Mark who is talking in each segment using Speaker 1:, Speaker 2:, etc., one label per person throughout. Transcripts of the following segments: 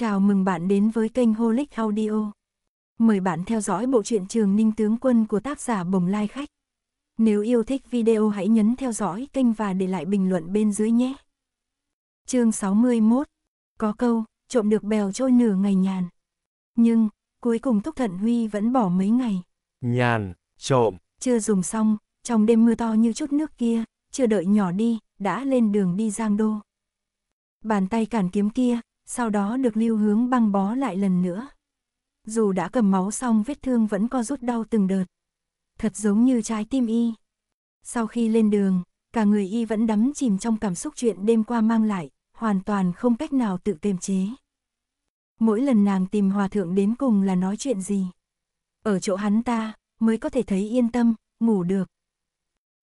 Speaker 1: Chào mừng bạn đến với kênh Holic Audio. Mời bạn theo dõi bộ truyện Trường Ninh Tướng Quân của tác giả Bồng Lai Khách. Nếu yêu thích video hãy nhấn theo dõi kênh và để lại bình luận bên dưới nhé. Chương 61. Có câu, trộm được bèo trôi nửa ngày nhàn. Nhưng, cuối cùng thúc Thận Huy vẫn bỏ mấy ngày.
Speaker 2: Nhàn, trộm.
Speaker 1: Chưa dùng xong, trong đêm mưa to như chút nước kia, chưa đợi nhỏ đi, đã lên đường đi Giang Đô. Bàn tay cản kiếm kia, sau đó được lưu hướng băng bó lại lần nữa. Dù đã cầm máu xong vết thương vẫn co rút đau từng đợt. Thật giống như trái tim y. Sau khi lên đường, cả người y vẫn đắm chìm trong cảm xúc chuyện đêm qua mang lại, hoàn toàn không cách nào tự kiềm chế. Mỗi lần nàng tìm hòa thượng đến cùng là nói chuyện gì? Ở chỗ hắn ta, mới có thể thấy yên tâm, ngủ được.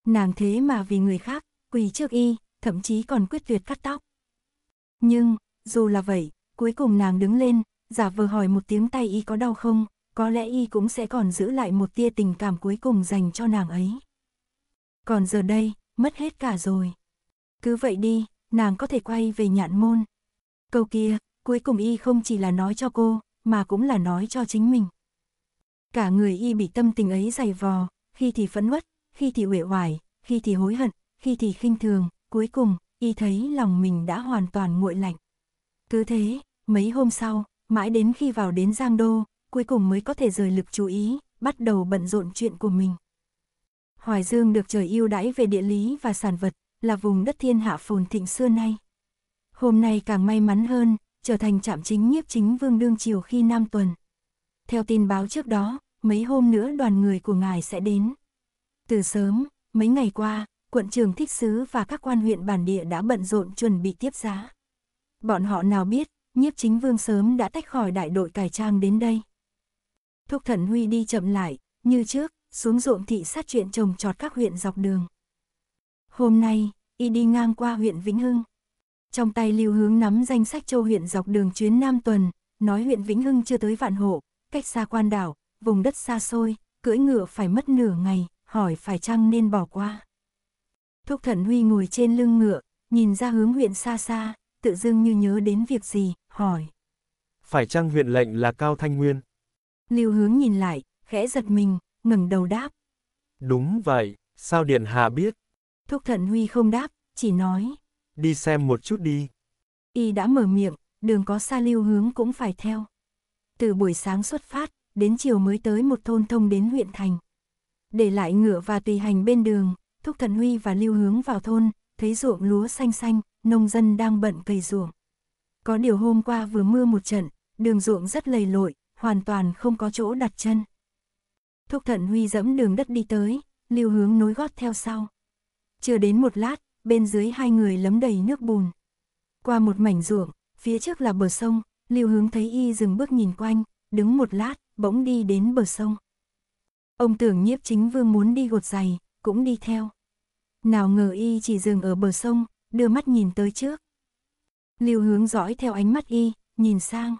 Speaker 1: Nàng thế mà vì người khác, quỳ trước y, thậm chí còn quyết tuyệt cắt tóc. Nhưng, dù là vậy, cuối cùng nàng đứng lên, giả vờ hỏi một tiếng tay y có đau không, có lẽ y cũng sẽ còn giữ lại một tia tình cảm cuối cùng dành cho nàng ấy. Còn giờ đây, mất hết cả rồi. Cứ vậy đi, nàng có thể quay về nhạn môn. Câu kia, cuối cùng y không chỉ là nói cho cô, mà cũng là nói cho chính mình. Cả người y bị tâm tình ấy dày vò, khi thì phẫn uất, khi thì uể oải, khi thì hối hận, khi thì khinh thường, cuối cùng, y thấy lòng mình đã hoàn toàn nguội lạnh. Cứ thế, mấy hôm sau, mãi đến khi vào đến Giang Đô, cuối cùng mới có thể rời lực chú ý, bắt đầu bận rộn chuyện của mình. Hoài Dương được trời yêu đãi về địa lý và sản vật, là vùng đất thiên hạ phồn thịnh xưa nay. Hôm nay càng may mắn hơn, trở thành trạm chính nhiếp chính vương đương triều khi Nam tuần. Theo tin báo trước đó, mấy hôm nữa đoàn người của ngài sẽ đến. Từ sớm, mấy ngày qua, quận trường thích sứ và các quan huyện bản địa đã bận rộn chuẩn bị tiếp giá. Bọn họ nào biết, nhiếp chính vương sớm đã tách khỏi đại đội cải trang đến đây. Thúc thần Huy đi chậm lại, như trước, xuống ruộng thị sát chuyện trồng trọt các huyện dọc đường. Hôm nay, y đi ngang qua huyện Vĩnh Hưng. Trong tay lưu hướng nắm danh sách châu huyện dọc đường chuyến Nam Tuần, nói huyện Vĩnh Hưng chưa tới vạn hộ, cách xa quan đảo, vùng đất xa xôi, cưỡi ngựa phải mất nửa ngày, hỏi phải chăng nên bỏ qua. Thúc thần Huy ngồi trên lưng ngựa, nhìn ra hướng huyện xa xa, tự dưng như nhớ đến việc gì, hỏi.
Speaker 2: Phải chăng huyện lệnh là Cao Thanh Nguyên?
Speaker 1: Lưu hướng nhìn lại, khẽ giật mình, ngẩng đầu đáp.
Speaker 2: Đúng vậy, sao Điện Hạ biết?
Speaker 1: Thúc Thận Huy không đáp, chỉ nói.
Speaker 2: Đi xem một chút đi.
Speaker 1: Y đã mở miệng, đường có xa lưu hướng cũng phải theo. Từ buổi sáng xuất phát, đến chiều mới tới một thôn thông đến huyện thành. Để lại ngựa và tùy hành bên đường, Thúc thận Huy và lưu hướng vào thôn, thấy ruộng lúa xanh xanh, nông dân đang bận cây ruộng. Có điều hôm qua vừa mưa một trận, đường ruộng rất lầy lội, hoàn toàn không có chỗ đặt chân. Thúc thận huy dẫm đường đất đi tới, lưu hướng nối gót theo sau. Chưa đến một lát, bên dưới hai người lấm đầy nước bùn. Qua một mảnh ruộng, phía trước là bờ sông, lưu hướng thấy y dừng bước nhìn quanh, đứng một lát, bỗng đi đến bờ sông. Ông tưởng nhiếp chính vương muốn đi gột giày, cũng đi theo. Nào ngờ y chỉ dừng ở bờ sông, đưa mắt nhìn tới trước. Lưu hướng dõi theo ánh mắt y, nhìn sang.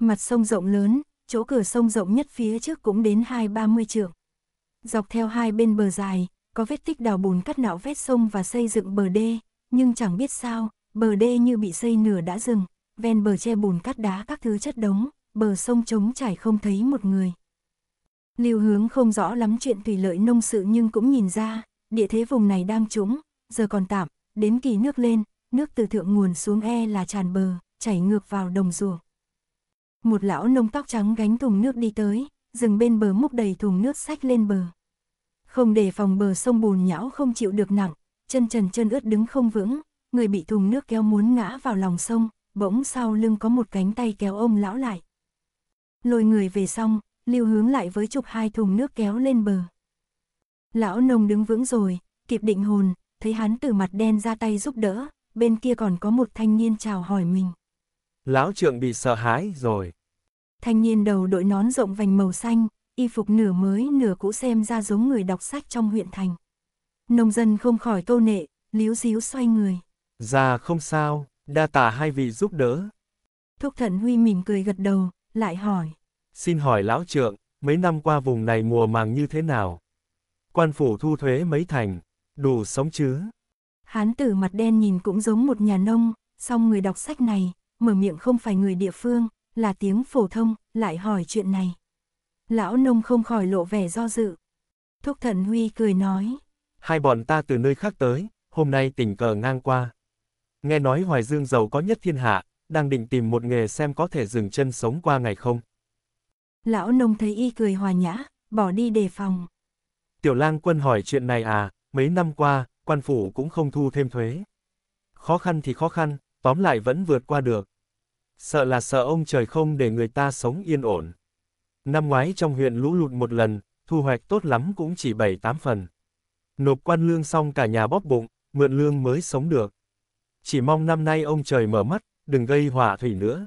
Speaker 1: Mặt sông rộng lớn, chỗ cửa sông rộng nhất phía trước cũng đến hai ba mươi trượng. Dọc theo hai bên bờ dài, có vết tích đào bùn cắt nạo vét sông và xây dựng bờ đê, nhưng chẳng biết sao, bờ đê như bị xây nửa đã dừng, ven bờ che bùn cắt đá các thứ chất đống, bờ sông trống trải không thấy một người. Lưu hướng không rõ lắm chuyện thủy lợi nông sự nhưng cũng nhìn ra, địa thế vùng này đang trũng, giờ còn tạm, đến kỳ nước lên, nước từ thượng nguồn xuống e là tràn bờ, chảy ngược vào đồng ruộng. Một lão nông tóc trắng gánh thùng nước đi tới, dừng bên bờ múc đầy thùng nước sách lên bờ. Không để phòng bờ sông bùn nhão không chịu được nặng, chân trần chân ướt đứng không vững, người bị thùng nước kéo muốn ngã vào lòng sông, bỗng sau lưng có một cánh tay kéo ông lão lại. Lôi người về xong, lưu hướng lại với chục hai thùng nước kéo lên bờ. Lão nông đứng vững rồi, kịp định hồn, thấy hắn từ mặt đen ra tay giúp đỡ, bên kia còn có một thanh niên chào hỏi mình.
Speaker 2: Lão trượng bị sợ hãi rồi.
Speaker 1: Thanh niên đầu đội nón rộng vành màu xanh, y phục nửa mới nửa cũ xem ra giống người đọc sách trong huyện thành. Nông dân không khỏi tô nệ, líu díu xoay người.
Speaker 2: Già không sao, đa tả hai vị giúp đỡ.
Speaker 1: Thúc thận Huy mỉm cười gật đầu, lại hỏi.
Speaker 2: Xin hỏi lão trượng, mấy năm qua vùng này mùa màng như thế nào? Quan phủ thu thuế mấy thành? đủ sống chứ.
Speaker 1: Hán tử mặt đen nhìn cũng giống một nhà nông, song người đọc sách này, mở miệng không phải người địa phương, là tiếng phổ thông, lại hỏi chuyện này. Lão nông không khỏi lộ vẻ do dự. Thúc thần Huy cười nói.
Speaker 2: Hai bọn ta từ nơi khác tới, hôm nay tình cờ ngang qua. Nghe nói Hoài Dương giàu có nhất thiên hạ, đang định tìm một nghề xem có thể dừng chân sống qua ngày không.
Speaker 1: Lão nông thấy y cười hòa nhã, bỏ đi đề phòng.
Speaker 2: Tiểu lang quân hỏi chuyện này à, mấy năm qua, quan phủ cũng không thu thêm thuế. Khó khăn thì khó khăn, tóm lại vẫn vượt qua được. Sợ là sợ ông trời không để người ta sống yên ổn. Năm ngoái trong huyện lũ lụt một lần, thu hoạch tốt lắm cũng chỉ 7-8 phần. Nộp quan lương xong cả nhà bóp bụng, mượn lương mới sống được. Chỉ mong năm nay ông trời mở mắt, đừng gây hỏa thủy nữa.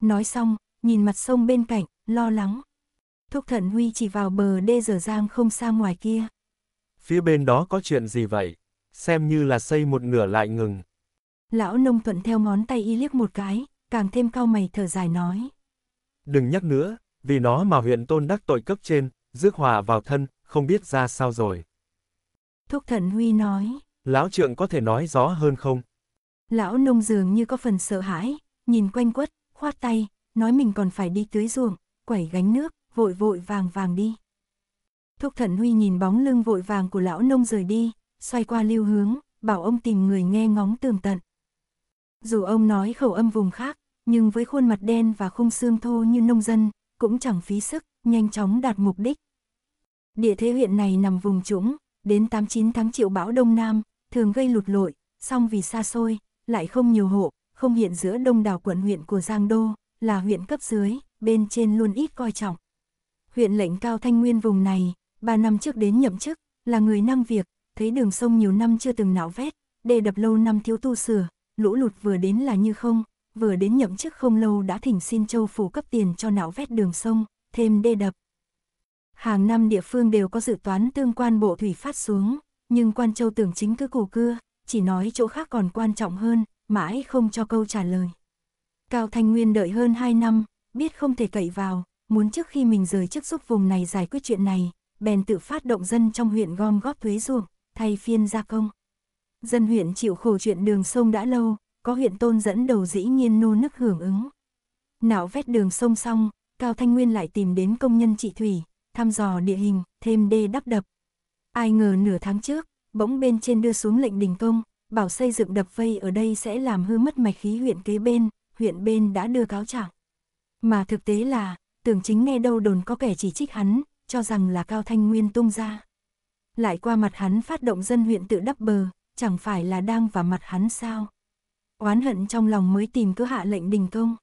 Speaker 1: Nói xong, nhìn mặt sông bên cạnh, lo lắng. Thúc thận Huy chỉ vào bờ đê dở giang không xa ngoài kia.
Speaker 2: Phía bên đó có chuyện gì vậy? Xem như là xây một nửa lại ngừng.
Speaker 1: Lão nông thuận theo ngón tay y liếc một cái, càng thêm cao mày thở dài nói.
Speaker 2: Đừng nhắc nữa, vì nó mà huyện tôn đắc tội cấp trên, rước hòa vào thân, không biết ra sao rồi.
Speaker 1: Thúc thần Huy nói.
Speaker 2: Lão trượng có thể nói rõ hơn không?
Speaker 1: Lão nông dường như có phần sợ hãi, nhìn quanh quất, khoát tay, nói mình còn phải đi tưới ruộng, quẩy gánh nước, vội vội vàng vàng đi. Thúc Thần Huy nhìn bóng lưng vội vàng của lão nông rời đi, xoay qua lưu hướng, bảo ông tìm người nghe ngóng tường tận. Dù ông nói khẩu âm vùng khác, nhưng với khuôn mặt đen và khung xương thô như nông dân, cũng chẳng phí sức, nhanh chóng đạt mục đích. Địa thế huyện này nằm vùng trũng, đến 89 tháng triệu bão Đông Nam, thường gây lụt lội, song vì xa xôi, lại không nhiều hộ, không hiện giữa đông đảo quận huyện của Giang Đô, là huyện cấp dưới, bên trên luôn ít coi trọng. Huyện lệnh cao thanh nguyên vùng này, ba năm trước đến nhậm chức, là người năm việc, thấy đường sông nhiều năm chưa từng nạo vét, đề đập lâu năm thiếu tu sửa, lũ lụt vừa đến là như không, vừa đến nhậm chức không lâu đã thỉnh xin châu phủ cấp tiền cho nạo vét đường sông, thêm đê đập. Hàng năm địa phương đều có dự toán tương quan bộ thủy phát xuống, nhưng quan châu tưởng chính cứ cổ cưa, chỉ nói chỗ khác còn quan trọng hơn, mãi không cho câu trả lời. Cao Thanh Nguyên đợi hơn 2 năm, biết không thể cậy vào, muốn trước khi mình rời chức giúp vùng này giải quyết chuyện này, bèn tự phát động dân trong huyện gom góp thuế ruộng, thay phiên gia công. Dân huyện chịu khổ chuyện đường sông đã lâu, có huyện tôn dẫn đầu dĩ nhiên nô nức hưởng ứng. Nạo vét đường sông xong, Cao Thanh Nguyên lại tìm đến công nhân trị thủy, thăm dò địa hình, thêm đê đắp đập. Ai ngờ nửa tháng trước, bỗng bên trên đưa xuống lệnh đình công, bảo xây dựng đập vây ở đây sẽ làm hư mất mạch khí huyện kế bên, huyện bên đã đưa cáo trạng. Mà thực tế là, tưởng chính nghe đâu đồn có kẻ chỉ trích hắn, cho rằng là Cao Thanh Nguyên tung ra. Lại qua mặt hắn phát động dân huyện tự đắp bờ, chẳng phải là đang vào mặt hắn sao. Oán hận trong lòng mới tìm cứ hạ lệnh đình công.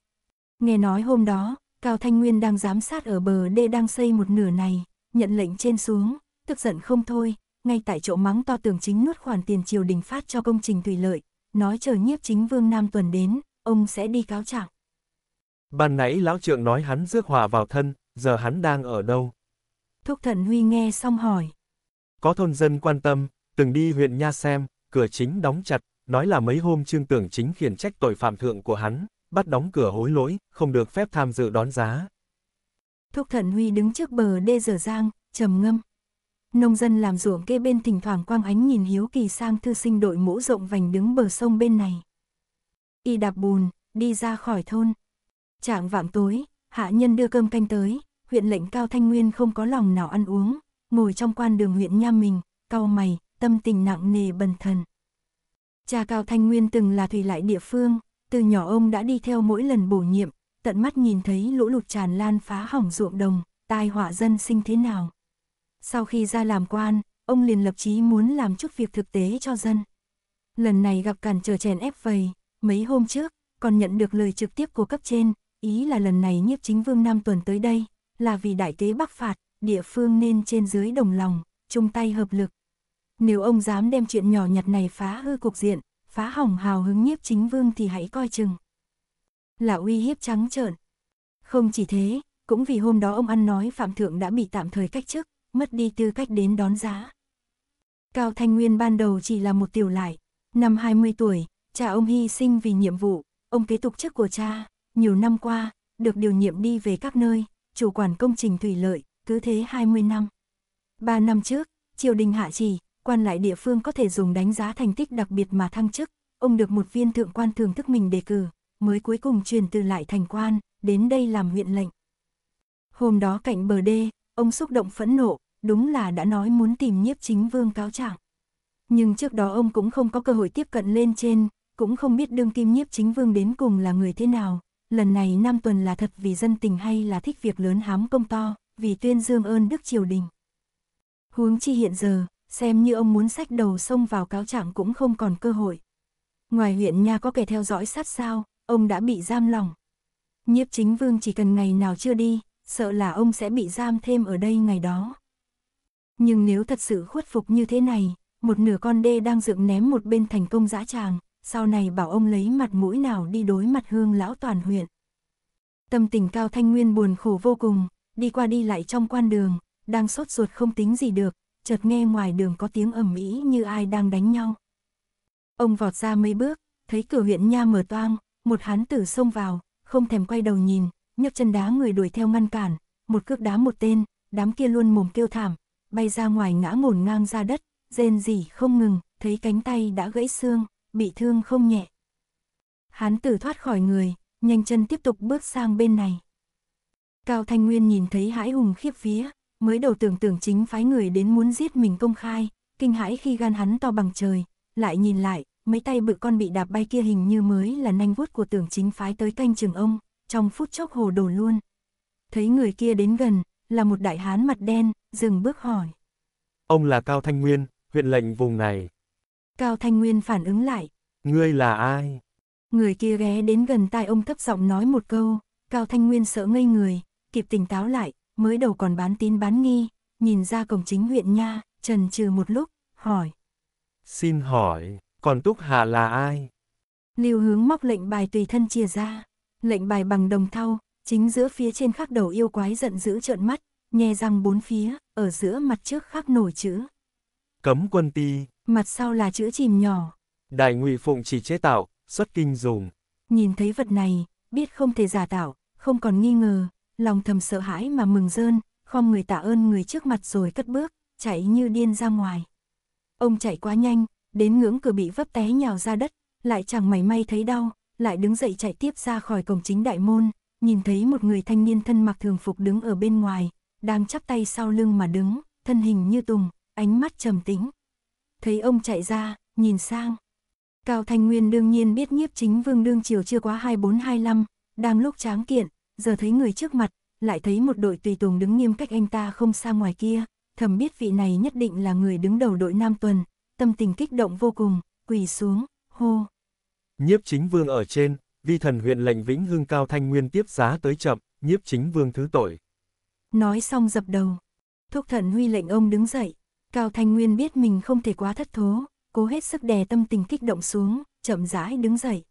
Speaker 1: Nghe nói hôm đó, Cao Thanh Nguyên đang giám sát ở bờ đê đang xây một nửa này, nhận lệnh trên xuống, tức giận không thôi, ngay tại chỗ mắng to tường chính nuốt khoản tiền triều đình phát cho công trình thủy lợi, nói chờ nhiếp chính vương Nam tuần đến, ông sẽ đi cáo trạng.
Speaker 2: Ban nãy lão trượng nói hắn rước hòa vào thân, giờ hắn đang ở đâu?
Speaker 1: Thúc Thận Huy nghe xong hỏi.
Speaker 2: Có thôn dân quan tâm, từng đi huyện Nha xem, cửa chính đóng chặt, nói là mấy hôm trương tưởng chính khiển trách tội phạm thượng của hắn, bắt đóng cửa hối lỗi, không được phép tham dự đón giá.
Speaker 1: Thúc Thận Huy đứng trước bờ đê dở giang, trầm ngâm. Nông dân làm ruộng kê bên thỉnh thoảng quang ánh nhìn hiếu kỳ sang thư sinh đội mũ rộng vành đứng bờ sông bên này. Y đạp bùn, đi ra khỏi thôn. Trạng vạng tối, hạ nhân đưa cơm canh tới, huyện lệnh Cao Thanh Nguyên không có lòng nào ăn uống, ngồi trong quan đường huyện Nha mình, cau mày, tâm tình nặng nề bần thần. Cha Cao Thanh Nguyên từng là thủy lại địa phương, từ nhỏ ông đã đi theo mỗi lần bổ nhiệm, tận mắt nhìn thấy lũ lụt tràn lan phá hỏng ruộng đồng, tai họa dân sinh thế nào. Sau khi ra làm quan, ông liền lập chí muốn làm chút việc thực tế cho dân. Lần này gặp cản trở chèn ép vầy, mấy hôm trước, còn nhận được lời trực tiếp của cấp trên, ý là lần này nhiếp chính vương Nam tuần tới đây, là vì đại tế bắc phạt, địa phương nên trên dưới đồng lòng, chung tay hợp lực. Nếu ông dám đem chuyện nhỏ nhặt này phá hư cục diện, phá hỏng hào hứng nhiếp chính vương thì hãy coi chừng. Là uy hiếp trắng trợn. Không chỉ thế, cũng vì hôm đó ông ăn nói Phạm Thượng đã bị tạm thời cách chức, mất đi tư cách đến đón giá. Cao Thanh Nguyên ban đầu chỉ là một tiểu lại, năm 20 tuổi, cha ông hy sinh vì nhiệm vụ, ông kế tục chức của cha, nhiều năm qua, được điều nhiệm đi về các nơi, chủ quản công trình thủy lợi, cứ thế 20 năm. 3 năm trước, triều đình hạ trì, quan lại địa phương có thể dùng đánh giá thành tích đặc biệt mà thăng chức, ông được một viên thượng quan thường thức mình đề cử, mới cuối cùng truyền từ lại thành quan, đến đây làm huyện lệnh. Hôm đó cạnh bờ đê, ông xúc động phẫn nộ, đúng là đã nói muốn tìm nhiếp chính vương cáo trạng. Nhưng trước đó ông cũng không có cơ hội tiếp cận lên trên, cũng không biết đương kim nhiếp chính vương đến cùng là người thế nào, lần này năm tuần là thật vì dân tình hay là thích việc lớn hám công to, vì tuyên dương ơn đức triều đình. Huống chi hiện giờ, xem như ông muốn sách đầu sông vào cáo trạng cũng không còn cơ hội. Ngoài huyện nha có kẻ theo dõi sát sao, ông đã bị giam lòng. Nhiếp chính vương chỉ cần ngày nào chưa đi, sợ là ông sẽ bị giam thêm ở đây ngày đó. Nhưng nếu thật sự khuất phục như thế này, một nửa con đê đang dựng ném một bên thành công dã tràng, sau này bảo ông lấy mặt mũi nào đi đối mặt hương lão toàn huyện. Tâm tình Cao Thanh Nguyên buồn khổ vô cùng, đi qua đi lại trong quan đường, đang sốt ruột không tính gì được, chợt nghe ngoài đường có tiếng ầm ĩ như ai đang đánh nhau. Ông vọt ra mấy bước, thấy cửa huyện nha mở toang, một hán tử xông vào, không thèm quay đầu nhìn, nhấc chân đá người đuổi theo ngăn cản, một cước đá một tên, đám kia luôn mồm kêu thảm, bay ra ngoài ngã ngổn ngang ra đất, rên rỉ không ngừng, thấy cánh tay đã gãy xương bị thương không nhẹ. Hán tử thoát khỏi người, nhanh chân tiếp tục bước sang bên này. Cao Thanh Nguyên nhìn thấy hãi hùng khiếp phía, mới đầu tưởng tưởng chính phái người đến muốn giết mình công khai, kinh hãi khi gan hắn to bằng trời, lại nhìn lại, mấy tay bự con bị đạp bay kia hình như mới là nanh vuốt của tưởng chính phái tới canh trường ông, trong phút chốc hồ đồ luôn. Thấy người kia đến gần, là một đại hán mặt đen, dừng bước hỏi.
Speaker 2: Ông là Cao Thanh Nguyên, huyện lệnh vùng này.
Speaker 1: Cao Thanh Nguyên phản ứng lại.
Speaker 2: Ngươi là ai?
Speaker 1: Người kia ghé đến gần tai ông thấp giọng nói một câu, Cao Thanh Nguyên sợ ngây người, kịp tỉnh táo lại, mới đầu còn bán tín bán nghi, nhìn ra cổng chính huyện nha, trần trừ một lúc, hỏi.
Speaker 2: Xin hỏi, còn Túc Hạ là ai?
Speaker 1: Lưu hướng móc lệnh bài tùy thân chia ra, lệnh bài bằng đồng thau, chính giữa phía trên khắc đầu yêu quái giận dữ trợn mắt, nhe răng bốn phía, ở giữa mặt trước khắc nổi chữ.
Speaker 2: Cấm quân ti.
Speaker 1: Mặt sau là chữ chìm nhỏ.
Speaker 2: Đại ngụy phụng chỉ chế tạo, xuất kinh dùng.
Speaker 1: Nhìn thấy vật này, biết không thể giả tạo, không còn nghi ngờ, lòng thầm sợ hãi mà mừng rơn, khom người tạ ơn người trước mặt rồi cất bước, chạy như điên ra ngoài. Ông chạy quá nhanh, đến ngưỡng cửa bị vấp té nhào ra đất, lại chẳng mảy may thấy đau, lại đứng dậy chạy tiếp ra khỏi cổng chính đại môn, nhìn thấy một người thanh niên thân mặc thường phục đứng ở bên ngoài, đang chắp tay sau lưng mà đứng, thân hình như tùng, ánh mắt trầm tĩnh, thấy ông chạy ra, nhìn sang. Cao Thanh Nguyên đương nhiên biết nhiếp chính vương đương chiều chưa quá 2425, đang lúc tráng kiện, giờ thấy người trước mặt, lại thấy một đội tùy tùng đứng nghiêm cách anh ta không xa ngoài kia, thầm biết vị này nhất định là người đứng đầu đội Nam Tuần, tâm tình kích động vô cùng, quỳ xuống, hô.
Speaker 2: Nhiếp chính vương ở trên, vi thần huyện lệnh Vĩnh Hưng Cao Thanh Nguyên tiếp giá tới chậm, nhiếp chính vương thứ tội.
Speaker 1: Nói xong dập đầu, thúc thần huy lệnh ông đứng dậy, Cao Thanh Nguyên biết mình không thể quá thất thố, cố hết sức đè tâm tình kích động xuống, chậm rãi đứng dậy.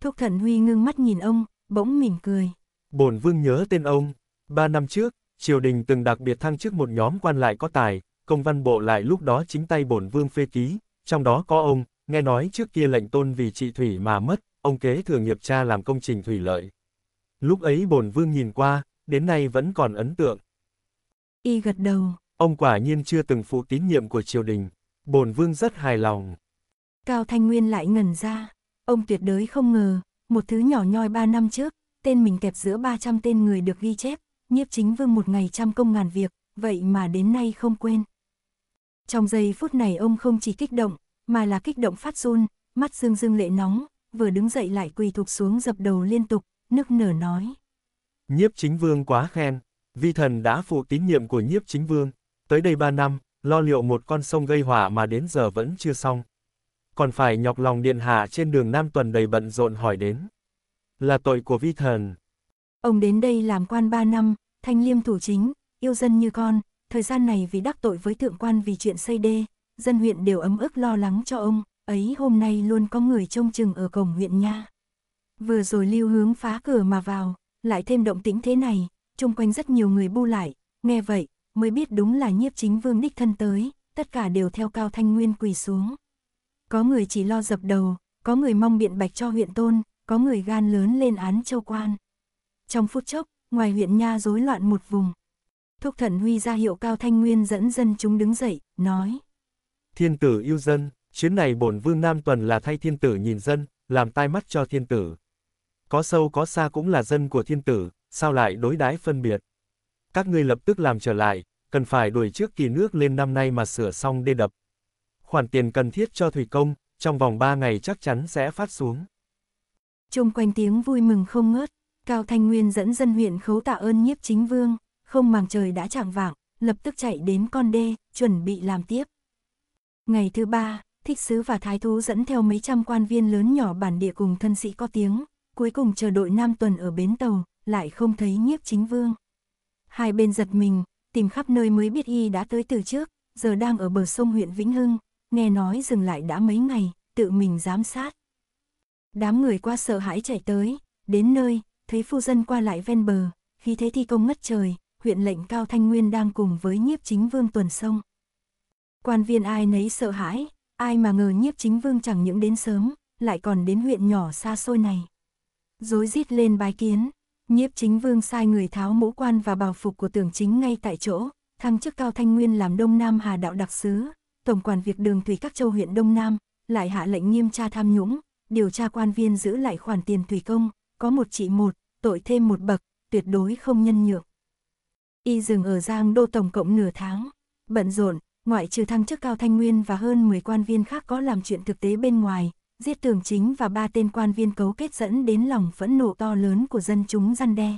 Speaker 1: Thúc Thần Huy ngưng mắt nhìn ông, bỗng mỉm cười.
Speaker 2: Bổn vương nhớ tên ông, ba năm trước, triều đình từng đặc biệt thăng chức một nhóm quan lại có tài, công văn bộ lại lúc đó chính tay bổn vương phê ký, trong đó có ông, nghe nói trước kia lệnh tôn vì trị thủy mà mất, ông kế thừa nghiệp cha làm công trình thủy lợi. Lúc ấy bổn vương nhìn qua, đến nay vẫn còn ấn tượng.
Speaker 1: Y gật đầu,
Speaker 2: Ông quả nhiên chưa từng phụ tín nhiệm của triều đình, bổn vương rất hài lòng.
Speaker 1: Cao Thanh Nguyên lại ngần ra, ông tuyệt đối không ngờ, một thứ nhỏ nhoi ba năm trước, tên mình kẹp giữa 300 tên người được ghi chép, nhiếp chính vương một ngày trăm công ngàn việc, vậy mà đến nay không quên. Trong giây phút này ông không chỉ kích động, mà là kích động phát run, mắt dương dương lệ nóng, vừa đứng dậy lại quỳ thụp xuống dập đầu liên tục, nức nở nói.
Speaker 2: Nhiếp chính vương quá khen, vi thần đã phụ tín nhiệm của nhiếp chính vương, Tới đây ba năm, lo liệu một con sông gây hỏa mà đến giờ vẫn chưa xong. Còn phải nhọc lòng điện hạ trên đường Nam Tuần đầy bận rộn hỏi đến. Là tội của vi thần.
Speaker 1: Ông đến đây làm quan ba năm, thanh liêm thủ chính, yêu dân như con, thời gian này vì đắc tội với thượng quan vì chuyện xây đê, dân huyện đều ấm ức lo lắng cho ông, ấy hôm nay luôn có người trông chừng ở cổng huyện nha. Vừa rồi lưu hướng phá cửa mà vào, lại thêm động tĩnh thế này, chung quanh rất nhiều người bu lại, nghe vậy, mới biết đúng là nhiếp chính vương đích thân tới, tất cả đều theo Cao Thanh Nguyên quỳ xuống. Có người chỉ lo dập đầu, có người mong biện bạch cho huyện tôn, có người gan lớn lên án châu quan. Trong phút chốc, ngoài huyện nha rối loạn một vùng. Thúc thần huy ra hiệu Cao Thanh Nguyên dẫn dân chúng đứng dậy, nói.
Speaker 2: Thiên tử yêu dân, chuyến này bổn vương Nam Tuần là thay thiên tử nhìn dân, làm tai mắt cho thiên tử. Có sâu có xa cũng là dân của thiên tử, sao lại đối đái phân biệt các ngươi lập tức làm trở lại, cần phải đuổi trước kỳ nước lên năm nay mà sửa xong đê đập. Khoản tiền cần thiết cho thủy công, trong vòng 3 ngày chắc chắn sẽ phát xuống.
Speaker 1: Trung quanh tiếng vui mừng không ngớt, Cao Thanh Nguyên dẫn dân huyện khấu tạ ơn nhiếp chính vương, không màng trời đã chẳng vạng, lập tức chạy đến con đê, chuẩn bị làm tiếp. Ngày thứ ba, thích sứ và thái thú dẫn theo mấy trăm quan viên lớn nhỏ bản địa cùng thân sĩ có tiếng, cuối cùng chờ đội nam tuần ở bến tàu, lại không thấy nhiếp chính vương. Hai bên giật mình, tìm khắp nơi mới biết y đã tới từ trước, giờ đang ở bờ sông huyện Vĩnh Hưng, nghe nói dừng lại đã mấy ngày, tự mình giám sát. Đám người qua sợ hãi chạy tới, đến nơi, thấy phu dân qua lại ven bờ, khi thế thi công ngất trời, huyện lệnh Cao Thanh Nguyên đang cùng với nhiếp chính vương tuần sông. Quan viên ai nấy sợ hãi, ai mà ngờ nhiếp chính vương chẳng những đến sớm, lại còn đến huyện nhỏ xa xôi này. Dối rít lên bài kiến, Nhiếp chính vương sai người tháo mũ quan và bào phục của tưởng chính ngay tại chỗ, thăng chức Cao Thanh Nguyên làm Đông Nam Hà Đạo Đặc Sứ, tổng quản việc đường thủy các châu huyện Đông Nam, lại hạ lệnh nghiêm tra tham nhũng, điều tra quan viên giữ lại khoản tiền thủy công, có một trị một, tội thêm một bậc, tuyệt đối không nhân nhượng. Y dừng ở Giang Đô tổng cộng nửa tháng, bận rộn, ngoại trừ thăng chức Cao Thanh Nguyên và hơn 10 quan viên khác có làm chuyện thực tế bên ngoài, giết tường chính và ba tên quan viên cấu kết dẫn đến lòng phẫn nộ to lớn của dân chúng răn đe.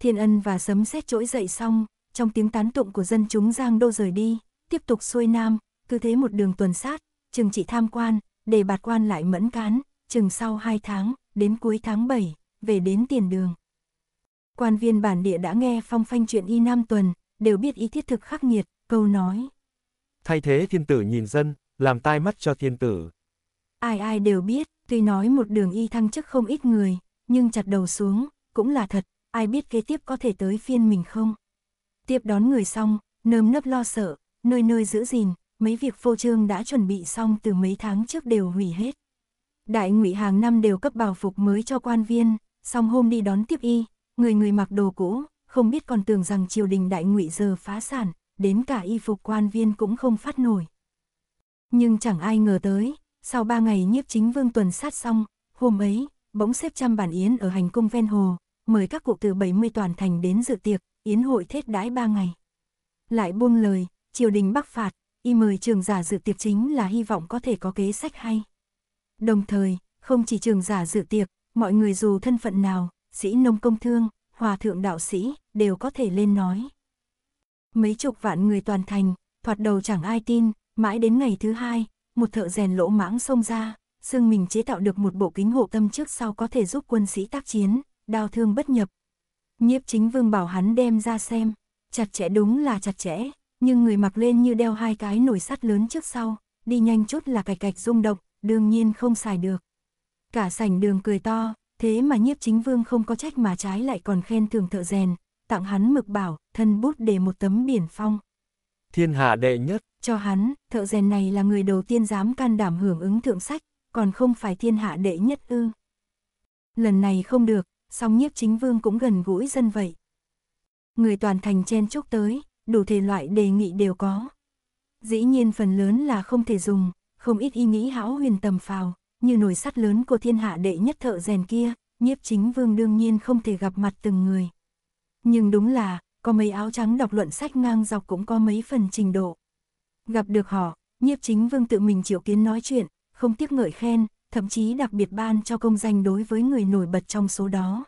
Speaker 1: Thiên ân và sấm sét trỗi dậy xong, trong tiếng tán tụng của dân chúng Giang Đô rời đi, tiếp tục xuôi nam, cứ thế một đường tuần sát, chừng chỉ tham quan, để bạt quan lại mẫn cán, chừng sau hai tháng, đến cuối tháng 7, về đến tiền đường. Quan viên bản địa đã nghe phong phanh chuyện y nam tuần, đều biết ý thiết thực khắc nghiệt, câu nói.
Speaker 2: Thay thế thiên tử nhìn dân, làm tai mắt cho thiên tử,
Speaker 1: Ai ai đều biết, tuy nói một đường y thăng chức không ít người, nhưng chặt đầu xuống, cũng là thật, ai biết kế tiếp có thể tới phiên mình không. Tiếp đón người xong, nơm nấp lo sợ, nơi nơi giữ gìn, mấy việc phô trương đã chuẩn bị xong từ mấy tháng trước đều hủy hết. Đại ngụy hàng năm đều cấp bảo phục mới cho quan viên, xong hôm đi đón tiếp y, người người mặc đồ cũ, không biết còn tưởng rằng triều đình đại ngụy giờ phá sản, đến cả y phục quan viên cũng không phát nổi. Nhưng chẳng ai ngờ tới, sau ba ngày nhiếp chính vương tuần sát xong, hôm ấy, bỗng xếp trăm bản yến ở hành cung ven hồ, mời các cụ từ 70 toàn thành đến dự tiệc, yến hội thết đãi ba ngày. Lại buông lời, triều đình bắc phạt, y mời trường giả dự tiệc chính là hy vọng có thể có kế sách hay. Đồng thời, không chỉ trường giả dự tiệc, mọi người dù thân phận nào, sĩ nông công thương, hòa thượng đạo sĩ, đều có thể lên nói. Mấy chục vạn người toàn thành, thoạt đầu chẳng ai tin, mãi đến ngày thứ hai, một thợ rèn lỗ mãng xông ra, xương mình chế tạo được một bộ kính hộ tâm trước sau có thể giúp quân sĩ tác chiến, đao thương bất nhập. Nhiếp chính vương bảo hắn đem ra xem, chặt chẽ đúng là chặt chẽ, nhưng người mặc lên như đeo hai cái nồi sắt lớn trước sau, đi nhanh chút là cạch cạch rung động, đương nhiên không xài được. Cả sảnh đường cười to, thế mà nhiếp chính vương không có trách mà trái lại còn khen thường thợ rèn, tặng hắn mực bảo, thân bút để một tấm biển phong
Speaker 2: thiên hạ đệ nhất.
Speaker 1: Cho hắn, thợ rèn này là người đầu tiên dám can đảm hưởng ứng thượng sách, còn không phải thiên hạ đệ nhất ư. Lần này không được, song nhiếp chính vương cũng gần gũi dân vậy. Người toàn thành chen chúc tới, đủ thể loại đề nghị đều có. Dĩ nhiên phần lớn là không thể dùng, không ít ý nghĩ hão huyền tầm phào, như nổi sắt lớn của thiên hạ đệ nhất thợ rèn kia, nhiếp chính vương đương nhiên không thể gặp mặt từng người. Nhưng đúng là, có mấy áo trắng đọc luận sách ngang dọc cũng có mấy phần trình độ. Gặp được họ, nhiếp chính vương tự mình triệu kiến nói chuyện, không tiếc ngợi khen, thậm chí đặc biệt ban cho công danh đối với người nổi bật trong số đó.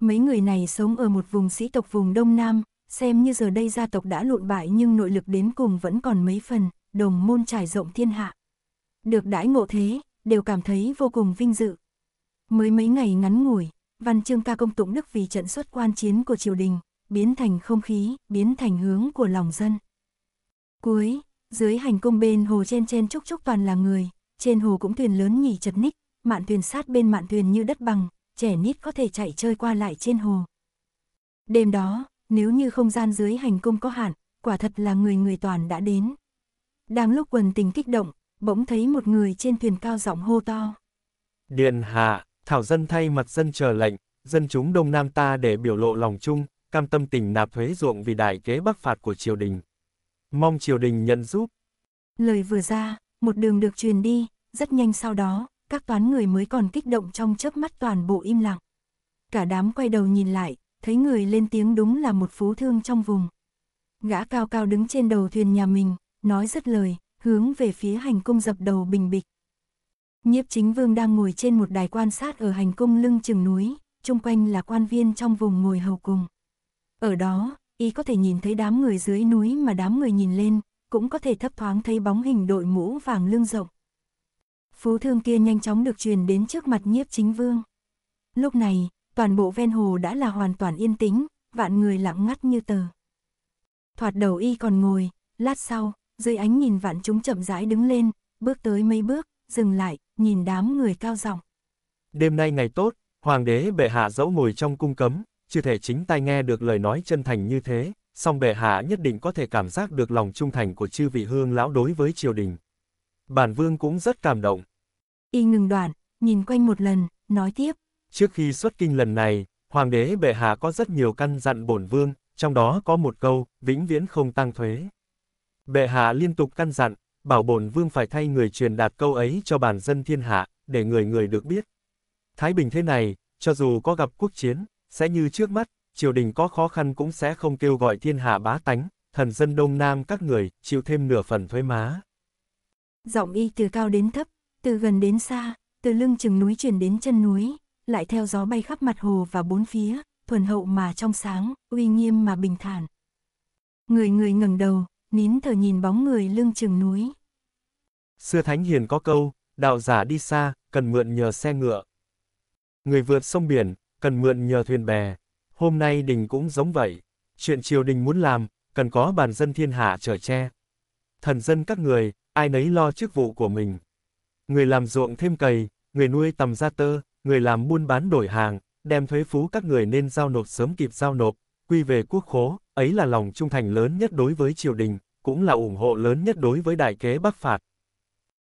Speaker 1: Mấy người này sống ở một vùng sĩ tộc vùng Đông Nam, xem như giờ đây gia tộc đã lụn bại nhưng nội lực đến cùng vẫn còn mấy phần, đồng môn trải rộng thiên hạ. Được đãi ngộ thế, đều cảm thấy vô cùng vinh dự. Mới mấy ngày ngắn ngủi, văn chương ca công tụng đức vì trận xuất quan chiến của triều đình, biến thành không khí, biến thành hướng của lòng dân. Cuối, dưới hành cung bên hồ chen chen chúc chúc toàn là người, trên hồ cũng thuyền lớn nhỉ chật ních, mạn thuyền sát bên mạn thuyền như đất bằng, trẻ nít có thể chạy chơi qua lại trên hồ. Đêm đó, nếu như không gian dưới hành cung có hạn, quả thật là người người toàn đã đến. Đang lúc quần tình kích động, bỗng thấy một người trên thuyền cao giọng hô to.
Speaker 2: Điện hạ, thảo dân thay mặt dân chờ lệnh, dân chúng đông nam ta để biểu lộ lòng chung, cam tâm tình nạp thuế ruộng vì đại kế bắc phạt của triều đình. Mong triều đình nhận giúp.
Speaker 1: Lời vừa ra, một đường được truyền đi, rất nhanh sau đó, các toán người mới còn kích động trong chớp mắt toàn bộ im lặng. Cả đám quay đầu nhìn lại, thấy người lên tiếng đúng là một phú thương trong vùng. Gã cao cao đứng trên đầu thuyền nhà mình, nói rất lời, hướng về phía hành cung dập đầu bình bịch. Nhiếp chính vương đang ngồi trên một đài quan sát ở hành cung lưng chừng núi, chung quanh là quan viên trong vùng ngồi hầu cùng. Ở đó, y có thể nhìn thấy đám người dưới núi mà đám người nhìn lên, cũng có thể thấp thoáng thấy bóng hình đội mũ vàng lưng rộng. Phú thương kia nhanh chóng được truyền đến trước mặt nhiếp chính vương. Lúc này, toàn bộ ven hồ đã là hoàn toàn yên tĩnh, vạn người lặng ngắt như tờ. Thoạt đầu y còn ngồi, lát sau, dưới ánh nhìn vạn chúng chậm rãi đứng lên, bước tới mấy bước, dừng lại, nhìn đám người cao giọng.
Speaker 2: Đêm nay ngày tốt, hoàng đế bệ hạ dẫu ngồi trong cung cấm, chưa thể chính tai nghe được lời nói chân thành như thế, song bệ hạ nhất định có thể cảm giác được lòng trung thành của chư vị hương lão đối với triều đình. Bản vương cũng rất cảm động.
Speaker 1: Y ngừng đoạn, nhìn quanh một lần, nói tiếp.
Speaker 2: Trước khi xuất kinh lần này, hoàng đế bệ hạ có rất nhiều căn dặn bổn vương, trong đó có một câu, vĩnh viễn không tăng thuế. Bệ hạ liên tục căn dặn, bảo bổn vương phải thay người truyền đạt câu ấy cho bản dân thiên hạ, để người người được biết. Thái bình thế này, cho dù có gặp quốc chiến, sẽ như trước mắt, triều đình có khó khăn cũng sẽ không kêu gọi thiên hạ bá tánh, thần dân Đông Nam các người, chịu thêm nửa phần thuế má.
Speaker 1: Giọng y từ cao đến thấp, từ gần đến xa, từ lưng chừng núi chuyển đến chân núi, lại theo gió bay khắp mặt hồ và bốn phía, thuần hậu mà trong sáng, uy nghiêm mà bình thản. Người người ngẩng đầu, nín thở nhìn bóng người lưng chừng núi.
Speaker 2: Xưa Thánh Hiền có câu, đạo giả đi xa, cần mượn nhờ xe ngựa. Người vượt sông biển, cần mượn nhờ thuyền bè. Hôm nay đình cũng giống vậy. Chuyện triều đình muốn làm, cần có bàn dân thiên hạ trở che. Thần dân các người, ai nấy lo chức vụ của mình. Người làm ruộng thêm cày, người nuôi tầm gia tơ, người làm buôn bán đổi hàng, đem thuế phú các người nên giao nộp sớm kịp giao nộp, quy về quốc khố, ấy là lòng trung thành lớn nhất đối với triều đình, cũng là ủng hộ lớn nhất đối với đại kế Bắc phạt.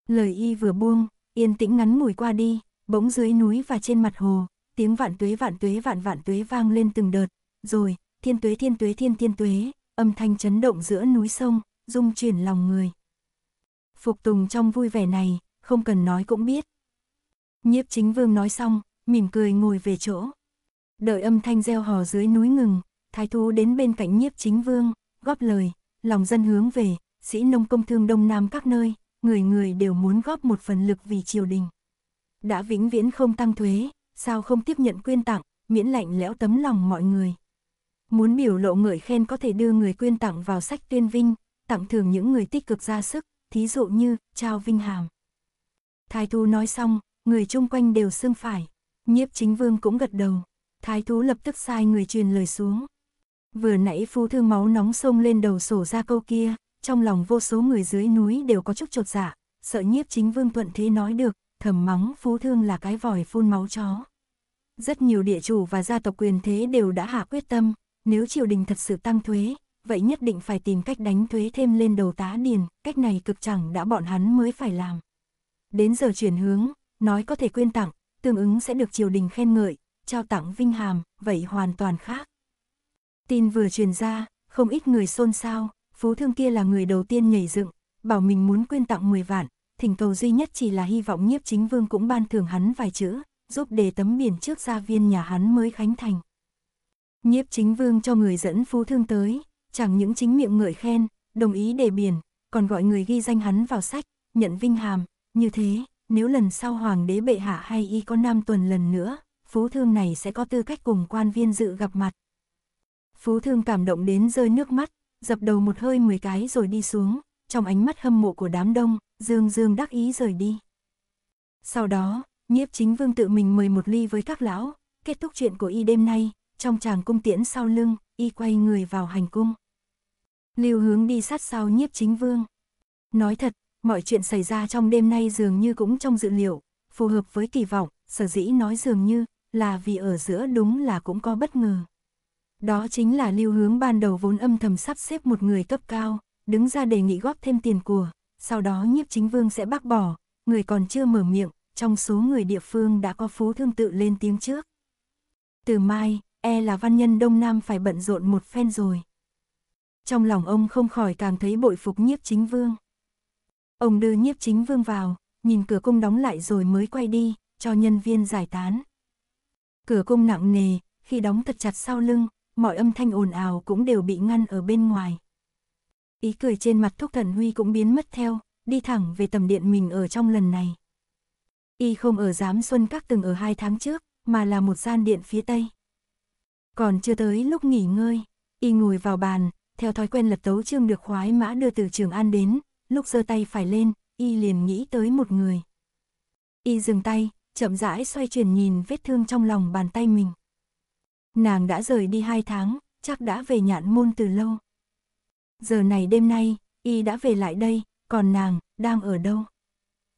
Speaker 1: Lời y vừa buông, yên tĩnh ngắn ngủi qua đi, bỗng dưới núi và trên mặt hồ, tiếng vạn tuế vạn tuế vạn vạn tuế vang lên từng đợt, rồi, thiên tuế thiên tuế thiên thiên tuế, âm thanh chấn động giữa núi sông, rung chuyển lòng người. Phục tùng trong vui vẻ này, không cần nói cũng biết. Nhiếp chính vương nói xong, mỉm cười ngồi về chỗ. Đợi âm thanh gieo hò dưới núi ngừng, thái thú đến bên cạnh nhiếp chính vương, góp lời, lòng dân hướng về, sĩ nông công thương đông nam các nơi, người người đều muốn góp một phần lực vì triều đình. Đã vĩnh viễn không tăng thuế, sao không tiếp nhận quyên tặng, miễn lạnh lẽo tấm lòng mọi người. Muốn biểu lộ người khen có thể đưa người quyên tặng vào sách tuyên vinh, tặng thường những người tích cực ra sức, thí dụ như trao vinh hàm. Thái thú nói xong, người chung quanh đều xương phải, nhiếp chính vương cũng gật đầu, thái thú lập tức sai người truyền lời xuống. Vừa nãy phu thương máu nóng sông lên đầu sổ ra câu kia, trong lòng vô số người dưới núi đều có chút trột dạ, sợ nhiếp chính vương thuận thế nói được, thầm mắng Phú Thương là cái vòi phun máu chó. Rất nhiều địa chủ và gia tộc quyền thế đều đã hạ quyết tâm, nếu triều đình thật sự tăng thuế, vậy nhất định phải tìm cách đánh thuế thêm lên đầu tá điền, cách này cực chẳng đã bọn hắn mới phải làm. Đến giờ chuyển hướng, nói có thể quyên tặng, tương ứng sẽ được triều đình khen ngợi, trao tặng vinh hàm, vậy hoàn toàn khác. Tin vừa truyền ra, không ít người xôn xao, phú thương kia là người đầu tiên nhảy dựng, bảo mình muốn quyên tặng 10 vạn, thỉnh cầu duy nhất chỉ là hy vọng nhiếp chính vương cũng ban thưởng hắn vài chữ, giúp để tấm biển trước gia viên nhà hắn mới khánh thành. Nhiếp chính vương cho người dẫn phú thương tới, chẳng những chính miệng ngợi khen, đồng ý để biển, còn gọi người ghi danh hắn vào sách, nhận vinh hàm, như thế, nếu lần sau hoàng đế bệ hạ hay y có năm tuần lần nữa, phú thương này sẽ có tư cách cùng quan viên dự gặp mặt. Phú thương cảm động đến rơi nước mắt, dập đầu một hơi 10 cái rồi đi xuống, trong ánh mắt hâm mộ của đám đông, Dương Dương đắc ý rời đi. Sau đó, nhiếp chính vương tự mình mời một ly với các lão, kết thúc chuyện của y đêm nay, trong tràng cung tiễn sau lưng, y quay người vào hành cung. Lưu hướng đi sát sau nhiếp chính vương. Nói thật, mọi chuyện xảy ra trong đêm nay dường như cũng trong dự liệu, phù hợp với kỳ vọng, sở dĩ nói dường như là vì ở giữa đúng là cũng có bất ngờ. Đó chính là lưu hướng ban đầu vốn âm thầm sắp xếp một người cấp cao, đứng ra đề nghị góp thêm tiền của, sau đó nhiếp chính vương sẽ bác bỏ, người còn chưa mở miệng, trong số người địa phương đã có phú thương tự lên tiếng trước. Từ mai, e là văn nhân Đông Nam phải bận rộn một phen rồi. Trong lòng ông không khỏi càng thấy bội phục nhiếp chính vương. Ông đưa nhiếp chính vương vào, nhìn cửa cung đóng lại rồi mới quay đi, cho nhân viên giải tán. Cửa cung nặng nề, khi đóng thật chặt sau lưng, mọi âm thanh ồn ào cũng đều bị ngăn ở bên ngoài ý cười trên mặt Thúc Thần Huy cũng biến mất theo, đi thẳng về tầm điện mình ở trong lần này. Y không ở giám xuân các từng ở hai tháng trước, mà là một gian điện phía tây. Còn chưa tới lúc nghỉ ngơi, Y ngồi vào bàn, theo thói quen lật tấu chương được khoái mã đưa từ trường an đến, lúc giơ tay phải lên, Y liền nghĩ tới một người. Y dừng tay, chậm rãi xoay chuyển nhìn vết thương trong lòng bàn tay mình. Nàng đã rời đi hai tháng, chắc đã về nhạn môn từ lâu. Giờ này đêm nay, y đã về lại đây, còn nàng, đang ở đâu?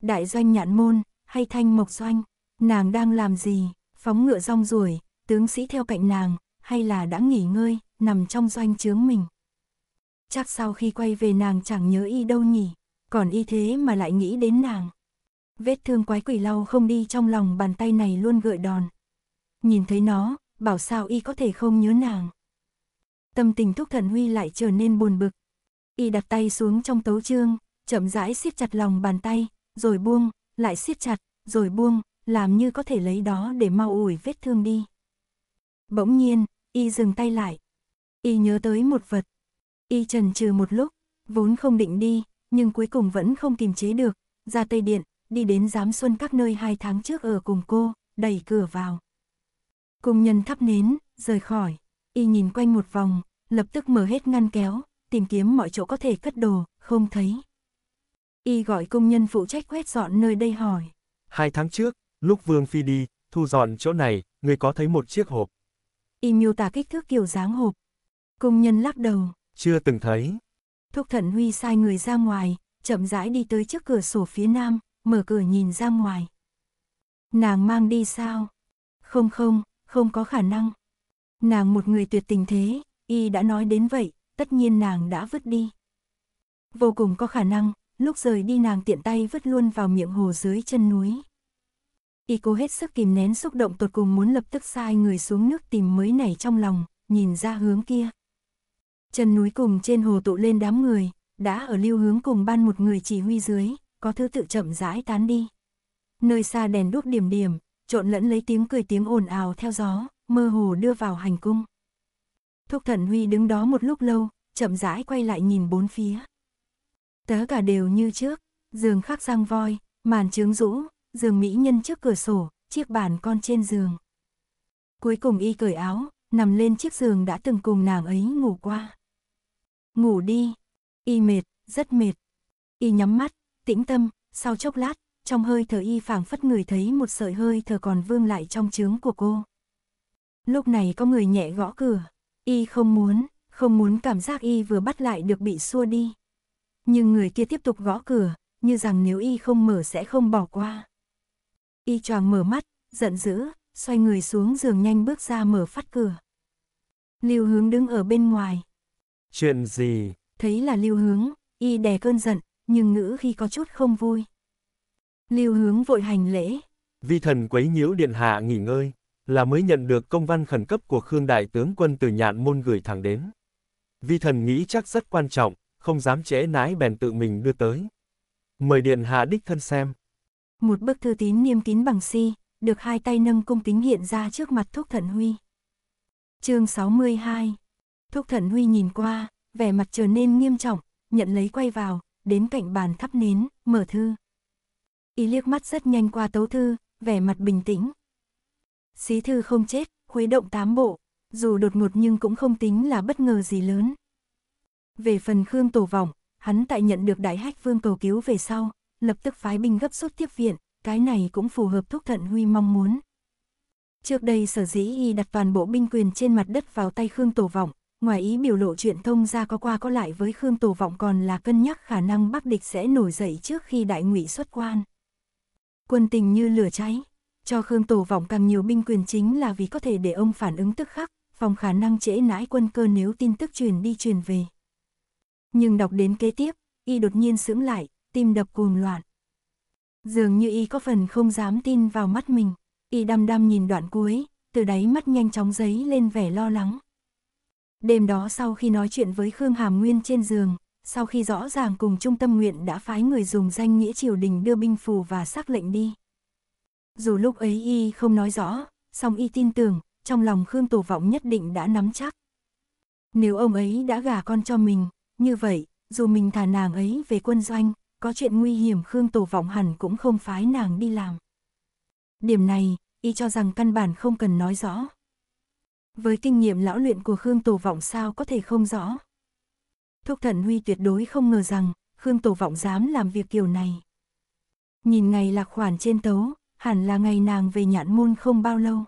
Speaker 1: Đại doanh nhạn môn, hay thanh mộc doanh, nàng đang làm gì, phóng ngựa rong ruổi, tướng sĩ theo cạnh nàng, hay là đã nghỉ ngơi, nằm trong doanh trướng mình. Chắc sau khi quay về nàng chẳng nhớ y đâu nhỉ, còn y thế mà lại nghĩ đến nàng. Vết thương quái quỷ lau không đi trong lòng bàn tay này luôn gợi đòn. Nhìn thấy nó, bảo sao y có thể không nhớ nàng tâm tình Thúc Thần Huy lại trở nên buồn bực. Y đặt tay xuống trong tấu chương, chậm rãi siết chặt lòng bàn tay, rồi buông, lại siết chặt, rồi buông, làm như có thể lấy đó để mau ủi vết thương đi. Bỗng nhiên, y dừng tay lại. Y nhớ tới một vật. Y trần trừ một lúc, vốn không định đi, nhưng cuối cùng vẫn không kiềm chế được, ra Tây Điện, đi đến giám xuân các nơi hai tháng trước ở cùng cô, đẩy cửa vào. Cùng nhân thắp nến, rời khỏi. Y nhìn quanh một vòng, lập tức mở hết ngăn kéo, tìm kiếm mọi chỗ có thể cất đồ, không thấy. Y gọi công nhân phụ trách quét dọn nơi đây hỏi.
Speaker 2: Hai tháng trước, lúc Vương Phi đi, thu dọn chỗ này, người có thấy một chiếc hộp.
Speaker 1: Y miêu tả kích thước kiểu dáng hộp. Công nhân lắc đầu.
Speaker 2: Chưa từng thấy.
Speaker 1: Thúc Thận Huy sai người ra ngoài, chậm rãi đi tới trước cửa sổ phía nam, mở cửa nhìn ra ngoài. Nàng mang đi sao? Không không, không có khả năng. Nàng một người tuyệt tình thế, y đã nói đến vậy, tất nhiên nàng đã vứt đi. Vô cùng có khả năng, lúc rời đi nàng tiện tay vứt luôn vào miệng hồ dưới chân núi. Y cố hết sức kìm nén xúc động tột cùng muốn lập tức sai người xuống nước tìm mới nảy trong lòng, nhìn ra hướng kia. Chân núi cùng trên hồ tụ lên đám người, đã ở lưu hướng cùng ban một người chỉ huy dưới, có thứ tự chậm rãi tán đi. Nơi xa đèn đuốc điểm điểm, trộn lẫn lấy tiếng cười tiếng ồn ào theo gió mơ hồ đưa vào hành cung. Thúc thần Huy đứng đó một lúc lâu, chậm rãi quay lại nhìn bốn phía. Tớ cả đều như trước, giường khắc sang voi, màn trướng rũ, giường mỹ nhân trước cửa sổ, chiếc bàn con trên giường. Cuối cùng y cởi áo, nằm lên chiếc giường đã từng cùng nàng ấy ngủ qua. Ngủ đi, y mệt, rất mệt. Y nhắm mắt, tĩnh tâm, sau chốc lát, trong hơi thở y phảng phất người thấy một sợi hơi thở còn vương lại trong trướng của cô. Lúc này có người nhẹ gõ cửa. Y không muốn, không muốn cảm giác Y vừa bắt lại được bị xua đi. Nhưng người kia tiếp tục gõ cửa, như rằng nếu Y không mở sẽ không bỏ qua. Y choàng mở mắt, giận dữ, xoay người xuống giường nhanh bước ra mở phát cửa. Lưu Hướng đứng ở bên ngoài.
Speaker 2: Chuyện gì?
Speaker 1: Thấy là Lưu Hướng, y đè cơn giận, nhưng ngữ khi có chút không vui. Lưu Hướng vội hành lễ.
Speaker 2: Vi thần quấy nhiễu điện hạ nghỉ ngơi là mới nhận được công văn khẩn cấp của Khương Đại Tướng quân từ nhạn môn gửi thẳng đến. Vi thần nghĩ chắc rất quan trọng, không dám trễ nái bèn tự mình đưa tới. Mời Điện Hạ đích thân xem.
Speaker 1: Một bức thư tín niêm kín bằng si, được hai tay nâng cung kính hiện ra trước mặt Thúc Thần Huy. chương 62 Thúc Thần Huy nhìn qua, vẻ mặt trở nên nghiêm trọng, nhận lấy quay vào, đến cạnh bàn thắp nến, mở thư. Y liếc mắt rất nhanh qua tấu thư, vẻ mặt bình tĩnh, Xí thư không chết, khuấy động tám bộ, dù đột ngột nhưng cũng không tính là bất ngờ gì lớn. Về phần Khương Tổ Vọng, hắn tại nhận được đại hách vương cầu cứu về sau, lập tức phái binh gấp rút tiếp viện, cái này cũng phù hợp thúc thận huy mong muốn. Trước đây sở dĩ y đặt toàn bộ binh quyền trên mặt đất vào tay Khương Tổ Vọng, ngoài ý biểu lộ chuyện thông ra có qua có lại với Khương Tổ Vọng còn là cân nhắc khả năng Bắc địch sẽ nổi dậy trước khi đại ngụy xuất quan. Quân tình như lửa cháy, cho Khương Tổ vọng càng nhiều binh quyền chính là vì có thể để ông phản ứng tức khắc, phòng khả năng trễ nãi quân cơ nếu tin tức truyền đi truyền về. Nhưng đọc đến kế tiếp, y đột nhiên sững lại, tim đập cuồng loạn. Dường như y có phần không dám tin vào mắt mình, y đăm đăm nhìn đoạn cuối, từ đáy mắt nhanh chóng giấy lên vẻ lo lắng. Đêm đó sau khi nói chuyện với Khương Hàm Nguyên trên giường, sau khi rõ ràng cùng Trung tâm Nguyện đã phái người dùng danh nghĩa triều đình đưa binh phù và xác lệnh đi. Dù lúc ấy y không nói rõ, song y tin tưởng, trong lòng Khương Tổ Vọng nhất định đã nắm chắc. Nếu ông ấy đã gả con cho mình, như vậy, dù mình thả nàng ấy về quân doanh, có chuyện nguy hiểm Khương Tổ Vọng hẳn cũng không phái nàng đi làm. Điểm này, y cho rằng căn bản không cần nói rõ. Với kinh nghiệm lão luyện của Khương Tổ Vọng sao có thể không rõ. Thúc Thần Huy tuyệt đối không ngờ rằng, Khương Tổ Vọng dám làm việc kiểu này. Nhìn ngày lạc khoản trên tấu, hẳn là ngày nàng về nhạn môn không bao lâu.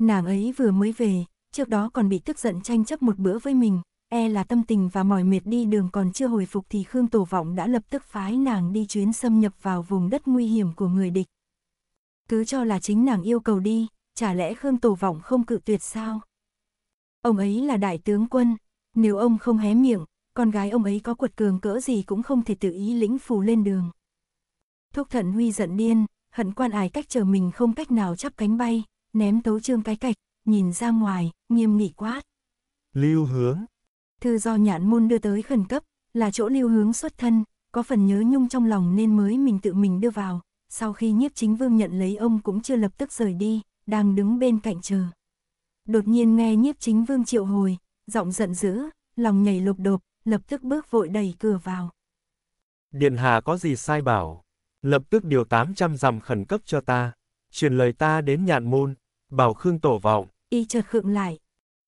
Speaker 1: Nàng ấy vừa mới về, trước đó còn bị tức giận tranh chấp một bữa với mình, e là tâm tình và mỏi mệt đi đường còn chưa hồi phục thì Khương Tổ Vọng đã lập tức phái nàng đi chuyến xâm nhập vào vùng đất nguy hiểm của người địch. Cứ cho là chính nàng yêu cầu đi, chả lẽ Khương Tổ Vọng không cự tuyệt sao? Ông ấy là đại tướng quân, nếu ông không hé miệng, con gái ông ấy có quật cường cỡ gì cũng không thể tự ý lĩnh phù lên đường. Thúc thận Huy giận điên, hận quan ái cách chờ mình không cách nào chắp cánh bay, ném tấu trương cái cạch, nhìn ra ngoài, nghiêm nghị quát.
Speaker 2: Lưu hướng.
Speaker 1: Thư do nhãn môn đưa tới khẩn cấp, là chỗ lưu hướng xuất thân, có phần nhớ nhung trong lòng nên mới mình tự mình đưa vào. Sau khi nhiếp chính vương nhận lấy ông cũng chưa lập tức rời đi, đang đứng bên cạnh chờ. Đột nhiên nghe nhiếp chính vương triệu hồi, giọng giận dữ, lòng nhảy lộp đột lập tức bước vội đẩy cửa vào.
Speaker 2: Điện hạ có gì sai bảo? lập tức điều 800 dặm khẩn cấp cho ta, truyền lời ta đến nhạn môn, bảo Khương Tổ vào.
Speaker 1: Y chợt khựng lại,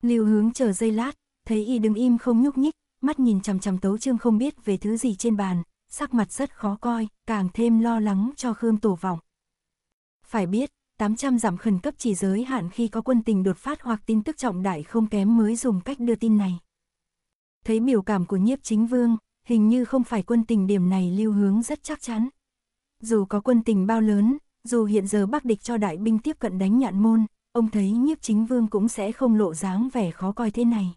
Speaker 1: lưu hướng chờ giây lát, thấy Y đứng im không nhúc nhích, mắt nhìn chằm chằm tấu trương không biết về thứ gì trên bàn, sắc mặt rất khó coi, càng thêm lo lắng cho Khương Tổ vọng. Phải biết, 800 giảm khẩn cấp chỉ giới hạn khi có quân tình đột phát hoặc tin tức trọng đại không kém mới dùng cách đưa tin này. Thấy biểu cảm của nhiếp chính vương, hình như không phải quân tình điểm này lưu hướng rất chắc chắn. Dù có quân tình bao lớn, dù hiện giờ bắc địch cho đại binh tiếp cận đánh nhạn môn, ông thấy nhiếp chính vương cũng sẽ không lộ dáng vẻ khó coi thế này.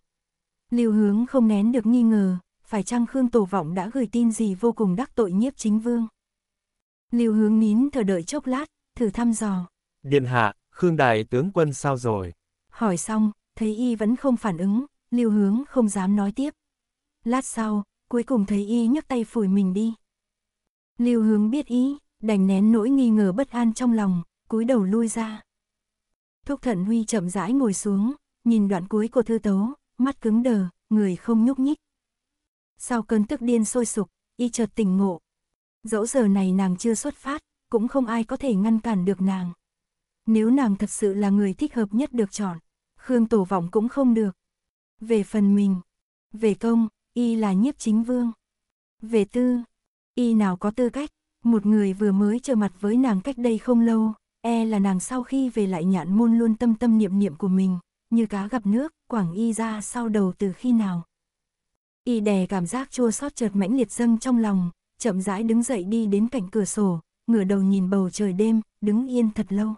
Speaker 1: Lưu hướng không nén được nghi ngờ, phải chăng Khương Tổ Vọng đã gửi tin gì vô cùng đắc tội nhiếp chính vương? Lưu hướng nín thở đợi chốc lát, thử thăm dò.
Speaker 2: Điện hạ, Khương Đại tướng quân sao rồi?
Speaker 1: Hỏi xong, thấy y vẫn không phản ứng, lưu hướng không dám nói tiếp. Lát sau, cuối cùng thấy y nhấc tay phủi mình đi. Lưu Hướng biết ý, đành nén nỗi nghi ngờ bất an trong lòng, cúi đầu lui ra. Thúc Thận Huy chậm rãi ngồi xuống, nhìn đoạn cuối của thư tấu, mắt cứng đờ, người không nhúc nhích. Sau cơn tức điên sôi sục, y chợt tỉnh ngộ. Dẫu giờ này nàng chưa xuất phát, cũng không ai có thể ngăn cản được nàng. Nếu nàng thật sự là người thích hợp nhất được chọn, Khương Tổ Vọng cũng không được. Về phần mình, về công, y là nhiếp chính vương. Về tư, y nào có tư cách, một người vừa mới trở mặt với nàng cách đây không lâu, e là nàng sau khi về lại nhạn môn luôn tâm tâm niệm niệm của mình, như cá gặp nước, quảng y ra sau đầu từ khi nào. Y đè cảm giác chua xót chợt mãnh liệt dâng trong lòng, chậm rãi đứng dậy đi đến cạnh cửa sổ, ngửa đầu nhìn bầu trời đêm, đứng yên thật lâu.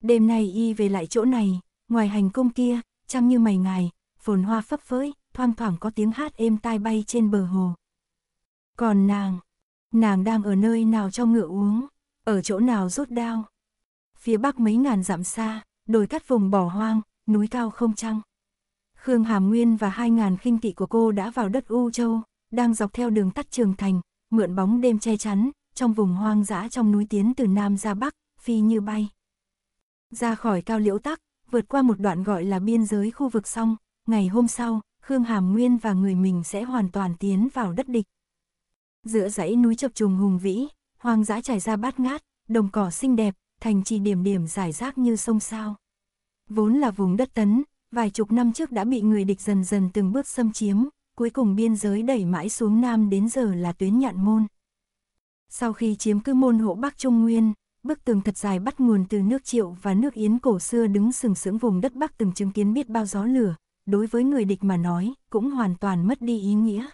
Speaker 1: Đêm nay y về lại chỗ này, ngoài hành công kia, trăng như mày ngài, phồn hoa phấp phới, thoang thoảng có tiếng hát êm tai bay trên bờ hồ. Còn nàng, nàng đang ở nơi nào cho ngựa uống, ở chỗ nào rút đao. Phía bắc mấy ngàn dặm xa, đồi cắt vùng bỏ hoang, núi cao không trăng. Khương Hàm Nguyên và hai ngàn khinh kỵ của cô đã vào đất U Châu, đang dọc theo đường tắt trường thành, mượn bóng đêm che chắn, trong vùng hoang dã trong núi tiến từ Nam ra Bắc, phi như bay. Ra khỏi cao liễu tắc, vượt qua một đoạn gọi là biên giới khu vực xong, ngày hôm sau, Khương Hàm Nguyên và người mình sẽ hoàn toàn tiến vào đất địch giữa dãy núi chập trùng hùng vĩ, hoang dã trải ra bát ngát, đồng cỏ xinh đẹp, thành trì điểm điểm rải rác như sông sao. Vốn là vùng đất tấn, vài chục năm trước đã bị người địch dần dần từng bước xâm chiếm, cuối cùng biên giới đẩy mãi xuống nam đến giờ là tuyến nhạn môn. Sau khi chiếm cứ môn hộ Bắc Trung Nguyên, bức tường thật dài bắt nguồn từ nước Triệu và nước Yến cổ xưa đứng sừng sững vùng đất Bắc từng chứng kiến biết bao gió lửa, đối với người địch mà nói, cũng hoàn toàn mất đi ý nghĩa.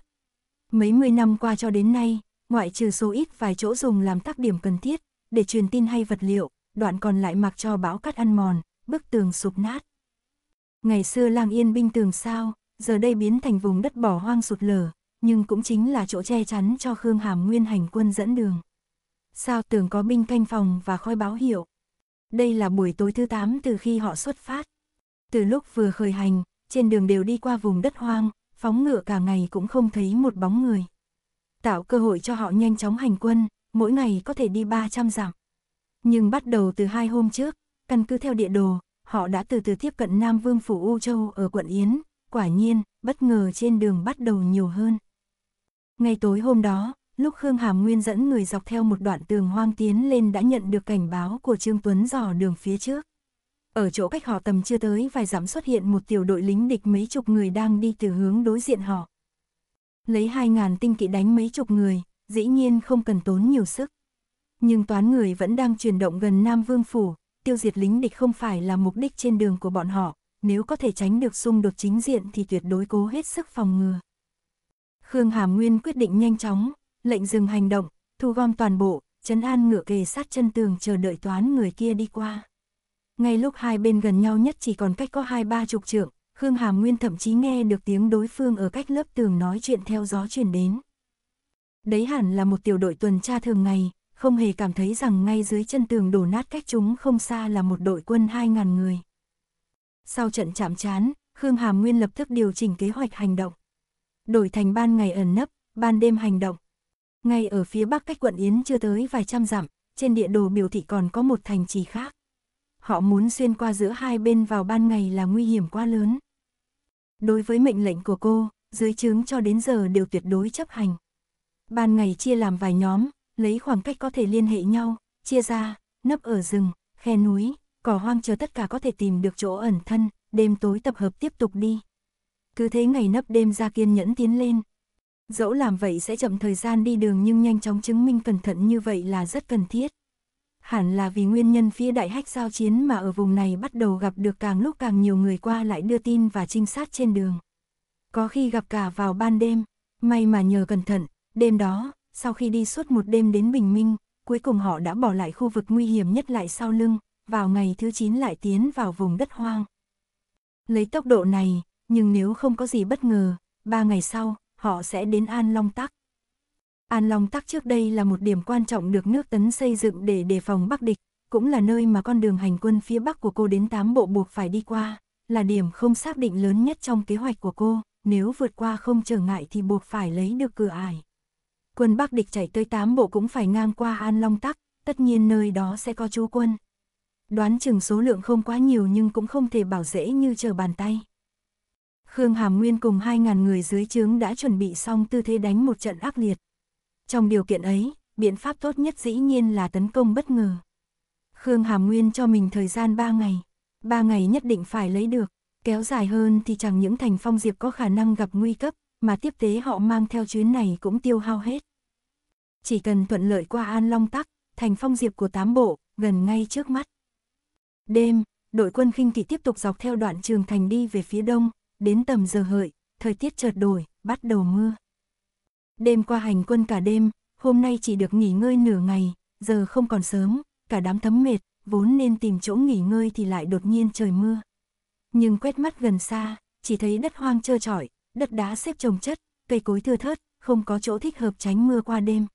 Speaker 1: Mấy mươi năm qua cho đến nay, ngoại trừ số ít vài chỗ dùng làm tác điểm cần thiết, để truyền tin hay vật liệu, đoạn còn lại mặc cho bão cắt ăn mòn, bức tường sụp nát. Ngày xưa làng yên binh tường sao, giờ đây biến thành vùng đất bỏ hoang sụt lở, nhưng cũng chính là chỗ che chắn cho Khương Hàm Nguyên hành quân dẫn đường. Sao tường có binh canh phòng và khói báo hiệu. Đây là buổi tối thứ 8 từ khi họ xuất phát. Từ lúc vừa khởi hành, trên đường đều đi qua vùng đất hoang, phóng ngựa cả ngày cũng không thấy một bóng người. Tạo cơ hội cho họ nhanh chóng hành quân, mỗi ngày có thể đi 300 dặm. Nhưng bắt đầu từ hai hôm trước, căn cứ theo địa đồ, họ đã từ từ tiếp cận Nam Vương Phủ U Châu ở quận Yến, quả nhiên, bất ngờ trên đường bắt đầu nhiều hơn. Ngay tối hôm đó, lúc Khương Hàm Nguyên dẫn người dọc theo một đoạn tường hoang tiến lên đã nhận được cảnh báo của Trương Tuấn dò đường phía trước. Ở chỗ cách họ tầm chưa tới vài dặm xuất hiện một tiểu đội lính địch mấy chục người đang đi từ hướng đối diện họ. Lấy hai ngàn tinh kỵ đánh mấy chục người, dĩ nhiên không cần tốn nhiều sức. Nhưng toán người vẫn đang chuyển động gần Nam Vương Phủ, tiêu diệt lính địch không phải là mục đích trên đường của bọn họ, nếu có thể tránh được xung đột chính diện thì tuyệt đối cố hết sức phòng ngừa. Khương Hàm Nguyên quyết định nhanh chóng, lệnh dừng hành động, thu gom toàn bộ, chấn an ngựa kề sát chân tường chờ đợi toán người kia đi qua ngay lúc hai bên gần nhau nhất chỉ còn cách có hai ba chục trượng, Khương Hàm Nguyên thậm chí nghe được tiếng đối phương ở cách lớp tường nói chuyện theo gió truyền đến. Đấy hẳn là một tiểu đội tuần tra thường ngày, không hề cảm thấy rằng ngay dưới chân tường đổ nát cách chúng không xa là một đội quân 2.000 người. Sau trận chạm chán, Khương Hàm Nguyên lập tức điều chỉnh kế hoạch hành động. Đổi thành ban ngày ẩn nấp, ban đêm hành động. Ngay ở phía bắc cách quận Yến chưa tới vài trăm dặm, trên địa đồ biểu thị còn có một thành trì khác họ muốn xuyên qua giữa hai bên vào ban ngày là nguy hiểm quá lớn. Đối với mệnh lệnh của cô, dưới chứng cho đến giờ đều tuyệt đối chấp hành. Ban ngày chia làm vài nhóm, lấy khoảng cách có thể liên hệ nhau, chia ra, nấp ở rừng, khe núi, cỏ hoang chờ tất cả có thể tìm được chỗ ẩn thân, đêm tối tập hợp tiếp tục đi. Cứ thế ngày nấp đêm ra kiên nhẫn tiến lên. Dẫu làm vậy sẽ chậm thời gian đi đường nhưng nhanh chóng chứng minh cẩn thận như vậy là rất cần thiết hẳn là vì nguyên nhân phía đại hách giao chiến mà ở vùng này bắt đầu gặp được càng lúc càng nhiều người qua lại đưa tin và trinh sát trên đường. Có khi gặp cả vào ban đêm, may mà nhờ cẩn thận, đêm đó, sau khi đi suốt một đêm đến bình minh, cuối cùng họ đã bỏ lại khu vực nguy hiểm nhất lại sau lưng, vào ngày thứ 9 lại tiến vào vùng đất hoang. Lấy tốc độ này, nhưng nếu không có gì bất ngờ, ba ngày sau, họ sẽ đến An Long Tắc. An Long Tắc trước đây là một điểm quan trọng được nước tấn xây dựng để đề phòng bắc địch, cũng là nơi mà con đường hành quân phía bắc của cô đến Tám bộ buộc phải đi qua, là điểm không xác định lớn nhất trong kế hoạch của cô, nếu vượt qua không trở ngại thì buộc phải lấy được cửa ải. Quân bắc địch chạy tới Tám bộ cũng phải ngang qua An Long Tắc, tất nhiên nơi đó sẽ có chú quân. Đoán chừng số lượng không quá nhiều nhưng cũng không thể bảo dễ như chờ bàn tay. Khương Hàm Nguyên cùng 2.000 người dưới trướng đã chuẩn bị xong tư thế đánh một trận ác liệt. Trong điều kiện ấy, biện pháp tốt nhất dĩ nhiên là tấn công bất ngờ. Khương Hàm Nguyên cho mình thời gian 3 ngày, 3 ngày nhất định phải lấy được, kéo dài hơn thì chẳng những thành phong diệp có khả năng gặp nguy cấp, mà tiếp tế họ mang theo chuyến này cũng tiêu hao hết. Chỉ cần thuận lợi qua An Long Tắc, thành phong diệp của tám bộ, gần ngay trước mắt. Đêm, đội quân khinh kỵ tiếp tục dọc theo đoạn trường thành đi về phía đông, đến tầm giờ hợi, thời tiết chợt đổi, bắt đầu mưa. Đêm qua hành quân cả đêm, hôm nay chỉ được nghỉ ngơi nửa ngày, giờ không còn sớm, cả đám thấm mệt, vốn nên tìm chỗ nghỉ ngơi thì lại đột nhiên trời mưa. Nhưng quét mắt gần xa, chỉ thấy đất hoang trơ trọi, đất đá xếp trồng chất, cây cối thưa thớt, không có chỗ thích hợp tránh mưa qua đêm.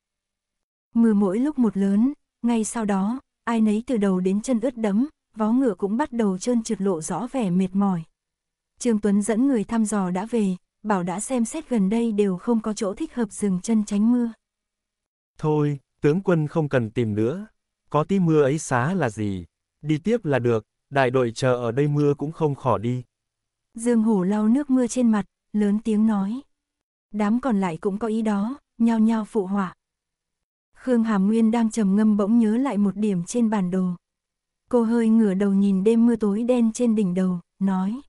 Speaker 1: Mưa mỗi lúc một lớn, ngay sau đó, ai nấy từ đầu đến chân ướt đẫm, vó ngựa cũng bắt đầu trơn trượt lộ rõ vẻ mệt mỏi. Trương Tuấn dẫn người thăm dò đã về, Bảo đã xem xét gần đây đều không có chỗ thích hợp dừng chân tránh mưa.
Speaker 2: Thôi, tướng quân không cần tìm nữa. Có tí mưa ấy xá là gì? Đi tiếp là được, đại đội chờ ở đây mưa cũng không khỏi đi.
Speaker 1: Dương Hổ lau nước mưa trên mặt, lớn tiếng nói. Đám còn lại cũng có ý đó, nhao nhao phụ họa. Khương Hàm Nguyên đang trầm ngâm bỗng nhớ lại một điểm trên bản đồ. Cô hơi ngửa đầu nhìn đêm mưa tối đen trên đỉnh đầu, nói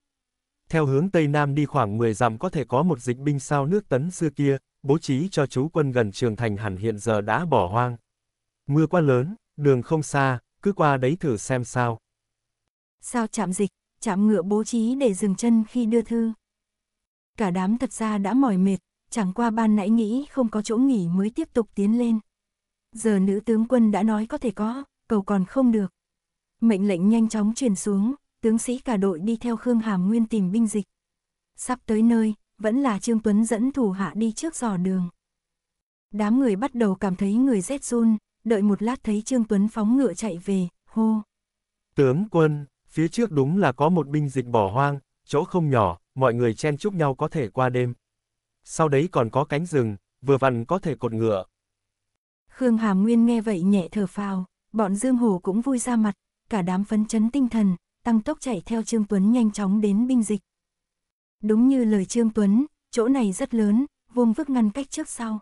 Speaker 2: theo hướng Tây Nam đi khoảng 10 dặm có thể có một dịch binh sao nước tấn xưa kia, bố trí cho chú quân gần trường thành hẳn hiện giờ đã bỏ hoang. Mưa quá lớn, đường không xa, cứ qua đấy thử xem sao.
Speaker 1: Sao chạm dịch, chạm ngựa bố trí để dừng chân khi đưa thư. Cả đám thật ra đã mỏi mệt, chẳng qua ban nãy nghĩ không có chỗ nghỉ mới tiếp tục tiến lên. Giờ nữ tướng quân đã nói có thể có, cầu còn không được. Mệnh lệnh nhanh chóng truyền xuống, tướng sĩ cả đội đi theo Khương Hàm Nguyên tìm binh dịch. Sắp tới nơi, vẫn là Trương Tuấn dẫn thủ hạ đi trước dò đường. Đám người bắt đầu cảm thấy người rét run, đợi một lát thấy Trương Tuấn phóng ngựa chạy về, hô.
Speaker 2: Tướng quân, phía trước đúng là có một binh dịch bỏ hoang, chỗ không nhỏ, mọi người chen chúc nhau có thể qua đêm. Sau đấy còn có cánh rừng, vừa vặn có thể cột ngựa.
Speaker 1: Khương Hàm Nguyên nghe vậy nhẹ thở phào, bọn Dương Hồ cũng vui ra mặt, cả đám phấn chấn tinh thần, tăng tốc chạy theo Trương Tuấn nhanh chóng đến binh dịch. Đúng như lời Trương Tuấn, chỗ này rất lớn, vuông vức ngăn cách trước sau.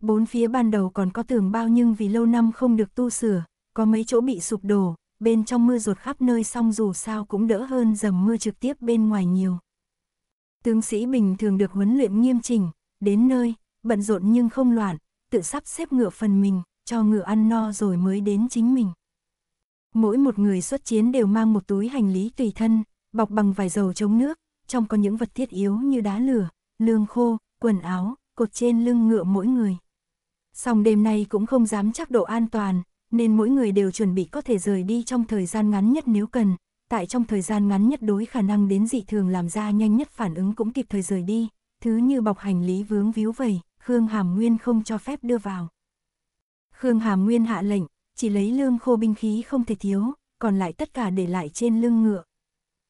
Speaker 1: Bốn phía ban đầu còn có tường bao nhưng vì lâu năm không được tu sửa, có mấy chỗ bị sụp đổ, bên trong mưa ruột khắp nơi xong dù sao cũng đỡ hơn dầm mưa trực tiếp bên ngoài nhiều. Tướng sĩ bình thường được huấn luyện nghiêm chỉnh, đến nơi, bận rộn nhưng không loạn, tự sắp xếp ngựa phần mình, cho ngựa ăn no rồi mới đến chính mình. Mỗi một người xuất chiến đều mang một túi hành lý tùy thân, bọc bằng vải dầu chống nước, trong có những vật thiết yếu như đá lửa, lương khô, quần áo, cột trên lưng ngựa mỗi người. Song đêm nay cũng không dám chắc độ an toàn, nên mỗi người đều chuẩn bị có thể rời đi trong thời gian ngắn nhất nếu cần, tại trong thời gian ngắn nhất đối khả năng đến dị thường làm ra nhanh nhất phản ứng cũng kịp thời rời đi, thứ như bọc hành lý vướng víu vầy, Khương Hàm Nguyên không cho phép đưa vào. Khương Hàm Nguyên hạ lệnh, chỉ lấy lương khô binh khí không thể thiếu, còn lại tất cả để lại trên lưng ngựa.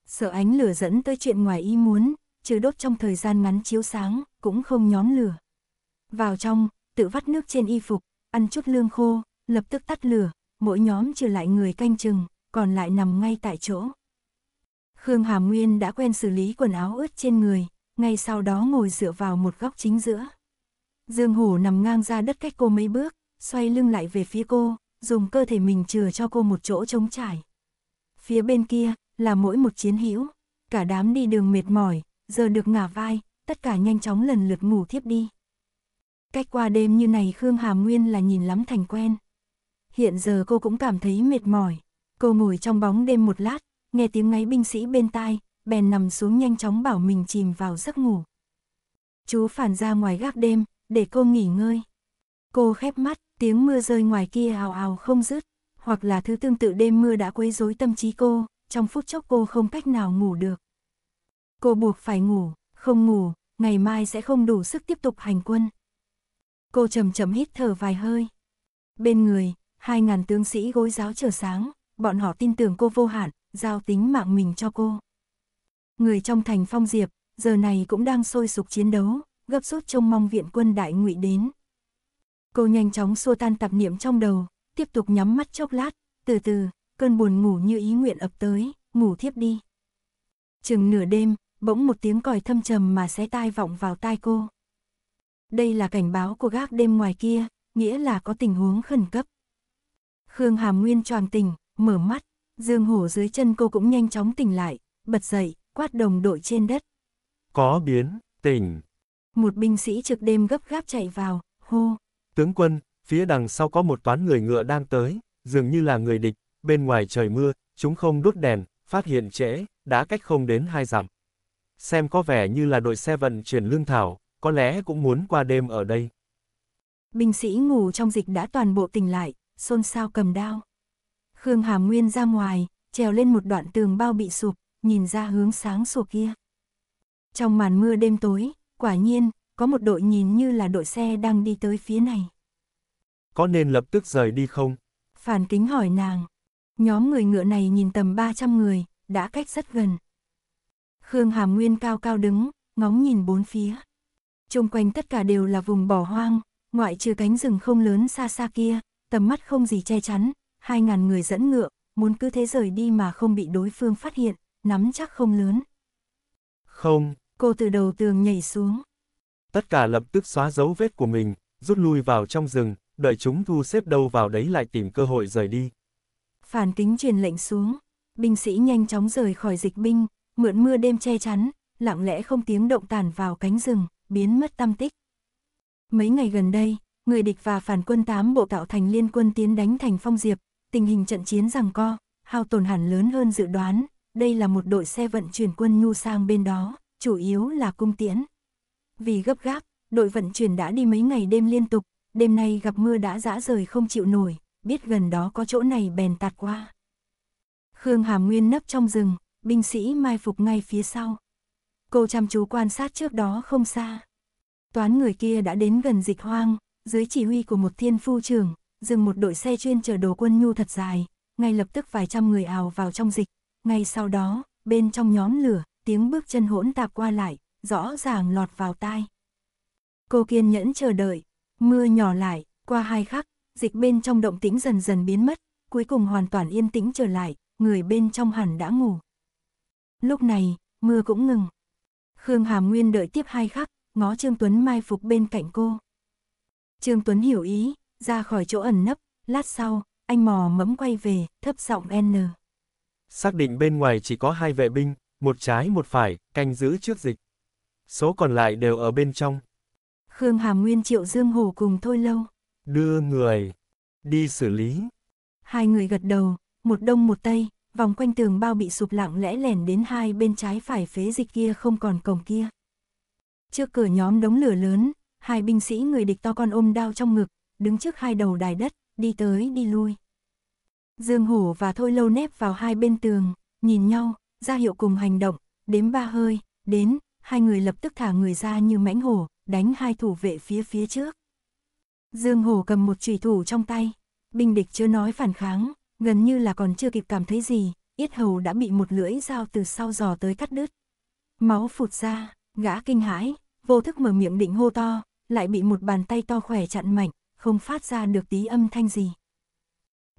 Speaker 1: Sợ ánh lửa dẫn tới chuyện ngoài ý muốn, trừ đốt trong thời gian ngắn chiếu sáng, cũng không nhóm lửa. Vào trong, tự vắt nước trên y phục, ăn chút lương khô, lập tức tắt lửa, mỗi nhóm trừ lại người canh chừng, còn lại nằm ngay tại chỗ. Khương Hàm Nguyên đã quen xử lý quần áo ướt trên người, ngay sau đó ngồi dựa vào một góc chính giữa. Dương Hổ nằm ngang ra đất cách cô mấy bước, xoay lưng lại về phía cô, dùng cơ thể mình chừa cho cô một chỗ trống trải. Phía bên kia, là mỗi một chiến hữu, cả đám đi đường mệt mỏi, giờ được ngả vai, tất cả nhanh chóng lần lượt ngủ thiếp đi. Cách qua đêm như này Khương Hà Nguyên là nhìn lắm thành quen. Hiện giờ cô cũng cảm thấy mệt mỏi, cô ngồi trong bóng đêm một lát, nghe tiếng ngáy binh sĩ bên tai, bèn nằm xuống nhanh chóng bảo mình chìm vào giấc ngủ. Chú phản ra ngoài gác đêm, để cô nghỉ ngơi. Cô khép mắt, tiếng mưa rơi ngoài kia ào ào không dứt, hoặc là thứ tương tự đêm mưa đã quấy rối tâm trí cô, trong phút chốc cô không cách nào ngủ được. Cô buộc phải ngủ, không ngủ, ngày mai sẽ không đủ sức tiếp tục hành quân. Cô chầm chầm hít thở vài hơi. Bên người, hai ngàn tướng sĩ gối giáo chờ sáng, bọn họ tin tưởng cô vô hạn, giao tính mạng mình cho cô. Người trong thành phong diệp, giờ này cũng đang sôi sục chiến đấu, gấp rút trông mong viện quân đại ngụy đến. Cô nhanh chóng xua tan tạp niệm trong đầu, tiếp tục nhắm mắt chốc lát, từ từ, cơn buồn ngủ như ý nguyện ập tới, ngủ thiếp đi. Chừng nửa đêm, bỗng một tiếng còi thâm trầm mà xé tai vọng vào tai cô. Đây là cảnh báo của gác đêm ngoài kia, nghĩa là có tình huống khẩn cấp. Khương Hàm Nguyên choàng tỉnh, mở mắt, dương hổ dưới chân cô cũng nhanh chóng tỉnh lại, bật dậy, quát đồng đội trên đất.
Speaker 2: Có biến, tỉnh.
Speaker 1: Một binh sĩ trực đêm gấp gáp chạy vào, hô.
Speaker 2: Tướng quân, phía đằng sau có một toán người ngựa đang tới, dường như là người địch, bên ngoài trời mưa, chúng không đốt đèn, phát hiện trễ, đã cách không đến hai dặm. Xem có vẻ như là đội xe vận chuyển lương thảo, có lẽ cũng muốn qua đêm ở đây.
Speaker 1: Binh sĩ ngủ trong dịch đã toàn bộ tỉnh lại, xôn xao cầm đao. Khương Hàm Nguyên ra ngoài, trèo lên một đoạn tường bao bị sụp, nhìn ra hướng sáng sủa kia. Trong màn mưa đêm tối, quả nhiên, có một đội nhìn như là đội xe đang đi tới phía này.
Speaker 2: Có nên lập tức rời đi không?
Speaker 1: Phản kính hỏi nàng. Nhóm người ngựa này nhìn tầm 300 người, đã cách rất gần. Khương Hàm Nguyên cao cao đứng, ngóng nhìn bốn phía. Trung quanh tất cả đều là vùng bỏ hoang, ngoại trừ cánh rừng không lớn xa xa kia, tầm mắt không gì che chắn, hai ngàn người dẫn ngựa, muốn cứ thế rời đi mà không bị đối phương phát hiện, nắm chắc không lớn. Không. Cô từ đầu tường nhảy xuống,
Speaker 2: tất cả lập tức xóa dấu vết của mình, rút lui vào trong rừng, đợi chúng thu xếp đâu vào đấy lại tìm cơ hội rời đi.
Speaker 1: Phản kính truyền lệnh xuống, binh sĩ nhanh chóng rời khỏi dịch binh, mượn mưa đêm che chắn, lặng lẽ không tiếng động tàn vào cánh rừng, biến mất tâm tích. Mấy ngày gần đây, người địch và phản quân tám bộ tạo thành liên quân tiến đánh thành phong diệp, tình hình trận chiến rằng co, hao tổn hẳn lớn hơn dự đoán, đây là một đội xe vận chuyển quân nhu sang bên đó, chủ yếu là cung tiễn. Vì gấp gáp, đội vận chuyển đã đi mấy ngày đêm liên tục, đêm nay gặp mưa đã dã rời không chịu nổi, biết gần đó có chỗ này bèn tạt qua. Khương Hàm Nguyên nấp trong rừng, binh sĩ mai phục ngay phía sau. Cô chăm chú quan sát trước đó không xa. Toán người kia đã đến gần dịch hoang, dưới chỉ huy của một thiên phu trưởng, dừng một đội xe chuyên chở đồ quân nhu thật dài, ngay lập tức vài trăm người ào vào trong dịch. Ngay sau đó, bên trong nhóm lửa, tiếng bước chân hỗn tạp qua lại, rõ ràng lọt vào tai. Cô kiên nhẫn chờ đợi, mưa nhỏ lại, qua hai khắc, dịch bên trong động tĩnh dần dần biến mất, cuối cùng hoàn toàn yên tĩnh trở lại, người bên trong hẳn đã ngủ. Lúc này, mưa cũng ngừng. Khương Hàm Nguyên đợi tiếp hai khắc, ngó Trương Tuấn mai phục bên cạnh cô. Trương Tuấn hiểu ý, ra khỏi chỗ ẩn nấp, lát sau, anh mò mẫm quay về, thấp giọng N.
Speaker 2: Xác định bên ngoài chỉ có hai vệ binh, một trái một phải, canh giữ trước dịch số còn lại đều ở bên trong.
Speaker 1: Khương Hàm Nguyên Triệu Dương hổ cùng Thôi Lâu.
Speaker 2: Đưa người, đi xử lý.
Speaker 1: Hai người gật đầu, một đông một tây, vòng quanh tường bao bị sụp lặng lẽ lẻn đến hai bên trái phải phế dịch kia không còn cổng kia. Trước cửa nhóm đống lửa lớn, hai binh sĩ người địch to con ôm đao trong ngực, đứng trước hai đầu đài đất, đi tới đi lui. Dương Hổ và Thôi Lâu nép vào hai bên tường, nhìn nhau, ra hiệu cùng hành động, đếm ba hơi, đến, hai người lập tức thả người ra như mãnh hổ, đánh hai thủ vệ phía phía trước. Dương Hổ cầm một chùy thủ trong tay, binh địch chưa nói phản kháng, gần như là còn chưa kịp cảm thấy gì, yết hầu đã bị một lưỡi dao từ sau giò tới cắt đứt. Máu phụt ra, gã kinh hãi, vô thức mở miệng định hô to, lại bị một bàn tay to khỏe chặn mạnh, không phát ra được tí âm thanh gì.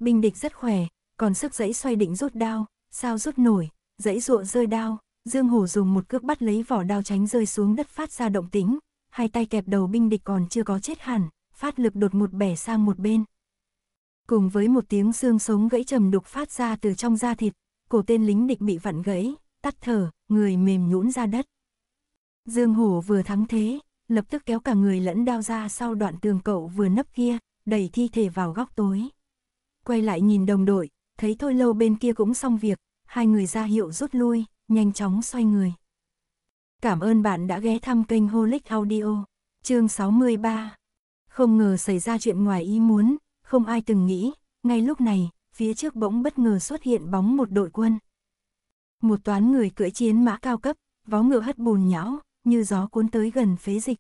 Speaker 1: Binh địch rất khỏe, còn sức dãy xoay định rút đao, sao rút nổi, dãy ruộng rơi đao, Dương Hổ dùng một cước bắt lấy vỏ đao tránh rơi xuống đất phát ra động tính, hai tay kẹp đầu binh địch còn chưa có chết hẳn, phát lực đột một bẻ sang một bên. Cùng với một tiếng xương sống gãy trầm đục phát ra từ trong da thịt, cổ tên lính địch bị vặn gãy, tắt thở, người mềm nhũn ra đất. Dương Hổ vừa thắng thế, lập tức kéo cả người lẫn đao ra sau đoạn tường cậu vừa nấp kia, đẩy thi thể vào góc tối. Quay lại nhìn đồng đội, thấy thôi lâu bên kia cũng xong việc, hai người ra hiệu rút lui, nhanh chóng xoay người. Cảm ơn bạn đã ghé thăm kênh Holic Audio, chương 63. Không ngờ xảy ra chuyện ngoài ý muốn, không ai từng nghĩ, ngay lúc này, phía trước bỗng bất ngờ xuất hiện bóng một đội quân. Một toán người cưỡi chiến mã cao cấp, vó ngựa hất bùn nhão, như gió cuốn tới gần phế dịch.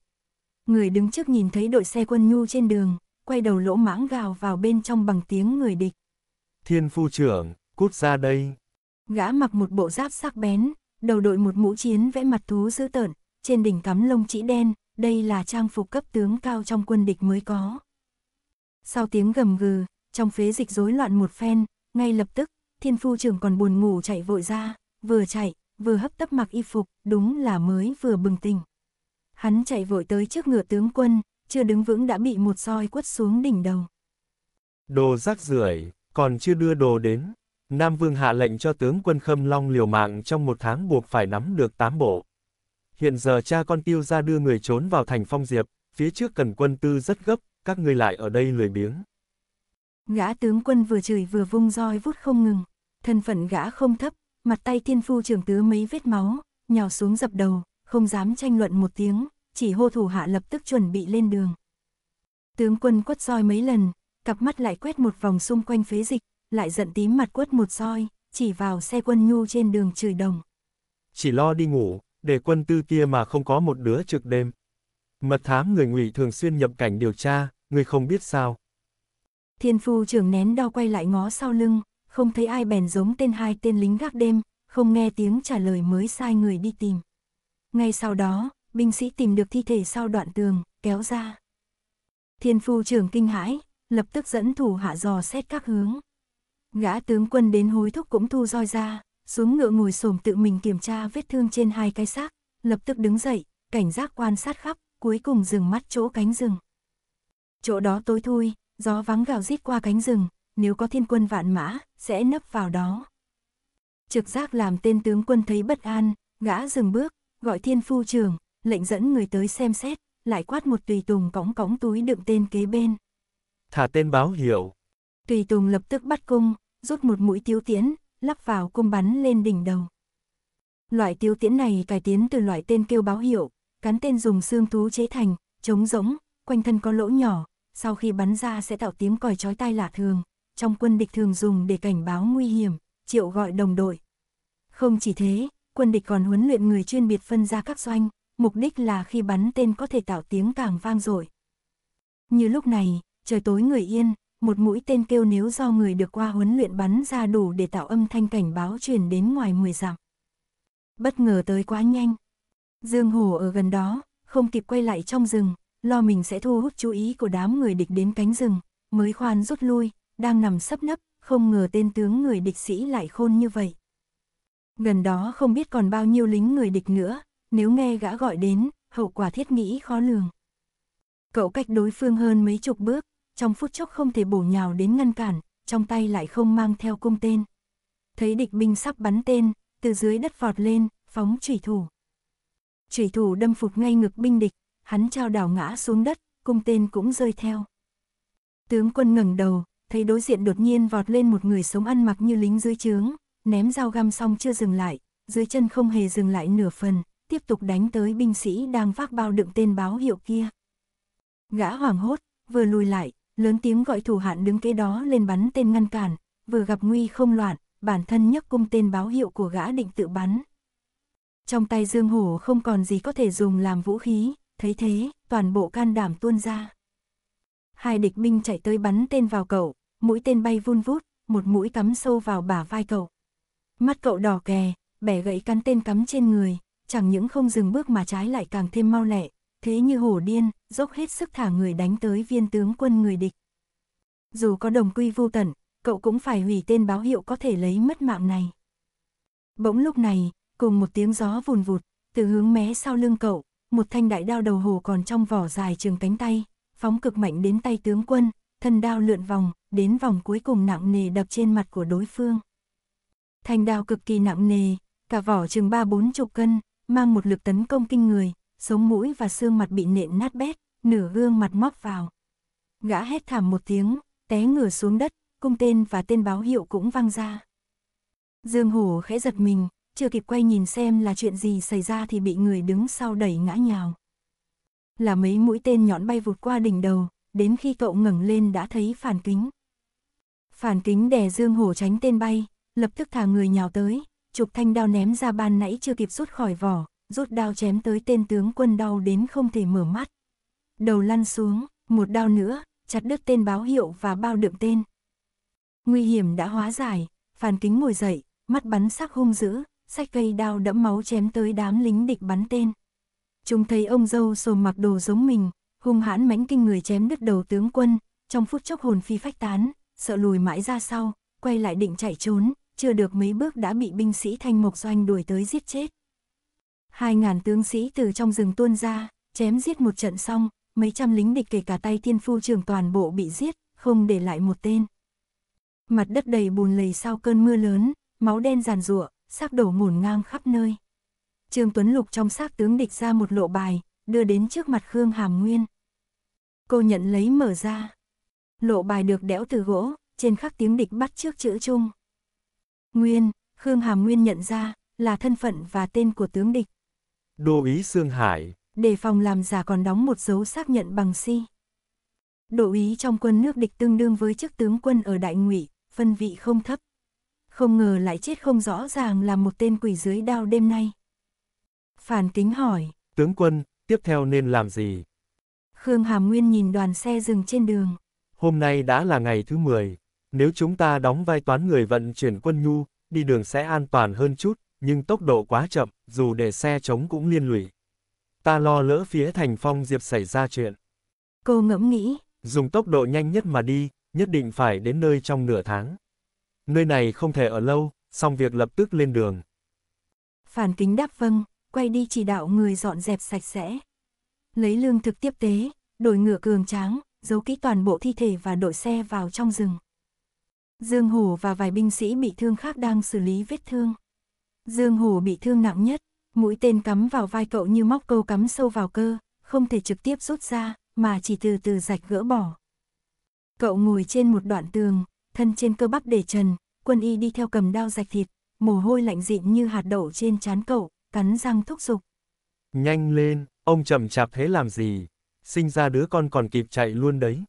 Speaker 1: Người đứng trước nhìn thấy đội xe quân nhu trên đường, quay đầu lỗ mãng gào vào bên trong bằng tiếng người địch.
Speaker 2: Thiên phu trưởng, cút ra đây.
Speaker 1: Gã mặc một bộ giáp sắc bén, đầu đội một mũ chiến vẽ mặt thú dữ tợn, trên đỉnh cắm lông chỉ đen, đây là trang phục cấp tướng cao trong quân địch mới có. Sau tiếng gầm gừ, trong phế dịch rối loạn một phen, ngay lập tức, thiên phu trưởng còn buồn ngủ chạy vội ra, vừa chạy, vừa hấp tấp mặc y phục, đúng là mới vừa bừng tỉnh. Hắn chạy vội tới trước ngựa tướng quân, chưa đứng vững đã bị một roi quất xuống đỉnh đầu.
Speaker 2: Đồ rác rưởi, còn chưa đưa đồ đến. Nam Vương hạ lệnh cho tướng quân Khâm Long liều mạng trong một tháng buộc phải nắm được tám bộ. Hiện giờ cha con tiêu ra đưa người trốn vào thành phong diệp, phía trước cần quân tư rất gấp, các ngươi lại ở đây lười biếng.
Speaker 1: Gã tướng quân vừa chửi vừa vung roi vút không ngừng, thân phận gã không thấp, mặt tay thiên phu trưởng tứ mấy vết máu, nhào xuống dập đầu, không dám tranh luận một tiếng, chỉ hô thủ hạ lập tức chuẩn bị lên đường. Tướng quân quất roi mấy lần, cặp mắt lại quét một vòng xung quanh phế dịch, lại giận tím mặt quất một roi, chỉ vào xe quân nhu trên đường chửi đồng.
Speaker 2: Chỉ lo đi ngủ, để quân tư kia mà không có một đứa trực đêm. Mật thám người ngụy thường xuyên nhập cảnh điều tra, người không biết sao.
Speaker 1: Thiên phu trưởng nén đau quay lại ngó sau lưng, không thấy ai bèn giống tên hai tên lính gác đêm, không nghe tiếng trả lời mới sai người đi tìm. Ngay sau đó, binh sĩ tìm được thi thể sau đoạn tường, kéo ra. Thiên phu trưởng kinh hãi, lập tức dẫn thủ hạ dò xét các hướng. Gã tướng quân đến hối thúc cũng thu roi ra, xuống ngựa ngồi xổm tự mình kiểm tra vết thương trên hai cái xác, lập tức đứng dậy, cảnh giác quan sát khắp, cuối cùng dừng mắt chỗ cánh rừng. Chỗ đó tối thui, gió vắng gào rít qua cánh rừng, nếu có thiên quân vạn mã, sẽ nấp vào đó. Trực giác làm tên tướng quân thấy bất an, gã dừng bước, gọi thiên phu trường, lệnh dẫn người tới xem xét, lại quát một tùy tùng cõng cõng túi đựng tên kế bên.
Speaker 2: Thả tên báo hiệu.
Speaker 1: Tùy tùng lập tức bắt cung, rút một mũi tiêu tiễn, lắp vào cung bắn lên đỉnh đầu. Loại tiêu tiễn này cải tiến từ loại tên kêu báo hiệu, cán tên dùng xương thú chế thành, chống rỗng, quanh thân có lỗ nhỏ, sau khi bắn ra sẽ tạo tiếng còi chói tai lạ thường, trong quân địch thường dùng để cảnh báo nguy hiểm, triệu gọi đồng đội. Không chỉ thế, quân địch còn huấn luyện người chuyên biệt phân ra các doanh, mục đích là khi bắn tên có thể tạo tiếng càng vang dội. Như lúc này, trời tối người yên, một mũi tên kêu nếu do người được qua huấn luyện bắn ra đủ để tạo âm thanh cảnh báo truyền đến ngoài 10 dặm. Bất ngờ tới quá nhanh. Dương hồ ở gần đó, không kịp quay lại trong rừng, lo mình sẽ thu hút chú ý của đám người địch đến cánh rừng, mới khoan rút lui, đang nằm sấp nấp, không ngờ tên tướng người địch sĩ lại khôn như vậy. Gần đó không biết còn bao nhiêu lính người địch nữa, nếu nghe gã gọi đến, hậu quả thiết nghĩ khó lường. Cậu cách đối phương hơn mấy chục bước, trong phút chốc không thể bổ nhào đến ngăn cản, trong tay lại không mang theo cung tên. Thấy địch binh sắp bắn tên, từ dưới đất vọt lên, phóng chủy thủ. Chủy thủ đâm phục ngay ngực binh địch, hắn trao đảo ngã xuống đất, cung tên cũng rơi theo. Tướng quân ngẩng đầu, thấy đối diện đột nhiên vọt lên một người sống ăn mặc như lính dưới trướng, ném dao găm xong chưa dừng lại, dưới chân không hề dừng lại nửa phần, tiếp tục đánh tới binh sĩ đang vác bao đựng tên báo hiệu kia. Gã hoảng hốt, vừa lùi lại, lớn tiếng gọi thủ hạn đứng kế đó lên bắn tên ngăn cản, vừa gặp nguy không loạn, bản thân nhấc cung tên báo hiệu của gã định tự bắn. Trong tay Dương Hổ không còn gì có thể dùng làm vũ khí, thấy thế, toàn bộ can đảm tuôn ra. Hai địch binh chạy tới bắn tên vào cậu, mũi tên bay vun vút, một mũi cắm sâu vào bả vai cậu. Mắt cậu đỏ kè, bẻ gãy cắn tên cắm trên người, chẳng những không dừng bước mà trái lại càng thêm mau lẹ, thế như hổ điên, dốc hết sức thả người đánh tới viên tướng quân người địch. Dù có đồng quy vô tận, cậu cũng phải hủy tên báo hiệu có thể lấy mất mạng này. Bỗng lúc này, cùng một tiếng gió vùn vụt, từ hướng mé sau lưng cậu, một thanh đại đao đầu hồ còn trong vỏ dài trường cánh tay, phóng cực mạnh đến tay tướng quân, thân đao lượn vòng, đến vòng cuối cùng nặng nề đập trên mặt của đối phương. Thanh đao cực kỳ nặng nề, cả vỏ chừng ba bốn chục cân, mang một lực tấn công kinh người, sống mũi và xương mặt bị nện nát bét, nửa gương mặt móc vào. Gã hét thảm một tiếng, té ngửa xuống đất, cung tên và tên báo hiệu cũng văng ra. Dương Hổ khẽ giật mình, chưa kịp quay nhìn xem là chuyện gì xảy ra thì bị người đứng sau đẩy ngã nhào. Là mấy mũi tên nhọn bay vụt qua đỉnh đầu, đến khi cậu ngẩng lên đã thấy phản kính. Phản kính đè Dương Hổ tránh tên bay, lập tức thả người nhào tới, chụp thanh đao ném ra ban nãy chưa kịp rút khỏi vỏ, rút đao chém tới tên tướng quân đau đến không thể mở mắt. Đầu lăn xuống, một đao nữa, chặt đứt tên báo hiệu và bao đựng tên. Nguy hiểm đã hóa giải, Phan Kính ngồi dậy, mắt bắn sắc hung dữ, sách cây đao đẫm máu chém tới đám lính địch bắn tên. Chúng thấy ông dâu sồm mặc đồ giống mình, hung hãn mãnh kinh người chém đứt đầu tướng quân, trong phút chốc hồn phi phách tán, sợ lùi mãi ra sau, quay lại định chạy trốn, chưa được mấy bước đã bị binh sĩ thanh mộc doanh đuổi tới giết chết hai ngàn tướng sĩ từ trong rừng tuôn ra, chém giết một trận xong, mấy trăm lính địch kể cả tay thiên phu trường toàn bộ bị giết, không để lại một tên. Mặt đất đầy bùn lầy sau cơn mưa lớn, máu đen giàn rụa, xác đổ ngổn ngang khắp nơi. Trương Tuấn Lục trong xác tướng địch ra một lộ bài, đưa đến trước mặt Khương Hàm Nguyên. Cô nhận lấy mở ra. Lộ bài được đẽo từ gỗ, trên khắc tiếng địch bắt trước chữ chung. Nguyên, Khương Hàm Nguyên nhận ra, là thân phận và tên của tướng địch.
Speaker 2: Đô ý Sương Hải.
Speaker 1: Đề phòng làm giả còn đóng một dấu xác nhận bằng si. Đô ý trong quân nước địch tương đương với chức tướng quân ở Đại Ngụy, phân vị không thấp. Không ngờ lại chết không rõ ràng là một tên quỷ dưới đao đêm nay. Phản kính hỏi.
Speaker 2: Tướng quân, tiếp theo nên làm gì?
Speaker 1: Khương Hàm Nguyên nhìn đoàn xe dừng trên đường.
Speaker 2: Hôm nay đã là ngày thứ 10. Nếu chúng ta đóng vai toán người vận chuyển quân nhu, đi đường sẽ an toàn hơn chút nhưng tốc độ quá chậm, dù để xe trống cũng liên lụy. Ta lo lỡ phía thành phong diệp xảy ra chuyện.
Speaker 1: Cô ngẫm nghĩ.
Speaker 2: Dùng tốc độ nhanh nhất mà đi, nhất định phải đến nơi trong nửa tháng. Nơi này không thể ở lâu, xong việc lập tức lên đường.
Speaker 1: Phản kính đáp vâng, quay đi chỉ đạo người dọn dẹp sạch sẽ. Lấy lương thực tiếp tế, đổi ngựa cường tráng, giấu kỹ toàn bộ thi thể và đội xe vào trong rừng. Dương Hổ và vài binh sĩ bị thương khác đang xử lý vết thương. Dương Hồ bị thương nặng nhất, mũi tên cắm vào vai cậu như móc câu cắm sâu vào cơ, không thể trực tiếp rút ra, mà chỉ từ từ rạch gỡ bỏ. Cậu ngồi trên một đoạn tường, thân trên cơ bắp để trần, quân y đi theo cầm đao rạch thịt, mồ hôi lạnh dịn như hạt đậu trên trán cậu, cắn răng thúc giục.
Speaker 2: Nhanh lên, ông chậm chạp thế làm gì? Sinh ra đứa con còn kịp chạy luôn đấy.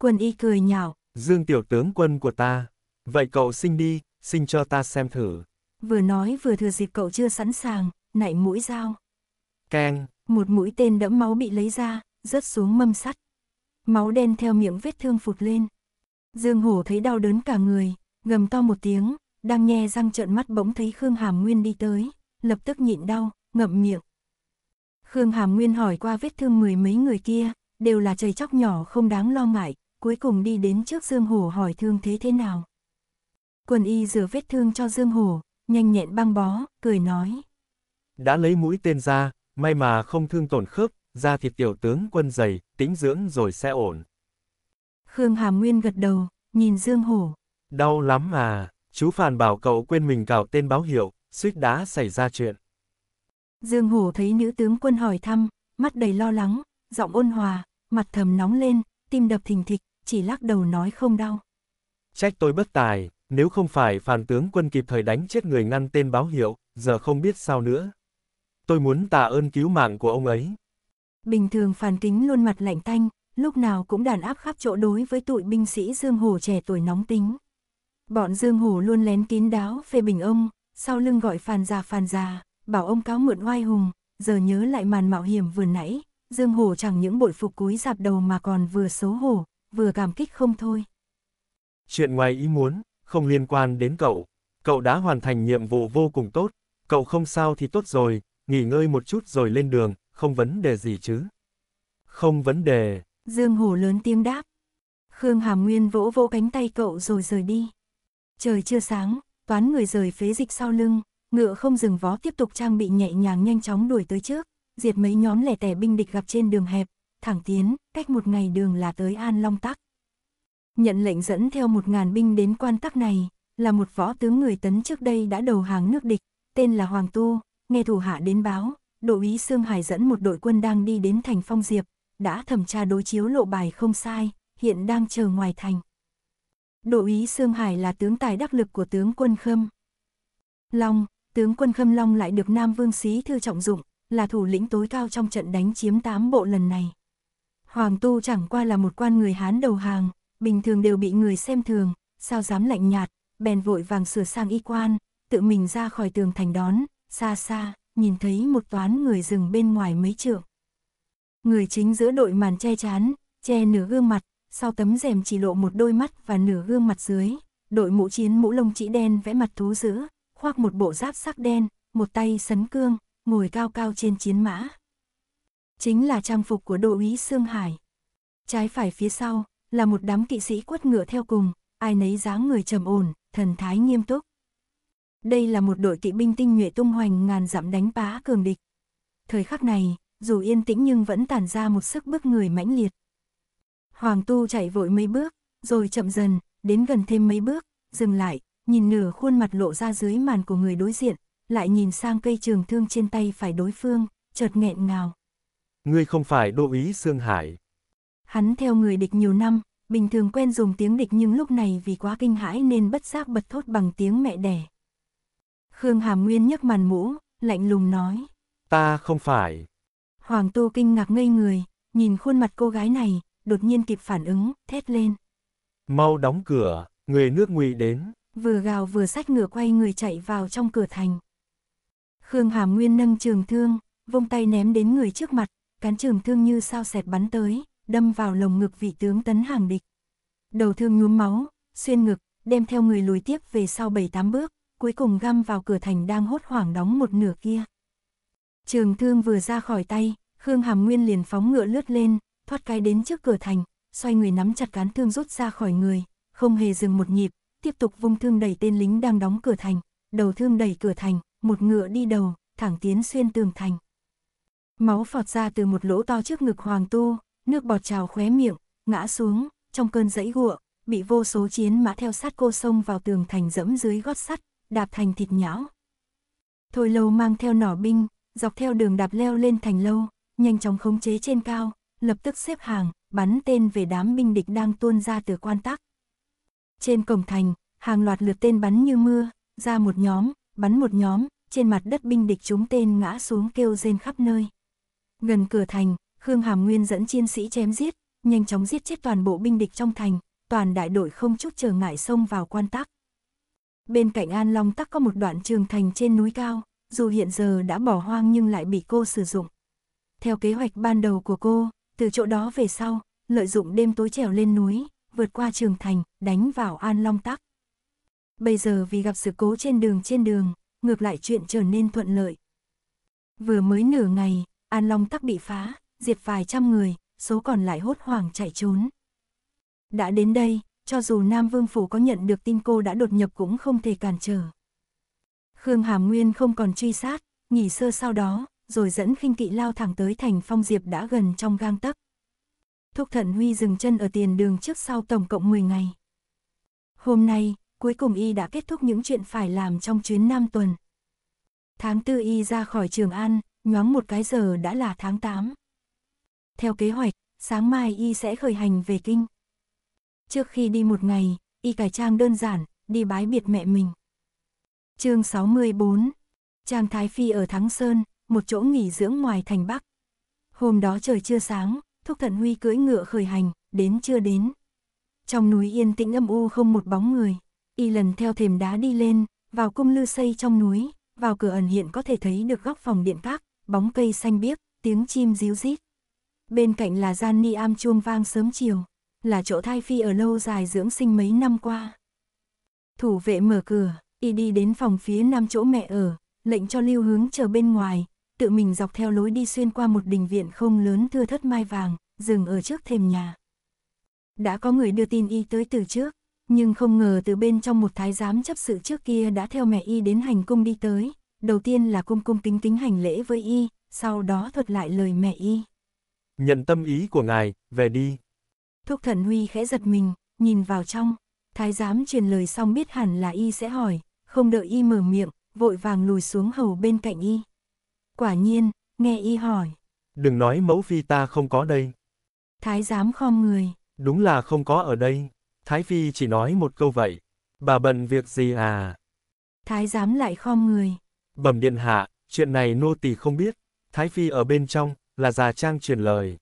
Speaker 1: Quân y cười nhạo.
Speaker 2: Dương tiểu tướng quân của ta. Vậy cậu sinh đi, sinh cho ta xem thử.
Speaker 1: Vừa nói vừa thừa dịp cậu chưa sẵn sàng, nảy mũi dao. Càng. Một mũi tên đẫm máu bị lấy ra, rớt xuống mâm sắt. Máu đen theo miệng vết thương phụt lên. Dương Hổ thấy đau đớn cả người, gầm to một tiếng, đang nghe răng trợn mắt bỗng thấy Khương Hàm Nguyên đi tới, lập tức nhịn đau, ngậm miệng. Khương Hàm Nguyên hỏi qua vết thương mười mấy người kia, đều là chảy chóc nhỏ không đáng lo ngại, cuối cùng đi đến trước Dương Hổ hỏi thương thế thế nào. Quần y rửa vết thương cho Dương Hổ, nhanh nhẹn băng bó, cười nói.
Speaker 2: Đã lấy mũi tên ra, may mà không thương tổn khớp, ra thịt tiểu tướng quân dày, tính dưỡng rồi sẽ ổn.
Speaker 1: Khương Hà Nguyên gật đầu, nhìn Dương Hổ.
Speaker 2: Đau lắm à, chú Phàn bảo cậu quên mình cào tên báo hiệu, suýt đã xảy ra chuyện.
Speaker 1: Dương Hổ thấy nữ tướng quân hỏi thăm, mắt đầy lo lắng, giọng ôn hòa, mặt thầm nóng lên, tim đập thình thịch, chỉ lắc đầu nói không đau.
Speaker 2: Trách tôi bất tài, nếu không phải phàn tướng quân kịp thời đánh chết người ngăn tên báo hiệu, giờ không biết sao nữa. Tôi muốn tạ ơn cứu mạng của ông ấy.
Speaker 1: Bình thường phàn kính luôn mặt lạnh tanh, lúc nào cũng đàn áp khắp chỗ đối với tụi binh sĩ Dương Hồ trẻ tuổi nóng tính. Bọn Dương Hồ luôn lén kín đáo phê bình ông, sau lưng gọi phàn già phàn già, bảo ông cáo mượn oai hùng, giờ nhớ lại màn mạo hiểm vừa nãy, Dương Hồ chẳng những bội phục cúi dạp đầu mà còn vừa xấu hổ, vừa cảm kích không thôi.
Speaker 2: Chuyện ngoài ý muốn, không liên quan đến cậu. Cậu đã hoàn thành nhiệm vụ vô cùng tốt, cậu không sao thì tốt rồi, nghỉ ngơi một chút rồi lên đường, không vấn đề gì chứ. Không vấn đề.
Speaker 1: Dương Hổ lớn tiếng đáp. Khương Hàm Nguyên vỗ vỗ cánh tay cậu rồi rời đi. Trời chưa sáng, toán người rời phế dịch sau lưng, ngựa không dừng vó tiếp tục trang bị nhẹ nhàng nhanh chóng đuổi tới trước, diệt mấy nhóm lẻ tẻ binh địch gặp trên đường hẹp, thẳng tiến, cách một ngày đường là tới An Long Tắc. Nhận lệnh dẫn theo một ngàn binh đến quan tắc này, là một võ tướng người tấn trước đây đã đầu hàng nước địch, tên là Hoàng Tu, nghe thủ hạ đến báo, đỗ ý Sương Hải dẫn một đội quân đang đi đến thành Phong Diệp, đã thẩm tra đối chiếu lộ bài không sai, hiện đang chờ ngoài thành. Đỗ ý Sương Hải là tướng tài đắc lực của tướng quân Khâm. Long, tướng quân Khâm Long lại được Nam Vương Xí Thư trọng dụng, là thủ lĩnh tối cao trong trận đánh chiếm tám bộ lần này. Hoàng Tu chẳng qua là một quan người Hán đầu hàng, bình thường đều bị người xem thường, sao dám lạnh nhạt, bèn vội vàng sửa sang y quan, tự mình ra khỏi tường thành đón, xa xa, nhìn thấy một toán người dừng bên ngoài mấy trượng. Người chính giữa đội màn che chán, che nửa gương mặt, sau tấm rèm chỉ lộ một đôi mắt và nửa gương mặt dưới, đội mũ chiến mũ lông chỉ đen vẽ mặt thú dữ, khoác một bộ giáp sắc đen, một tay sấn cương, ngồi cao cao trên chiến mã. Chính là trang phục của đội úy Sương Hải. Trái phải phía sau, là một đám kỵ sĩ quất ngựa theo cùng, ai nấy dáng người trầm ổn, thần thái nghiêm túc. Đây là một đội kỵ binh tinh nhuệ tung hoành ngàn dặm đánh phá cường địch. Thời khắc này, dù yên tĩnh nhưng vẫn tản ra một sức bước người mãnh liệt. Hoàng Tu chạy vội mấy bước, rồi chậm dần, đến gần thêm mấy bước, dừng lại, nhìn nửa khuôn mặt lộ ra dưới màn của người đối diện, lại nhìn sang cây trường thương trên tay phải đối phương, chợt nghẹn ngào.
Speaker 2: Ngươi không phải đô ý Sương Hải.
Speaker 1: Hắn theo người địch nhiều năm, bình thường quen dùng tiếng địch nhưng lúc này vì quá kinh hãi nên bất giác bật thốt bằng tiếng mẹ đẻ. Khương Hàm Nguyên nhấc màn mũ, lạnh lùng nói.
Speaker 2: Ta không phải.
Speaker 1: Hoàng Tô kinh ngạc ngây người, nhìn khuôn mặt cô gái này, đột nhiên kịp phản ứng, thét lên.
Speaker 2: Mau đóng cửa, người nước ngụy đến.
Speaker 1: Vừa gào vừa sách ngựa quay người chạy vào trong cửa thành. Khương Hàm Nguyên nâng trường thương, vung tay ném đến người trước mặt, cán trường thương như sao sẹt bắn tới, đâm vào lồng ngực vị tướng tấn hàng địch. Đầu thương nhuốm máu, xuyên ngực, đem theo người lùi tiếp về sau 7-8 bước, cuối cùng găm vào cửa thành đang hốt hoảng đóng một nửa kia. Trường thương vừa ra khỏi tay, Khương Hàm Nguyên liền phóng ngựa lướt lên, thoát cái đến trước cửa thành, xoay người nắm chặt cán thương rút ra khỏi người, không hề dừng một nhịp, tiếp tục vung thương đẩy tên lính đang đóng cửa thành, đầu thương đẩy cửa thành, một ngựa đi đầu, thẳng tiến xuyên tường thành. Máu phọt ra từ một lỗ to trước ngực Hoàng Tu, nước bọt trào khóe miệng, ngã xuống, trong cơn dẫy gụa, bị vô số chiến mã theo sát cô sông vào tường thành dẫm dưới gót sắt, đạp thành thịt nhão. Thôi lâu mang theo nỏ binh, dọc theo đường đạp leo lên thành lâu, nhanh chóng khống chế trên cao, lập tức xếp hàng, bắn tên về đám binh địch đang tuôn ra từ quan tắc. Trên cổng thành, hàng loạt lượt tên bắn như mưa, ra một nhóm, bắn một nhóm, trên mặt đất binh địch chúng tên ngã xuống kêu rên khắp nơi. Gần cửa thành, Khương Hàm Nguyên dẫn chiến sĩ chém giết, nhanh chóng giết chết toàn bộ binh địch trong thành, toàn đại đội không chút chờ ngại xông vào quan tắc. Bên cạnh An Long Tắc có một đoạn trường thành trên núi cao, dù hiện giờ đã bỏ hoang nhưng lại bị cô sử dụng. Theo kế hoạch ban đầu của cô, từ chỗ đó về sau, lợi dụng đêm tối trèo lên núi, vượt qua trường thành, đánh vào An Long Tắc. Bây giờ vì gặp sự cố trên đường trên đường, ngược lại chuyện trở nên thuận lợi. Vừa mới nửa ngày, An Long Tắc bị phá, diệt vài trăm người, số còn lại hốt hoảng chạy trốn. Đã đến đây, cho dù Nam Vương Phủ có nhận được tin cô đã đột nhập cũng không thể cản trở. Khương Hàm Nguyên không còn truy sát, nghỉ sơ sau đó, rồi dẫn khinh kỵ lao thẳng tới thành phong diệp đã gần trong gang tấc. Thúc thận Huy dừng chân ở tiền đường trước sau tổng cộng 10 ngày. Hôm nay, cuối cùng y đã kết thúc những chuyện phải làm trong chuyến năm tuần. Tháng tư y ra khỏi Trường An, nhoáng một cái giờ đã là tháng 8. Theo kế hoạch, sáng mai y sẽ khởi hành về kinh. Trước khi đi một ngày, y cải trang đơn giản, đi bái biệt mẹ mình. chương 64 Trang Thái Phi ở Thắng Sơn, một chỗ nghỉ dưỡng ngoài thành Bắc. Hôm đó trời chưa sáng, Thúc thận Huy cưỡi ngựa khởi hành, đến chưa đến. Trong núi yên tĩnh âm u không một bóng người, y lần theo thềm đá đi lên, vào cung lư xây trong núi, vào cửa ẩn hiện có thể thấy được góc phòng điện các, bóng cây xanh biếc, tiếng chim ríu rít bên cạnh là gian ni am chuông vang sớm chiều, là chỗ thai phi ở lâu dài dưỡng sinh mấy năm qua. Thủ vệ mở cửa, y đi đến phòng phía nam chỗ mẹ ở, lệnh cho lưu hướng chờ bên ngoài, tự mình dọc theo lối đi xuyên qua một đình viện không lớn thưa thất mai vàng, dừng ở trước thềm nhà. Đã có người đưa tin y tới từ trước, nhưng không ngờ từ bên trong một thái giám chấp sự trước kia đã theo mẹ y đến hành cung đi tới, đầu tiên là cung cung kính kính hành lễ với y, sau đó thuật lại lời mẹ y.
Speaker 2: Nhận tâm ý của ngài, về đi.
Speaker 1: Thúc thần huy khẽ giật mình, nhìn vào trong. Thái giám truyền lời xong biết hẳn là y sẽ hỏi, không đợi y mở miệng, vội vàng lùi xuống hầu bên cạnh y. Quả nhiên, nghe y hỏi.
Speaker 2: Đừng nói mẫu phi ta không có đây.
Speaker 1: Thái giám khom người.
Speaker 2: Đúng là không có ở đây. Thái phi chỉ nói một câu vậy. Bà bận việc gì à?
Speaker 1: Thái giám lại khom người.
Speaker 2: Bẩm điện hạ, chuyện này nô tỳ không biết. Thái phi ở bên trong, là già trang truyền lời.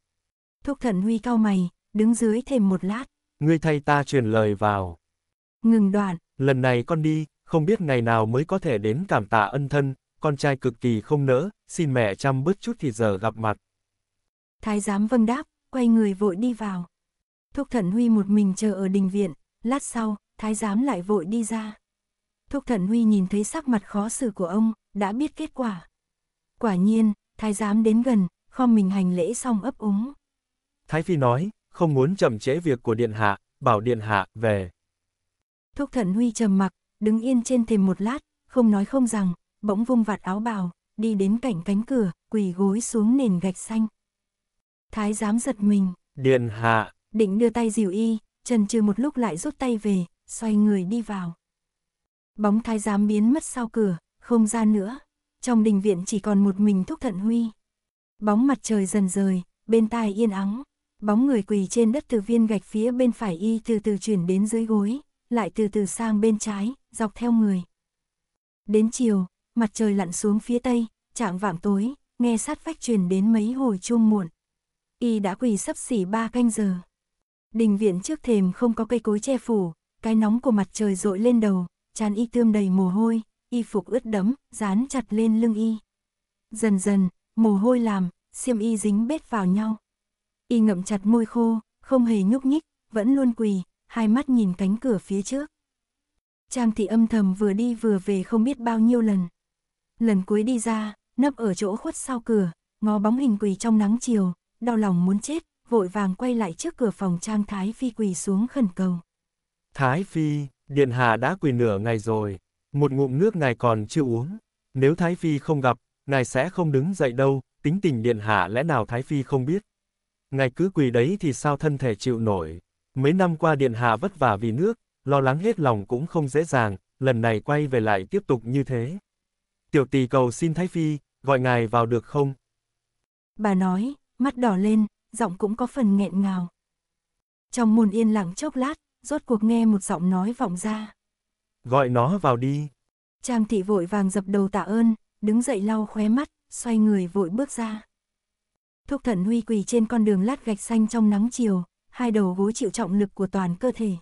Speaker 1: Thúc thần huy cao mày, đứng dưới thêm một lát.
Speaker 2: Ngươi thay ta truyền lời vào. Ngừng đoạn. Lần này con đi, không biết ngày nào mới có thể đến cảm tạ ân thân, con trai cực kỳ không nỡ, xin mẹ chăm bớt chút thì giờ gặp mặt.
Speaker 1: Thái giám vâng đáp, quay người vội đi vào. Thúc thần huy một mình chờ ở đình viện, lát sau, thái giám lại vội đi ra. Thúc thần huy nhìn thấy sắc mặt khó xử của ông, đã biết kết quả. Quả nhiên, thái giám đến gần, khom mình hành lễ xong ấp úng.
Speaker 2: Thái Phi nói, không muốn chậm trễ việc của Điện Hạ, bảo Điện Hạ về.
Speaker 1: Thúc thận Huy trầm mặc, đứng yên trên thềm một lát, không nói không rằng, bỗng vung vạt áo bào, đi đến cạnh cánh cửa, quỳ gối xuống nền gạch xanh. Thái giám giật mình.
Speaker 2: Điện Hạ.
Speaker 1: Định đưa tay dìu y, trần trừ một lúc lại rút tay về, xoay người đi vào. Bóng thái giám biến mất sau cửa, không ra nữa. Trong đình viện chỉ còn một mình thúc thận huy. Bóng mặt trời dần rời, bên tai yên ắng. Bóng người quỳ trên đất từ viên gạch phía bên phải y từ từ chuyển đến dưới gối, lại từ từ sang bên trái, dọc theo người. Đến chiều, mặt trời lặn xuống phía tây, trạng vạng tối, nghe sát vách truyền đến mấy hồi chuông muộn. Y đã quỳ sắp xỉ ba canh giờ. Đình viện trước thềm không có cây cối che phủ, cái nóng của mặt trời dội lên đầu, tràn y tươm đầy mồ hôi, y phục ướt đẫm, dán chặt lên lưng y. Dần dần, mồ hôi làm, xiêm y dính bết vào nhau. Y ngậm chặt môi khô, không hề nhúc nhích, vẫn luôn quỳ, hai mắt nhìn cánh cửa phía trước. Trang thị âm thầm vừa đi vừa về không biết bao nhiêu lần. Lần cuối đi ra, nấp ở chỗ khuất sau cửa, ngó bóng hình quỳ trong nắng chiều, đau lòng muốn chết, vội vàng quay lại trước cửa phòng Trang Thái Phi quỳ xuống khẩn cầu.
Speaker 2: Thái Phi, Điện hạ đã quỳ nửa ngày rồi, một ngụm nước ngài còn chưa uống. Nếu Thái Phi không gặp, Ngài sẽ không đứng dậy đâu, tính tình điện hạ lẽ nào Thái Phi không biết. Ngài cứ quỳ đấy thì sao thân thể chịu nổi. Mấy năm qua điện hạ vất vả vì nước, lo lắng hết lòng cũng không dễ dàng, lần này quay về lại tiếp tục như thế. Tiểu tỳ cầu xin Thái Phi, gọi ngài vào được không?
Speaker 1: Bà nói, mắt đỏ lên, giọng cũng có phần nghẹn ngào. Trong môn yên lặng chốc lát, rốt cuộc nghe một giọng nói vọng ra.
Speaker 2: Gọi nó vào đi.
Speaker 1: Trang thị vội vàng dập đầu tạ ơn, đứng dậy lau khóe mắt, xoay người vội bước ra. Thúc thần huy quỳ trên con đường lát gạch xanh trong nắng chiều, hai đầu gối chịu trọng lực của toàn cơ thể.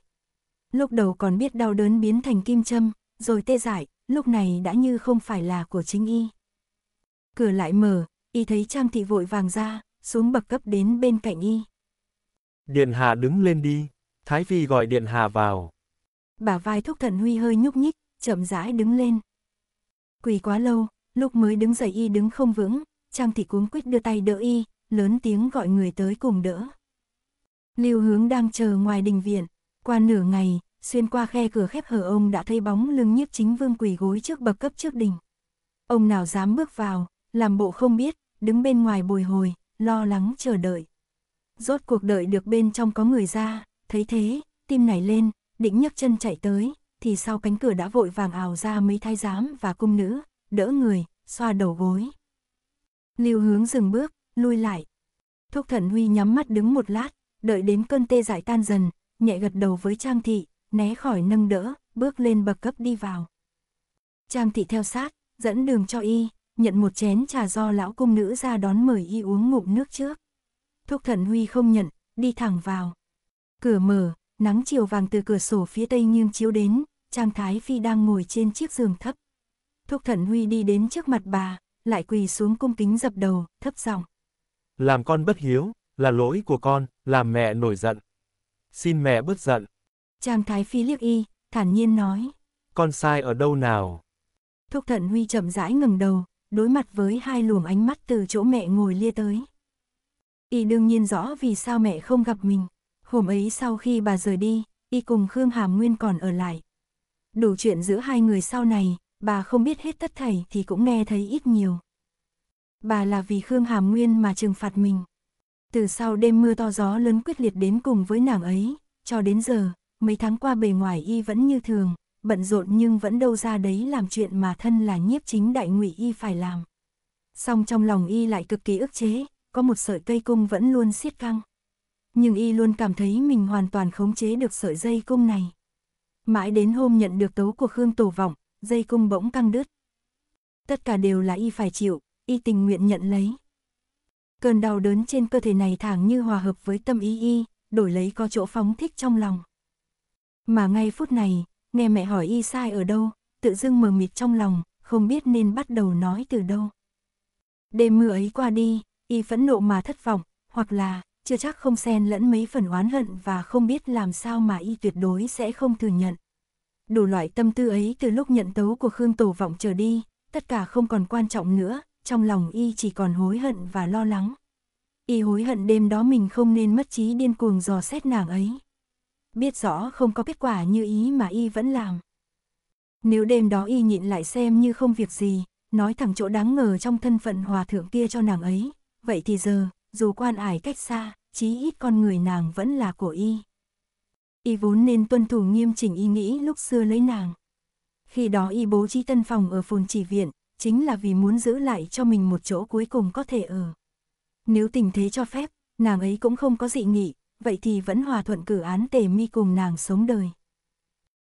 Speaker 1: Lúc đầu còn biết đau đớn biến thành kim châm, rồi tê dại, lúc này đã như không phải là của chính y. Cửa lại mở, y thấy Trang Thị vội vàng ra, xuống bậc cấp đến bên cạnh y.
Speaker 2: Điện Hà đứng lên đi, Thái Phi gọi Điện Hà vào.
Speaker 1: Bả vai thúc thần huy hơi nhúc nhích, chậm rãi đứng lên. Quỳ quá lâu, lúc mới đứng dậy y đứng không vững, Trang Thị cuống quýt đưa tay đỡ y, lớn tiếng gọi người tới cùng đỡ. Lưu Hướng đang chờ ngoài đình viện, qua nửa ngày, xuyên qua khe cửa khép hở ông đã thấy bóng lưng nhiếp chính vương quỳ gối trước bậc cấp trước đình. Ông nào dám bước vào, làm bộ không biết, đứng bên ngoài bồi hồi, lo lắng chờ đợi. Rốt cuộc đợi được bên trong có người ra, thấy thế, tim nảy lên, định nhấc chân chạy tới, thì sau cánh cửa đã vội vàng ảo ra mấy thái giám và cung nữ, đỡ người, xoa đầu gối. Lưu hướng dừng bước, lui lại. thúc thận huy nhắm mắt đứng một lát, đợi đến cơn tê giải tan dần, nhẹ gật đầu với Trang Thị, né khỏi nâng đỡ, bước lên bậc cấp đi vào. Trang Thị theo sát, dẫn đường cho y, nhận một chén trà do lão cung nữ ra đón mời y uống ngụm nước trước. Thúc thận Huy không nhận, đi thẳng vào. Cửa mở, nắng chiều vàng từ cửa sổ phía tây nghiêng chiếu đến, Trang Thái Phi đang ngồi trên chiếc giường thấp. Thúc Thần Huy đi đến trước mặt bà, lại quỳ xuống cung kính dập đầu, thấp giọng.
Speaker 2: Làm con bất hiếu, là lỗi của con, làm mẹ nổi giận. Xin mẹ bớt giận.
Speaker 1: Trang Thái Phi liếc y, thản nhiên nói.
Speaker 2: Con sai ở đâu
Speaker 1: nào? Thúc Thần Huy chậm rãi ngừng đầu, đối mặt với hai luồng ánh mắt từ chỗ mẹ ngồi lia tới. Y đương nhiên rõ vì sao mẹ không gặp mình. Hôm ấy sau khi bà rời đi, y cùng Khương Hàm Nguyên còn ở lại. Đủ chuyện giữa hai người sau này, Bà không biết hết tất thảy thì cũng nghe thấy ít nhiều. Bà là vì Khương Hàm Nguyên mà trừng phạt mình. Từ sau đêm mưa to gió lớn quyết liệt đến cùng với nàng ấy, cho đến giờ, mấy tháng qua bề ngoài y vẫn như thường, bận rộn nhưng vẫn đâu ra đấy làm chuyện mà thân là nhiếp chính đại ngụy y phải làm. Song trong lòng y lại cực kỳ ức chế, có một sợi cây cung vẫn luôn siết căng. Nhưng y luôn cảm thấy mình hoàn toàn khống chế được sợi dây cung này. Mãi đến hôm nhận được tấu của Khương Tổ Vọng, dây cung bỗng căng đứt. Tất cả đều là y phải chịu, y tình nguyện nhận lấy. Cơn đau đớn trên cơ thể này thẳng như hòa hợp với tâm ý y, đổi lấy có chỗ phóng thích trong lòng. Mà ngay phút này, nghe mẹ hỏi y sai ở đâu, tự dưng mờ mịt trong lòng, không biết nên bắt đầu nói từ đâu. Đêm mưa ấy qua đi, y phẫn nộ mà thất vọng, hoặc là chưa chắc không xen lẫn mấy phần oán hận và không biết làm sao mà y tuyệt đối sẽ không thừa nhận đủ loại tâm tư ấy từ lúc nhận tấu của Khương Tổ Vọng trở đi, tất cả không còn quan trọng nữa, trong lòng y chỉ còn hối hận và lo lắng. Y hối hận đêm đó mình không nên mất trí điên cuồng dò xét nàng ấy. Biết rõ không có kết quả như ý mà y vẫn làm. Nếu đêm đó y nhịn lại xem như không việc gì, nói thẳng chỗ đáng ngờ trong thân phận hòa thượng kia cho nàng ấy, vậy thì giờ, dù quan ải cách xa, chí ít con người nàng vẫn là của y y vốn nên tuân thủ nghiêm chỉnh ý nghĩ lúc xưa lấy nàng. Khi đó y bố trí tân phòng ở phồn chỉ viện, chính là vì muốn giữ lại cho mình một chỗ cuối cùng có thể ở. Nếu tình thế cho phép, nàng ấy cũng không có dị nghị, vậy thì vẫn hòa thuận cử án tề mi cùng nàng sống đời.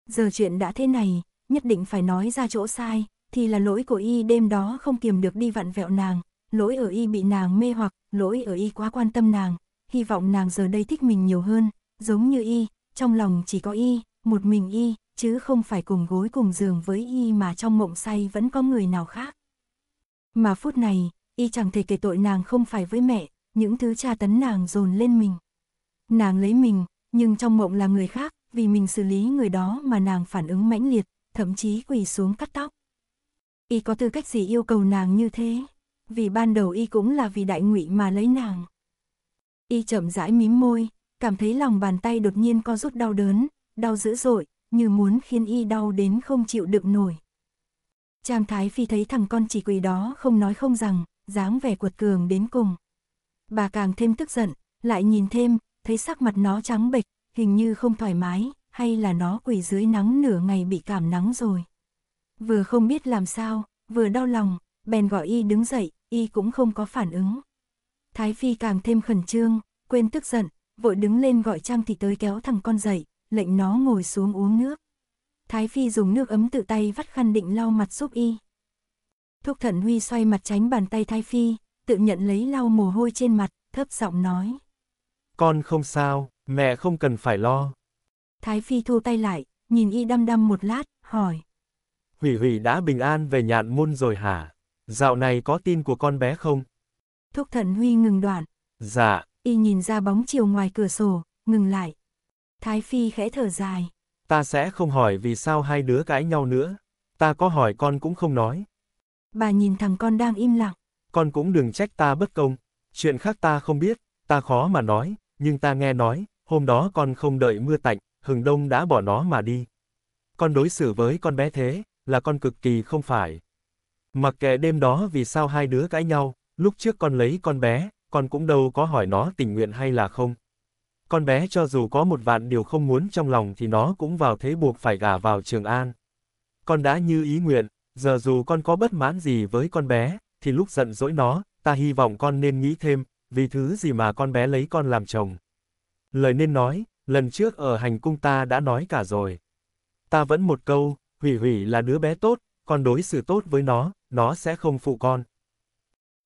Speaker 1: Giờ chuyện đã thế này, nhất định phải nói ra chỗ sai, thì là lỗi của y đêm đó không kiềm được đi vặn vẹo nàng, lỗi ở y bị nàng mê hoặc, lỗi ở y quá quan tâm nàng, hy vọng nàng giờ đây thích mình nhiều hơn, giống như y, trong lòng chỉ có y, một mình y, chứ không phải cùng gối cùng giường với y mà trong mộng say vẫn có người nào khác. Mà phút này, y chẳng thể kể tội nàng không phải với mẹ, những thứ cha tấn nàng dồn lên mình. Nàng lấy mình, nhưng trong mộng là người khác, vì mình xử lý người đó mà nàng phản ứng mãnh liệt, thậm chí quỳ xuống cắt tóc. Y có tư cách gì yêu cầu nàng như thế? Vì ban đầu y cũng là vì đại ngụy mà lấy nàng. Y chậm rãi mím môi, cảm thấy lòng bàn tay đột nhiên co rút đau đớn, đau dữ dội, như muốn khiến y đau đến không chịu đựng nổi. Trang Thái Phi thấy thằng con chỉ quỷ đó không nói không rằng, dáng vẻ cuột cường đến cùng. Bà càng thêm tức giận, lại nhìn thêm, thấy sắc mặt nó trắng bệch, hình như không thoải mái, hay là nó quỷ dưới nắng nửa ngày bị cảm nắng rồi. Vừa không biết làm sao, vừa đau lòng, bèn gọi y đứng dậy, y cũng không có phản ứng. Thái Phi càng thêm khẩn trương, quên tức giận, vội đứng lên gọi Trang thì tới kéo thằng con dậy, lệnh nó ngồi xuống uống nước. Thái Phi dùng nước ấm tự tay vắt khăn định lau mặt giúp y. Thúc Thận Huy xoay mặt tránh bàn tay Thái Phi, tự nhận lấy lau mồ hôi trên mặt, thấp giọng nói.
Speaker 2: Con không sao, mẹ không cần phải lo.
Speaker 1: Thái Phi thu tay lại, nhìn y đăm đăm một lát, hỏi.
Speaker 2: Hủy hủy đã bình an về nhạn môn rồi hả? Dạo này có tin của con bé không?
Speaker 1: Thúc Thận Huy ngừng đoạn. Dạ, y nhìn ra bóng chiều ngoài cửa sổ, ngừng lại. Thái Phi khẽ thở dài.
Speaker 2: Ta sẽ không hỏi vì sao hai đứa cãi nhau nữa. Ta có hỏi con cũng không nói.
Speaker 1: Bà nhìn thằng con đang im lặng.
Speaker 2: Con cũng đừng trách ta bất công. Chuyện khác ta không biết, ta khó mà nói, nhưng ta nghe nói, hôm đó con không đợi mưa tạnh, hừng đông đã bỏ nó mà đi. Con đối xử với con bé thế, là con cực kỳ không phải. Mặc kệ đêm đó vì sao hai đứa cãi nhau, lúc trước con lấy con bé, con cũng đâu có hỏi nó tình nguyện hay là không. Con bé cho dù có một vạn điều không muốn trong lòng thì nó cũng vào thế buộc phải gả vào Trường An. Con đã như ý nguyện, giờ dù con có bất mãn gì với con bé, thì lúc giận dỗi nó, ta hy vọng con nên nghĩ thêm, vì thứ gì mà con bé lấy con làm chồng. Lời nên nói, lần trước ở hành cung ta đã nói cả rồi. Ta vẫn một câu, hủy hủy là đứa bé tốt, con đối xử tốt với nó, nó sẽ không phụ con.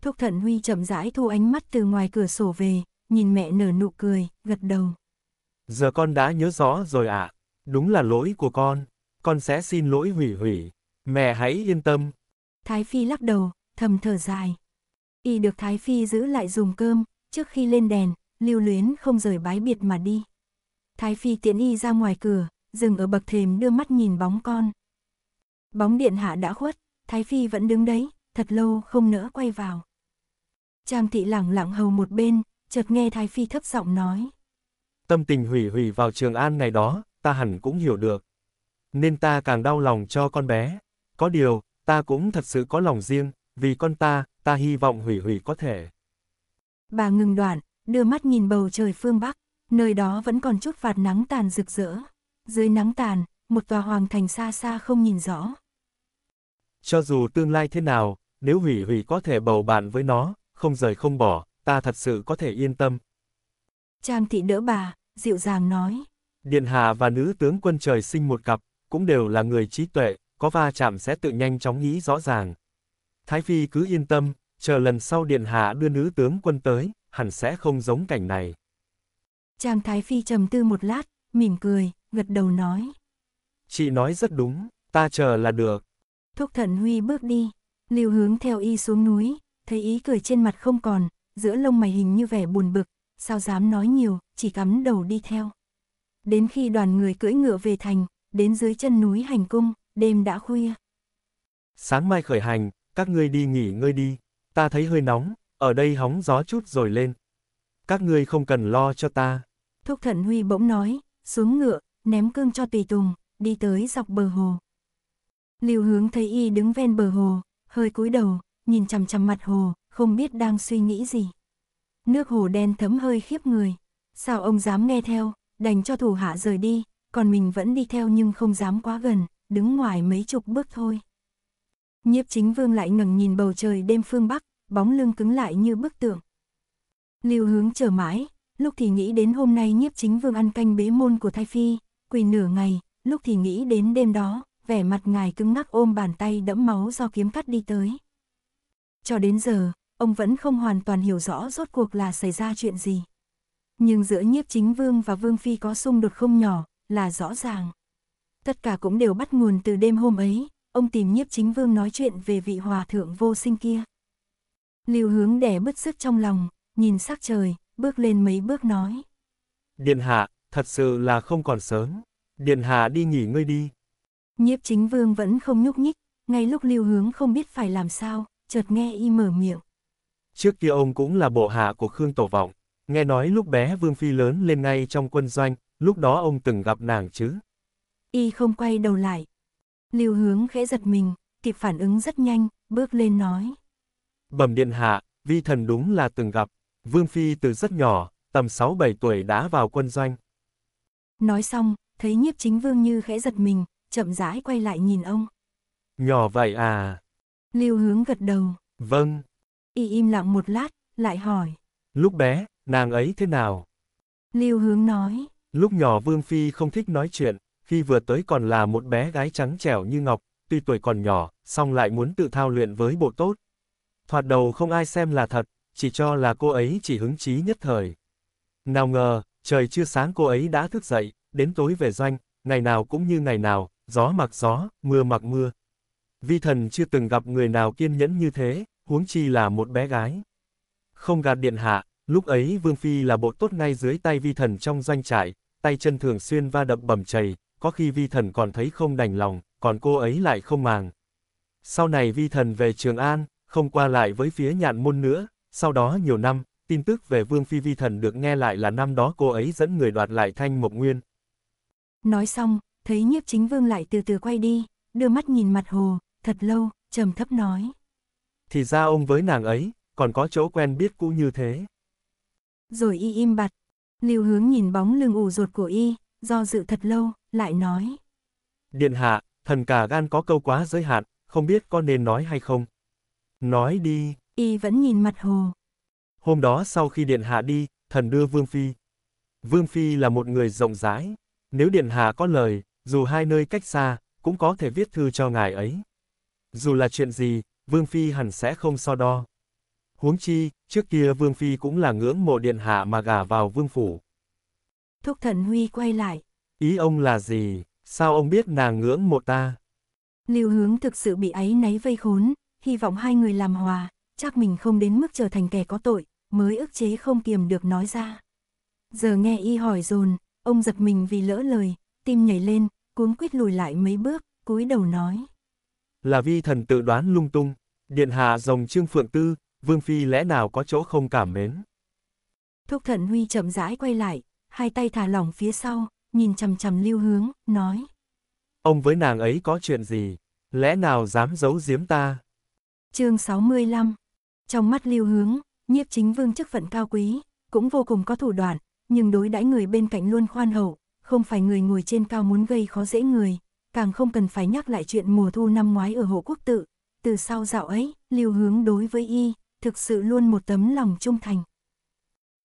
Speaker 1: Thúc thận Huy chậm rãi thu ánh mắt từ ngoài cửa sổ về, nhìn mẹ nở nụ cười, gật đầu.
Speaker 2: Giờ con đã nhớ rõ rồi ạ, à. đúng là lỗi của con, con sẽ xin lỗi hủy hủy, mẹ hãy yên tâm.
Speaker 1: Thái Phi lắc đầu, thầm thở dài. Y được Thái Phi giữ lại dùng cơm, trước khi lên đèn, lưu luyến không rời bái biệt mà đi. Thái Phi tiễn Y ra ngoài cửa, dừng ở bậc thềm đưa mắt nhìn bóng con. Bóng điện hạ đã khuất, Thái Phi vẫn đứng đấy, thật lâu không nỡ quay vào. Trang thị lẳng lặng hầu một bên, chợt nghe Thái Phi thấp giọng nói.
Speaker 2: Tâm tình hủy hủy vào Trường An ngày đó, ta hẳn cũng hiểu được. Nên ta càng đau lòng cho con bé. Có điều, ta cũng thật sự có lòng riêng, vì con ta, ta hy vọng hủy hủy có thể.
Speaker 1: Bà ngừng đoạn, đưa mắt nhìn bầu trời phương Bắc, nơi đó vẫn còn chút vạt nắng tàn rực rỡ. Dưới nắng tàn, một tòa hoàng thành xa xa không nhìn rõ.
Speaker 2: Cho dù tương lai thế nào, nếu hủy hủy có thể bầu bạn với nó, không rời không bỏ, ta thật sự có thể yên tâm.
Speaker 1: Trang thị đỡ bà, dịu dàng nói.
Speaker 2: Điện hạ và nữ tướng quân trời sinh một cặp, cũng đều là người trí tuệ, có va chạm sẽ tự nhanh chóng nghĩ rõ ràng. Thái Phi cứ yên tâm, chờ lần sau Điện Hạ đưa nữ tướng quân tới, hẳn sẽ không giống cảnh này.
Speaker 1: Trang Thái Phi trầm tư một lát, mỉm cười, gật đầu nói.
Speaker 2: Chị nói rất đúng, ta chờ là được.
Speaker 1: Thúc thần Huy bước đi, lưu hướng theo y xuống núi, thấy ý cười trên mặt không còn, giữa lông mày hình như vẻ buồn bực, sao dám nói nhiều, chỉ cắm đầu đi theo. Đến khi đoàn người cưỡi ngựa về thành, đến dưới chân núi hành cung, đêm đã khuya.
Speaker 2: Sáng mai khởi hành, các ngươi đi nghỉ ngơi đi, ta thấy hơi nóng, ở đây hóng gió chút rồi lên. Các ngươi không cần lo cho ta.
Speaker 1: Thúc thận Huy bỗng nói, xuống ngựa, ném cương cho tùy tùng, đi tới dọc bờ hồ. Lưu hướng thấy y đứng ven bờ hồ, hơi cúi đầu, nhìn chằm chằm mặt hồ, không biết đang suy nghĩ gì. Nước hồ đen thấm hơi khiếp người. Sao ông dám nghe theo, đành cho thủ hạ rời đi, còn mình vẫn đi theo nhưng không dám quá gần, đứng ngoài mấy chục bước thôi. Nhiếp chính vương lại ngẩng nhìn bầu trời đêm phương Bắc, bóng lưng cứng lại như bức tượng. Lưu hướng chờ mãi, lúc thì nghĩ đến hôm nay nhiếp chính vương ăn canh bế môn của Thái Phi, quỳ nửa ngày, lúc thì nghĩ đến đêm đó, vẻ mặt ngài cứng ngắc ôm bàn tay đẫm máu do kiếm cắt đi tới. Cho đến giờ, ông vẫn không hoàn toàn hiểu rõ rốt cuộc là xảy ra chuyện gì. Nhưng giữa nhiếp chính vương và vương phi có xung đột không nhỏ, là rõ ràng. Tất cả cũng đều bắt nguồn từ đêm hôm ấy, ông tìm nhiếp chính vương nói chuyện về vị hòa thượng vô sinh kia. Lưu hướng đẻ bứt sức trong lòng, nhìn sắc trời, bước lên mấy bước nói.
Speaker 2: Điện hạ, thật sự là không còn sớm. Điện hạ đi nghỉ ngơi đi.
Speaker 1: Nhiếp chính vương vẫn không nhúc nhích, ngay lúc lưu hướng không biết phải làm sao, chợt nghe y mở miệng.
Speaker 2: Trước kia ông cũng là bộ hạ của Khương Tổ Vọng, nghe nói lúc bé Vương Phi lớn lên ngay trong quân doanh, lúc đó ông từng gặp nàng chứ.
Speaker 1: Y không quay đầu lại. Lưu hướng khẽ giật mình, kịp phản ứng rất nhanh, bước lên nói.
Speaker 2: Bẩm điện hạ, vi thần đúng là từng gặp, Vương Phi từ rất nhỏ, tầm 6-7 tuổi đã vào quân doanh.
Speaker 1: Nói xong, thấy nhiếp chính vương như khẽ giật mình, chậm rãi quay lại nhìn ông.
Speaker 2: Nhỏ vậy à,
Speaker 1: Lưu hướng gật đầu. Vâng. Y im lặng một lát, lại hỏi.
Speaker 2: Lúc bé, nàng ấy thế nào?
Speaker 1: Lưu hướng nói.
Speaker 2: Lúc nhỏ Vương Phi không thích nói chuyện, khi vừa tới còn là một bé gái trắng trẻo như ngọc, tuy tuổi còn nhỏ, song lại muốn tự thao luyện với bộ tốt. Thoạt đầu không ai xem là thật, chỉ cho là cô ấy chỉ hứng chí nhất thời. Nào ngờ, trời chưa sáng cô ấy đã thức dậy, đến tối về doanh, ngày nào cũng như ngày nào, gió mặc gió, mưa mặc mưa, Vi thần chưa từng gặp người nào kiên nhẫn như thế, huống chi là một bé gái. Không gạt điện hạ, lúc ấy Vương Phi là bộ tốt ngay dưới tay vi thần trong doanh trại, tay chân thường xuyên va đập bầm chày, có khi vi thần còn thấy không đành lòng, còn cô ấy lại không màng. Sau này vi thần về Trường An, không qua lại với phía nhạn môn nữa, sau đó nhiều năm, tin tức về Vương Phi vi thần được nghe lại là năm đó cô ấy dẫn người đoạt lại thanh mộc nguyên.
Speaker 1: Nói xong, thấy nhiếp chính vương lại từ từ quay đi, đưa mắt nhìn mặt hồ, thật lâu, trầm thấp nói.
Speaker 2: Thì ra ông với nàng ấy, còn có chỗ quen biết cũ như thế.
Speaker 1: Rồi y im bặt, lưu hướng nhìn bóng lưng ủ ruột của y, do dự thật lâu, lại nói.
Speaker 2: Điện hạ, thần cả gan có câu quá giới hạn, không biết có nên nói hay không. Nói đi.
Speaker 1: Y vẫn nhìn mặt hồ.
Speaker 2: Hôm đó sau khi điện hạ đi, thần đưa Vương Phi. Vương Phi là một người rộng rãi. Nếu điện hạ có lời, dù hai nơi cách xa, cũng có thể viết thư cho ngài ấy. Dù là chuyện gì, Vương Phi hẳn sẽ không so đo. Huống chi, trước kia Vương Phi cũng là ngưỡng mộ điện hạ mà gả vào Vương Phủ.
Speaker 1: Thúc thần Huy quay lại.
Speaker 2: Ý ông là gì? Sao ông biết nàng ngưỡng mộ ta?
Speaker 1: Lưu hướng thực sự bị ấy náy vây khốn, hy vọng hai người làm hòa, chắc mình không đến mức trở thành kẻ có tội, mới ức chế không kiềm được nói ra. Giờ nghe y hỏi dồn, ông giật mình vì lỡ lời, tim nhảy lên, cuống quyết lùi lại mấy bước, cúi đầu nói
Speaker 2: là vi thần tự đoán lung tung, điện hạ rồng trương phượng tư, vương phi lẽ nào có chỗ không cảm mến.
Speaker 1: Thúc thần huy chậm rãi quay lại, hai tay thả lỏng phía sau, nhìn chằm chằm lưu hướng, nói.
Speaker 2: Ông với nàng ấy có chuyện gì, lẽ nào dám giấu giếm ta?
Speaker 1: chương 65 Trong mắt lưu hướng, nhiếp chính vương chức phận cao quý, cũng vô cùng có thủ đoạn, nhưng đối đãi người bên cạnh luôn khoan hậu, không phải người ngồi trên cao muốn gây khó dễ người, càng không cần phải nhắc lại chuyện mùa thu năm ngoái ở Hồ Quốc Tự. Từ sau dạo ấy, Lưu Hướng đối với y, thực sự luôn một tấm lòng trung thành.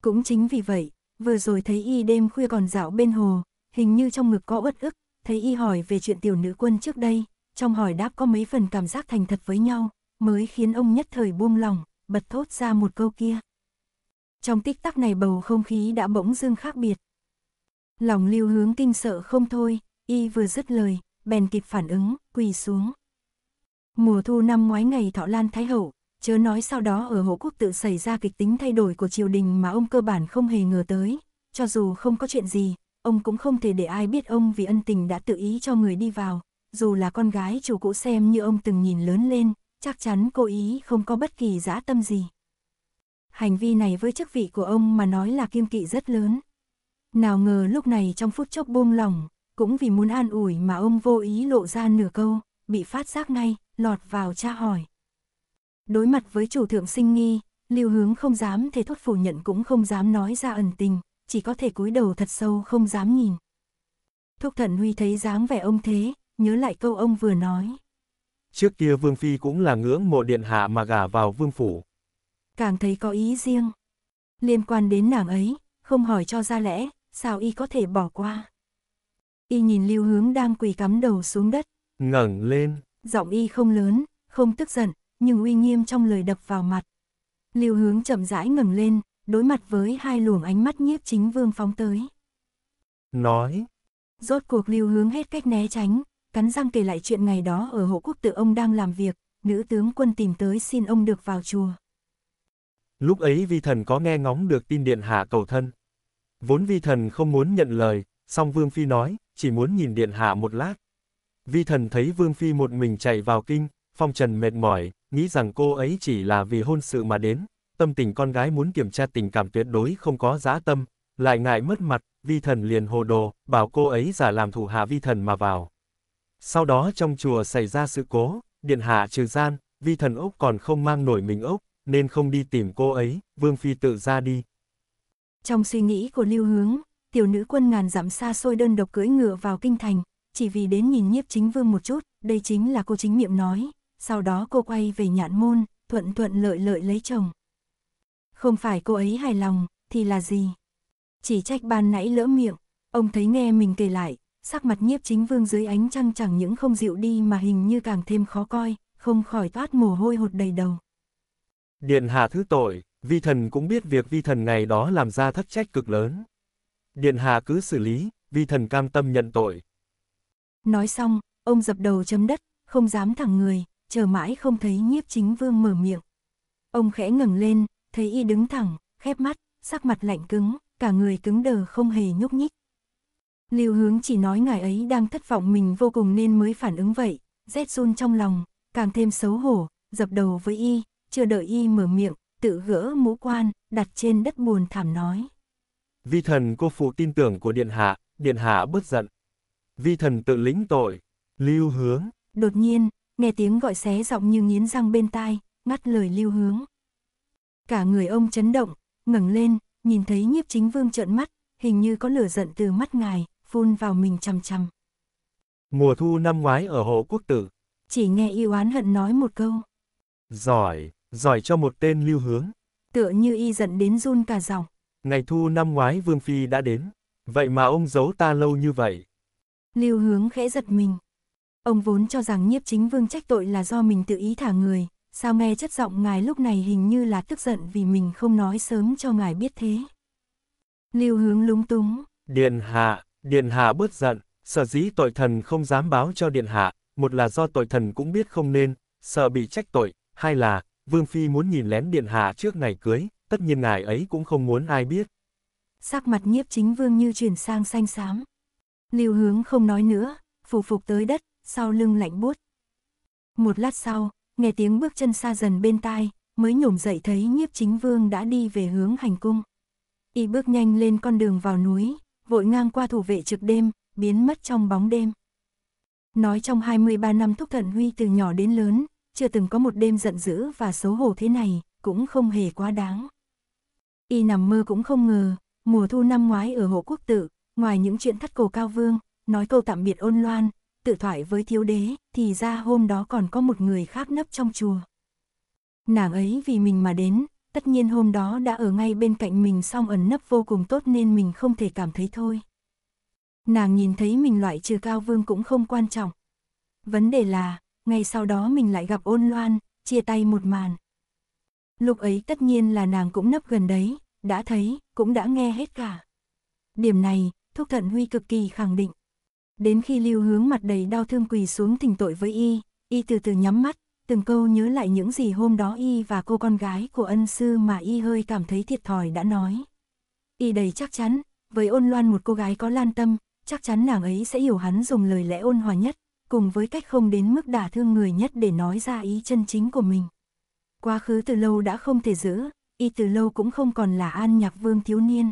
Speaker 1: Cũng chính vì vậy, vừa rồi thấy y đêm khuya còn dạo bên hồ, hình như trong ngực có uất ức, thấy y hỏi về chuyện tiểu nữ quân trước đây, trong hỏi đáp có mấy phần cảm giác thành thật với nhau, mới khiến ông nhất thời buông lòng, bật thốt ra một câu kia. Trong tích tắc này bầu không khí đã bỗng dưng khác biệt. Lòng lưu hướng kinh sợ không thôi, y vừa dứt lời, bèn kịp phản ứng, quỳ xuống. Mùa thu năm ngoái ngày Thọ Lan Thái Hậu, chớ nói sau đó ở Hộ Quốc tự xảy ra kịch tính thay đổi của triều đình mà ông cơ bản không hề ngờ tới, cho dù không có chuyện gì, ông cũng không thể để ai biết ông vì ân tình đã tự ý cho người đi vào, dù là con gái chủ cũ xem như ông từng nhìn lớn lên, chắc chắn cô ý không có bất kỳ dã tâm gì. Hành vi này với chức vị của ông mà nói là kiêng kỵ rất lớn. Nào ngờ lúc này trong phút chốc buông lỏng, cũng vì muốn an ủi mà ông vô ý lộ ra nửa câu, bị phát giác ngay, lọt vào tra hỏi. Đối mặt với chủ thượng sinh nghi, Lưu Hướng không dám thể thốt phủ nhận cũng không dám nói ra ẩn tình, chỉ có thể cúi đầu thật sâu không dám nhìn. Thúc Thần Huy thấy dáng vẻ ông thế, nhớ lại câu ông vừa nói.
Speaker 2: Trước kia Vương Phi cũng là ngưỡng mộ điện hạ mà gả vào Vương Phủ.
Speaker 1: Càng thấy có ý riêng. Liên quan đến nàng ấy, không hỏi cho ra lẽ, sao y có thể bỏ qua. Y nhìn lưu hướng đang quỳ cắm đầu xuống đất.
Speaker 2: ngẩng lên.
Speaker 1: Giọng y không lớn, không tức giận, nhưng uy nghiêm trong lời đập vào mặt. Lưu hướng chậm rãi ngẩng lên, đối mặt với hai luồng ánh mắt nhiếp chính vương phóng tới. Nói. Rốt cuộc lưu hướng hết cách né tránh, cắn răng kể lại chuyện ngày đó ở hộ quốc tự ông đang làm việc, nữ tướng quân tìm tới xin ông được vào chùa.
Speaker 2: Lúc ấy vi thần có nghe ngóng được tin điện hạ cầu thân. Vốn vi thần không muốn nhận lời, Song Vương Phi nói, chỉ muốn nhìn Điện Hạ một lát. Vi thần thấy Vương Phi một mình chạy vào kinh, phong trần mệt mỏi, nghĩ rằng cô ấy chỉ là vì hôn sự mà đến. Tâm tình con gái muốn kiểm tra tình cảm tuyệt đối không có giá tâm, lại ngại mất mặt, vi thần liền hồ đồ, bảo cô ấy giả làm thủ hạ vi thần mà vào. Sau đó trong chùa xảy ra sự cố, điện hạ trừ gian, vi thần ốc còn không mang nổi mình ốc, nên không đi tìm cô ấy, vương phi tự ra đi.
Speaker 1: Trong suy nghĩ của Lưu Hướng, tiểu nữ quân ngàn dặm xa xôi đơn độc cưỡi ngựa vào kinh thành, chỉ vì đến nhìn nhiếp chính vương một chút, đây chính là cô chính miệng nói, sau đó cô quay về nhạn môn, thuận thuận lợi lợi lấy chồng. Không phải cô ấy hài lòng, thì là gì? Chỉ trách ban nãy lỡ miệng, ông thấy nghe mình kể lại, sắc mặt nhiếp chính vương dưới ánh trăng chẳng những không dịu đi mà hình như càng thêm khó coi, không khỏi toát mồ hôi hột đầy đầu.
Speaker 2: Điện hạ thứ tội, vi thần cũng biết việc vi thần ngày đó làm ra thất trách cực lớn. Điện hạ cứ xử lý, vi thần cam tâm nhận tội.
Speaker 1: Nói xong, ông dập đầu chấm đất, không dám thẳng người, chờ mãi không thấy nhiếp chính vương mở miệng. Ông khẽ ngẩng lên, thấy y đứng thẳng, khép mắt, sắc mặt lạnh cứng, cả người cứng đờ không hề nhúc nhích. Lưu hướng chỉ nói ngài ấy đang thất vọng mình vô cùng nên mới phản ứng vậy, rét run trong lòng, càng thêm xấu hổ, dập đầu với y, chưa đợi y mở miệng, tự gỡ mũ quan, đặt trên đất buồn thảm nói.
Speaker 2: Vi thần cô phụ tin tưởng của Điện Hạ, Điện Hạ bớt giận. Vi thần tự lĩnh tội, lưu hướng.
Speaker 1: Đột nhiên, nghe tiếng gọi xé giọng như nghiến răng bên tai, ngắt lời lưu hướng. Cả người ông chấn động, ngẩng lên, nhìn thấy nhiếp chính vương trợn mắt, hình như có lửa giận từ mắt ngài, phun vào mình chằm chằm.
Speaker 2: Mùa thu năm ngoái ở hộ quốc tử.
Speaker 1: Chỉ nghe y oán hận nói một câu.
Speaker 2: Giỏi, giỏi cho một tên lưu hướng.
Speaker 1: Tựa như y giận đến run cả giọng.
Speaker 2: Ngày thu năm ngoái Vương Phi đã đến, vậy mà ông giấu ta lâu như vậy.
Speaker 1: Lưu hướng khẽ giật mình. Ông vốn cho rằng nhiếp chính vương trách tội là do mình tự ý thả người, sao nghe chất giọng ngài lúc này hình như là tức giận vì mình không nói sớm cho ngài biết thế. Lưu hướng lúng túng.
Speaker 2: Điện hạ, điện hạ bớt giận, sở dĩ tội thần không dám báo cho điện hạ, một là do tội thần cũng biết không nên, sợ bị trách tội, hai là, vương phi muốn nhìn lén điện hạ trước ngày cưới, tất nhiên ngài ấy cũng không muốn ai biết.
Speaker 1: Sắc mặt nhiếp chính vương như chuyển sang xanh xám. Lưu hướng không nói nữa, phù phục tới đất, sau lưng lạnh buốt. Một lát sau, nghe tiếng bước chân xa dần bên tai, mới nhổm dậy thấy nhiếp chính vương đã đi về hướng hành cung. Y bước nhanh lên con đường vào núi, vội ngang qua thủ vệ trực đêm, biến mất trong bóng đêm. Nói trong 23 năm Thúc Thận Huy từ nhỏ đến lớn, chưa từng có một đêm giận dữ và xấu hổ thế này, cũng không hề quá đáng. Y nằm mơ cũng không ngờ, mùa thu năm ngoái ở hộ quốc tự, ngoài những chuyện thắt cổ cao vương, nói câu tạm biệt ôn loan, tự thoại với thiếu đế, thì ra hôm đó còn có một người khác nấp trong chùa. Nàng ấy vì mình mà đến, tất nhiên hôm đó đã ở ngay bên cạnh mình song ẩn nấp vô cùng tốt nên mình không thể cảm thấy thôi. Nàng nhìn thấy mình loại trừ cao vương cũng không quan trọng. Vấn đề là, ngay sau đó mình lại gặp ôn loan, chia tay một màn. Lúc ấy tất nhiên là nàng cũng nấp gần đấy, đã thấy, cũng đã nghe hết cả. Điểm này, Thúc Thận Huy cực kỳ khẳng định. Đến khi Lưu Hướng mặt đầy đau thương quỳ xuống thỉnh tội với y, y từ từ nhắm mắt, từng câu nhớ lại những gì hôm đó y và cô con gái của ân sư mà y hơi cảm thấy thiệt thòi đã nói. Y đầy chắc chắn, với ôn loan một cô gái có lan tâm, chắc chắn nàng ấy sẽ hiểu hắn dùng lời lẽ ôn hòa nhất, cùng với cách không đến mức đả thương người nhất để nói ra ý chân chính của mình. Quá khứ từ lâu đã không thể giữ, y từ lâu cũng không còn là an nhạc vương thiếu niên.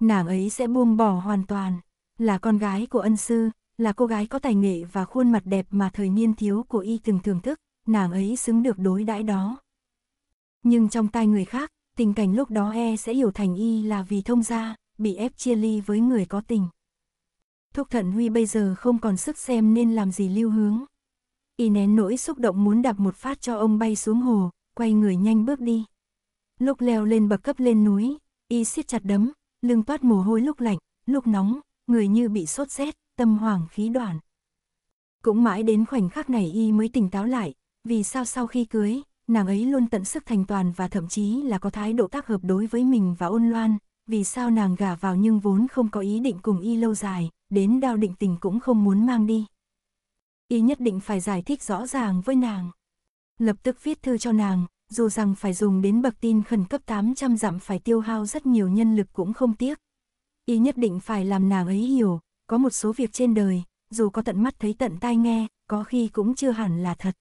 Speaker 1: Nàng ấy sẽ buông bỏ hoàn toàn, là con gái của ân sư, là cô gái có tài nghệ và khuôn mặt đẹp mà thời niên thiếu của y từng thưởng thức, nàng ấy xứng được đối đãi đó. Nhưng trong tai người khác, tình cảnh lúc đó e sẽ hiểu thành y là vì thông gia, bị ép chia ly với người có tình. Thúc thận Huy bây giờ không còn sức xem nên làm gì lưu hướng. Y nén nỗi xúc động muốn đạp một phát cho ông bay xuống hồ, quay người nhanh bước đi. Lúc leo lên bậc cấp lên núi, y siết chặt đấm, lưng toát mồ hôi lúc lạnh, lúc nóng, người như bị sốt rét, tâm hoàng khí đoạn. Cũng mãi đến khoảnh khắc này y mới tỉnh táo lại, vì sao sau khi cưới, nàng ấy luôn tận sức thành toàn và thậm chí là có thái độ tác hợp đối với mình và ôn loan, vì sao nàng gả vào nhưng vốn không có ý định cùng y lâu dài, đến đao định tình cũng không muốn mang đi. Y nhất định phải giải thích rõ ràng với nàng lập tức viết thư cho nàng, dù rằng phải dùng đến bậc tin khẩn cấp 800 dặm phải tiêu hao rất nhiều nhân lực cũng không tiếc. Y nhất định phải làm nàng ấy hiểu, có một số việc trên đời, dù có tận mắt thấy tận tai nghe, có khi cũng chưa hẳn là thật.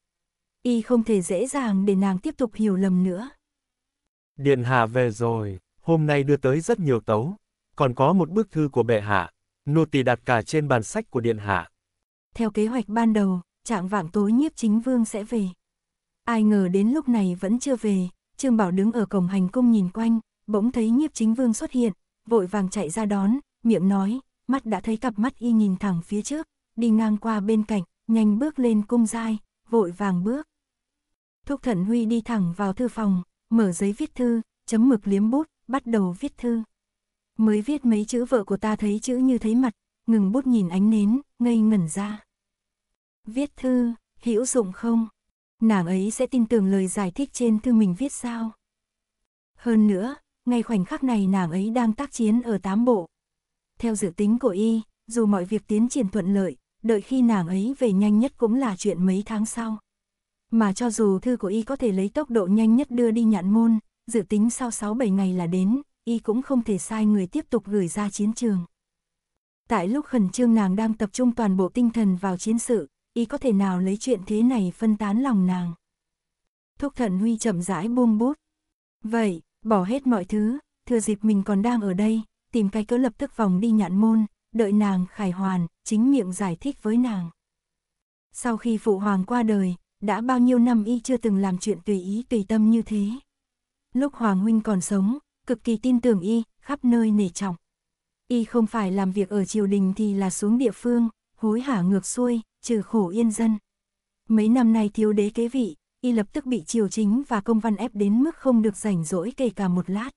Speaker 1: Y không thể dễ dàng để nàng tiếp tục hiểu lầm nữa.
Speaker 2: Điện hạ về rồi, hôm nay đưa tới rất nhiều tấu, còn có một bức thư của bệ hạ, nô tỳ đặt cả trên bàn sách của điện hạ.
Speaker 1: Theo kế hoạch ban đầu, trạng vạng tối nhiếp chính vương sẽ về. Ai ngờ đến lúc này vẫn chưa về, Trương Bảo đứng ở cổng hành cung nhìn quanh, bỗng thấy nhiếp chính vương xuất hiện, vội vàng chạy ra đón, miệng nói, mắt đã thấy cặp mắt y nhìn thẳng phía trước, đi ngang qua bên cạnh, nhanh bước lên cung dai, vội vàng bước. Thúc Thận Huy đi thẳng vào thư phòng, mở giấy viết thư, chấm mực liếm bút, bắt đầu viết thư. Mới viết mấy chữ vợ của ta thấy chữ như thấy mặt, ngừng bút nhìn ánh nến, ngây ngẩn ra. Viết thư, hữu dụng không? nàng ấy sẽ tin tưởng lời giải thích trên thư mình viết sao. Hơn nữa, ngay khoảnh khắc này nàng ấy đang tác chiến ở tám bộ. Theo dự tính của y, dù mọi việc tiến triển thuận lợi, đợi khi nàng ấy về nhanh nhất cũng là chuyện mấy tháng sau. Mà cho dù thư của y có thể lấy tốc độ nhanh nhất đưa đi nhạn môn, dự tính sau 6-7 ngày là đến, y cũng không thể sai người tiếp tục gửi ra chiến trường. Tại lúc khẩn trương nàng đang tập trung toàn bộ tinh thần vào chiến sự, y có thể nào lấy chuyện thế này phân tán lòng nàng. Thúc Thận Huy chậm rãi buông bút. Vậy, bỏ hết mọi thứ, thừa dịp mình còn đang ở đây, tìm cái cớ lập tức vòng đi nhạn môn, đợi nàng khải hoàn, chính miệng giải thích với nàng. Sau khi phụ hoàng qua đời, đã bao nhiêu năm y chưa từng làm chuyện tùy ý tùy tâm như thế. Lúc hoàng huynh còn sống, cực kỳ tin tưởng y, khắp nơi nể trọng. Y không phải làm việc ở triều đình thì là xuống địa phương, hối hả ngược xuôi, trừ khổ yên dân. Mấy năm nay thiếu đế kế vị, y lập tức bị triều chính và công văn ép đến mức không được rảnh rỗi kể cả một lát.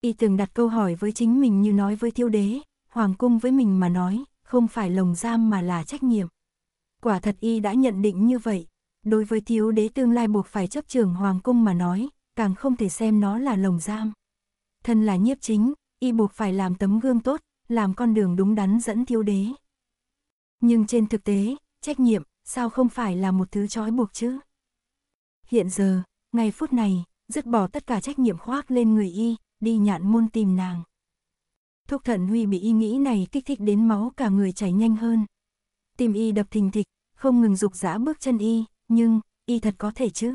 Speaker 1: Y từng đặt câu hỏi với chính mình như nói với thiếu đế, hoàng cung với mình mà nói, không phải lồng giam mà là trách nhiệm. Quả thật y đã nhận định như vậy, đối với thiếu đế tương lai buộc phải chấp trường hoàng cung mà nói, càng không thể xem nó là lồng giam. Thân là nhiếp chính, y buộc phải làm tấm gương tốt, làm con đường đúng đắn dẫn thiếu đế. Nhưng trên thực tế, trách nhiệm, sao không phải là một thứ trói buộc chứ? Hiện giờ, ngày phút này, dứt bỏ tất cả trách nhiệm khoác lên người y, đi nhạn môn tìm nàng. Thúc thận Huy bị y nghĩ này kích thích đến máu cả người chảy nhanh hơn. Tìm y đập thình thịch, không ngừng dục dã bước chân y, nhưng, y thật có thể chứ.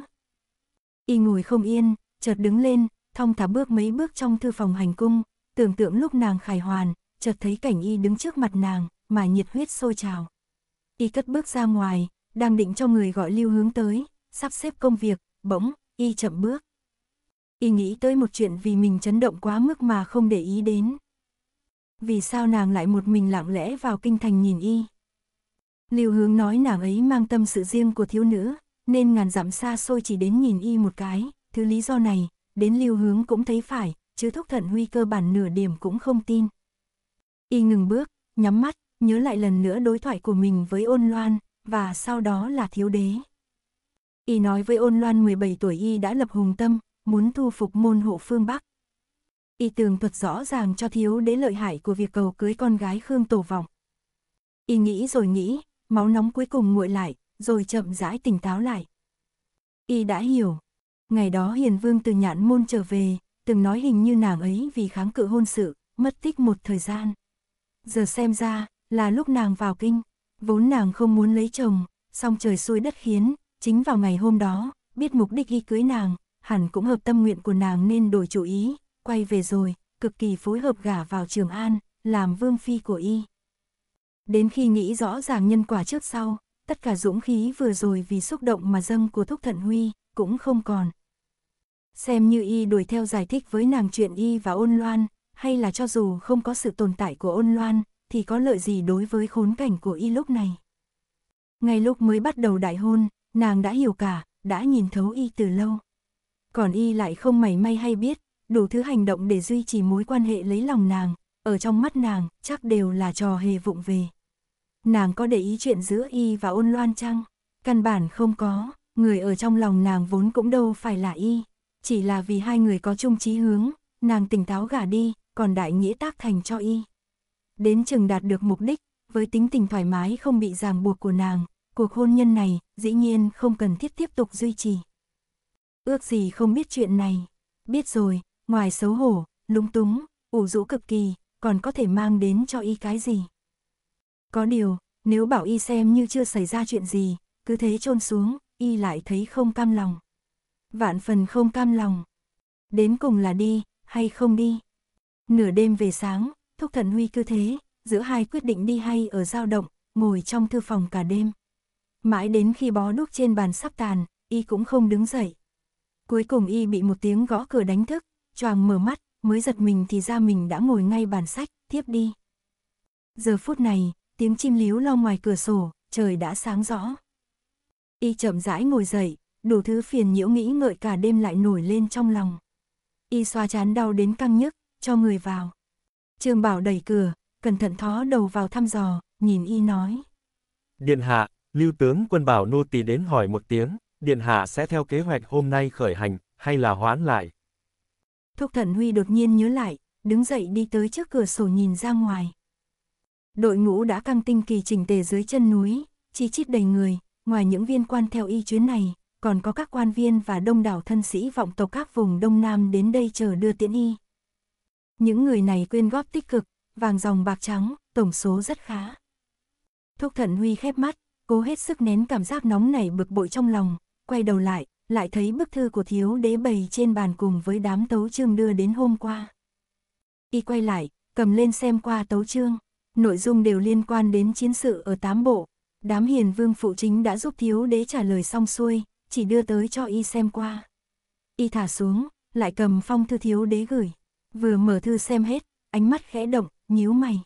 Speaker 1: Y ngồi không yên, chợt đứng lên, thong thả bước mấy bước trong thư phòng hành cung, tưởng tượng lúc nàng khải hoàn, chợt thấy cảnh y đứng trước mặt nàng, mà nhiệt huyết sôi trào. Y cất bước ra ngoài, đang định cho người gọi lưu hướng tới, sắp xếp công việc, bỗng, y chậm bước. Y nghĩ tới một chuyện vì mình chấn động quá mức mà không để ý đến. Vì sao nàng lại một mình lặng lẽ vào kinh thành nhìn y? Lưu hướng nói nàng ấy mang tâm sự riêng của thiếu nữ, nên ngàn dặm xa xôi chỉ đến nhìn y một cái, thứ lý do này, đến lưu hướng cũng thấy phải, chứ thúc thận huy cơ bản nửa điểm cũng không tin. Y ngừng bước, nhắm mắt, nhớ lại lần nữa đối thoại của mình với ôn loan, và sau đó là thiếu đế. Y nói với ôn loan 17 tuổi Y đã lập hùng tâm, muốn thu phục môn hộ phương Bắc. Y tường thuật rõ ràng cho thiếu đế lợi hại của việc cầu cưới con gái Khương Tổ Vọng. Y nghĩ rồi nghĩ, máu nóng cuối cùng nguội lại, rồi chậm rãi tỉnh táo lại. Y đã hiểu. Ngày đó Hiền Vương từ nhạn môn trở về, từng nói hình như nàng ấy vì kháng cự hôn sự, mất tích một thời gian. Giờ xem ra, là lúc nàng vào kinh, vốn nàng không muốn lấy chồng, song trời xui đất khiến, chính vào ngày hôm đó, biết mục đích ghi cưới nàng, hẳn cũng hợp tâm nguyện của nàng nên đổi chủ ý, quay về rồi, cực kỳ phối hợp gả vào Trường An, làm vương phi của y. Đến khi nghĩ rõ ràng nhân quả trước sau, tất cả dũng khí vừa rồi vì xúc động mà dâng của Thúc Thận Huy cũng không còn. Xem như y đuổi theo giải thích với nàng chuyện y và ôn loan, hay là cho dù không có sự tồn tại của ôn loan, thì có lợi gì đối với khốn cảnh của y lúc này. Ngay lúc mới bắt đầu đại hôn, nàng đã hiểu cả, đã nhìn thấu y từ lâu. Còn y lại không mảy may hay biết, đủ thứ hành động để duy trì mối quan hệ lấy lòng nàng, ở trong mắt nàng chắc đều là trò hề vụng về. Nàng có để ý chuyện giữa y và ôn loan chăng? Căn bản không có, người ở trong lòng nàng vốn cũng đâu phải là y, chỉ là vì hai người có chung chí hướng, nàng tỉnh táo gả đi, còn đại nghĩa tác thành cho y đến chừng đạt được mục đích, với tính tình thoải mái không bị ràng buộc của nàng, cuộc hôn nhân này dĩ nhiên không cần thiết tiếp tục duy trì. Ước gì không biết chuyện này, biết rồi, ngoài xấu hổ, lúng túng, ủ rũ cực kỳ, còn có thể mang đến cho y cái gì. Có điều, nếu bảo y xem như chưa xảy ra chuyện gì, cứ thế chôn xuống, y lại thấy không cam lòng. Vạn phần không cam lòng. Đến cùng là đi, hay không đi. Nửa đêm về sáng, Thúc thần huy cứ thế, giữa hai quyết định đi hay ở giao động, ngồi trong thư phòng cả đêm. Mãi đến khi bó đúc trên bàn sắp tàn, y cũng không đứng dậy. Cuối cùng y bị một tiếng gõ cửa đánh thức, choàng mở mắt, mới giật mình thì ra mình đã ngồi ngay bàn sách, tiếp đi. Giờ phút này, tiếng chim líu lo ngoài cửa sổ, trời đã sáng rõ. Y chậm rãi ngồi dậy, đủ thứ phiền nhiễu nghĩ ngợi cả đêm lại nổi lên trong lòng. Y xoa chán đau đến căng nhức, cho người vào. Trương Bảo đẩy cửa, cẩn thận thó đầu vào thăm dò, nhìn y nói.
Speaker 2: Điện hạ, lưu tướng quân bảo nô tỳ đến hỏi một tiếng, điện hạ sẽ theo kế hoạch hôm nay khởi hành, hay là hoán lại?
Speaker 1: Thúc thần Huy đột nhiên nhớ lại, đứng dậy đi tới trước cửa sổ nhìn ra ngoài. Đội ngũ đã căng tinh kỳ chỉnh tề dưới chân núi, chi chít đầy người, ngoài những viên quan theo y chuyến này, còn có các quan viên và đông đảo thân sĩ vọng tộc các vùng Đông Nam đến đây chờ đưa tiễn y. Những người này quyên góp tích cực, vàng dòng bạc trắng, tổng số rất khá. Thúc Thận Huy khép mắt, cố hết sức nén cảm giác nóng nảy bực bội trong lòng, quay đầu lại, lại thấy bức thư của thiếu đế bày trên bàn cùng với đám tấu chương đưa đến hôm qua. Y quay lại, cầm lên xem qua tấu chương, nội dung đều liên quan đến chiến sự ở tám bộ. Đám hiền vương phụ chính đã giúp thiếu đế trả lời xong xuôi, chỉ đưa tới cho y xem qua. Y thả xuống, lại cầm phong thư thiếu đế gửi. Vừa mở thư xem hết, ánh mắt khẽ động, nhíu mày.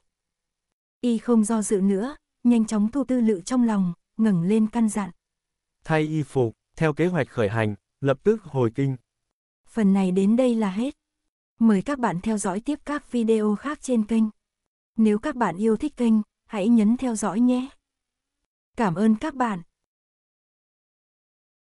Speaker 1: Y không do dự nữa, nhanh chóng thu tư lự trong lòng, ngẩng lên căn dặn.
Speaker 2: Thay y phục, theo kế hoạch khởi hành, lập tức hồi kinh.
Speaker 1: Phần này đến đây là hết. Mời các bạn theo dõi tiếp các video khác trên kênh. Nếu các bạn yêu thích kênh, hãy nhấn theo dõi nhé. Cảm ơn các bạn.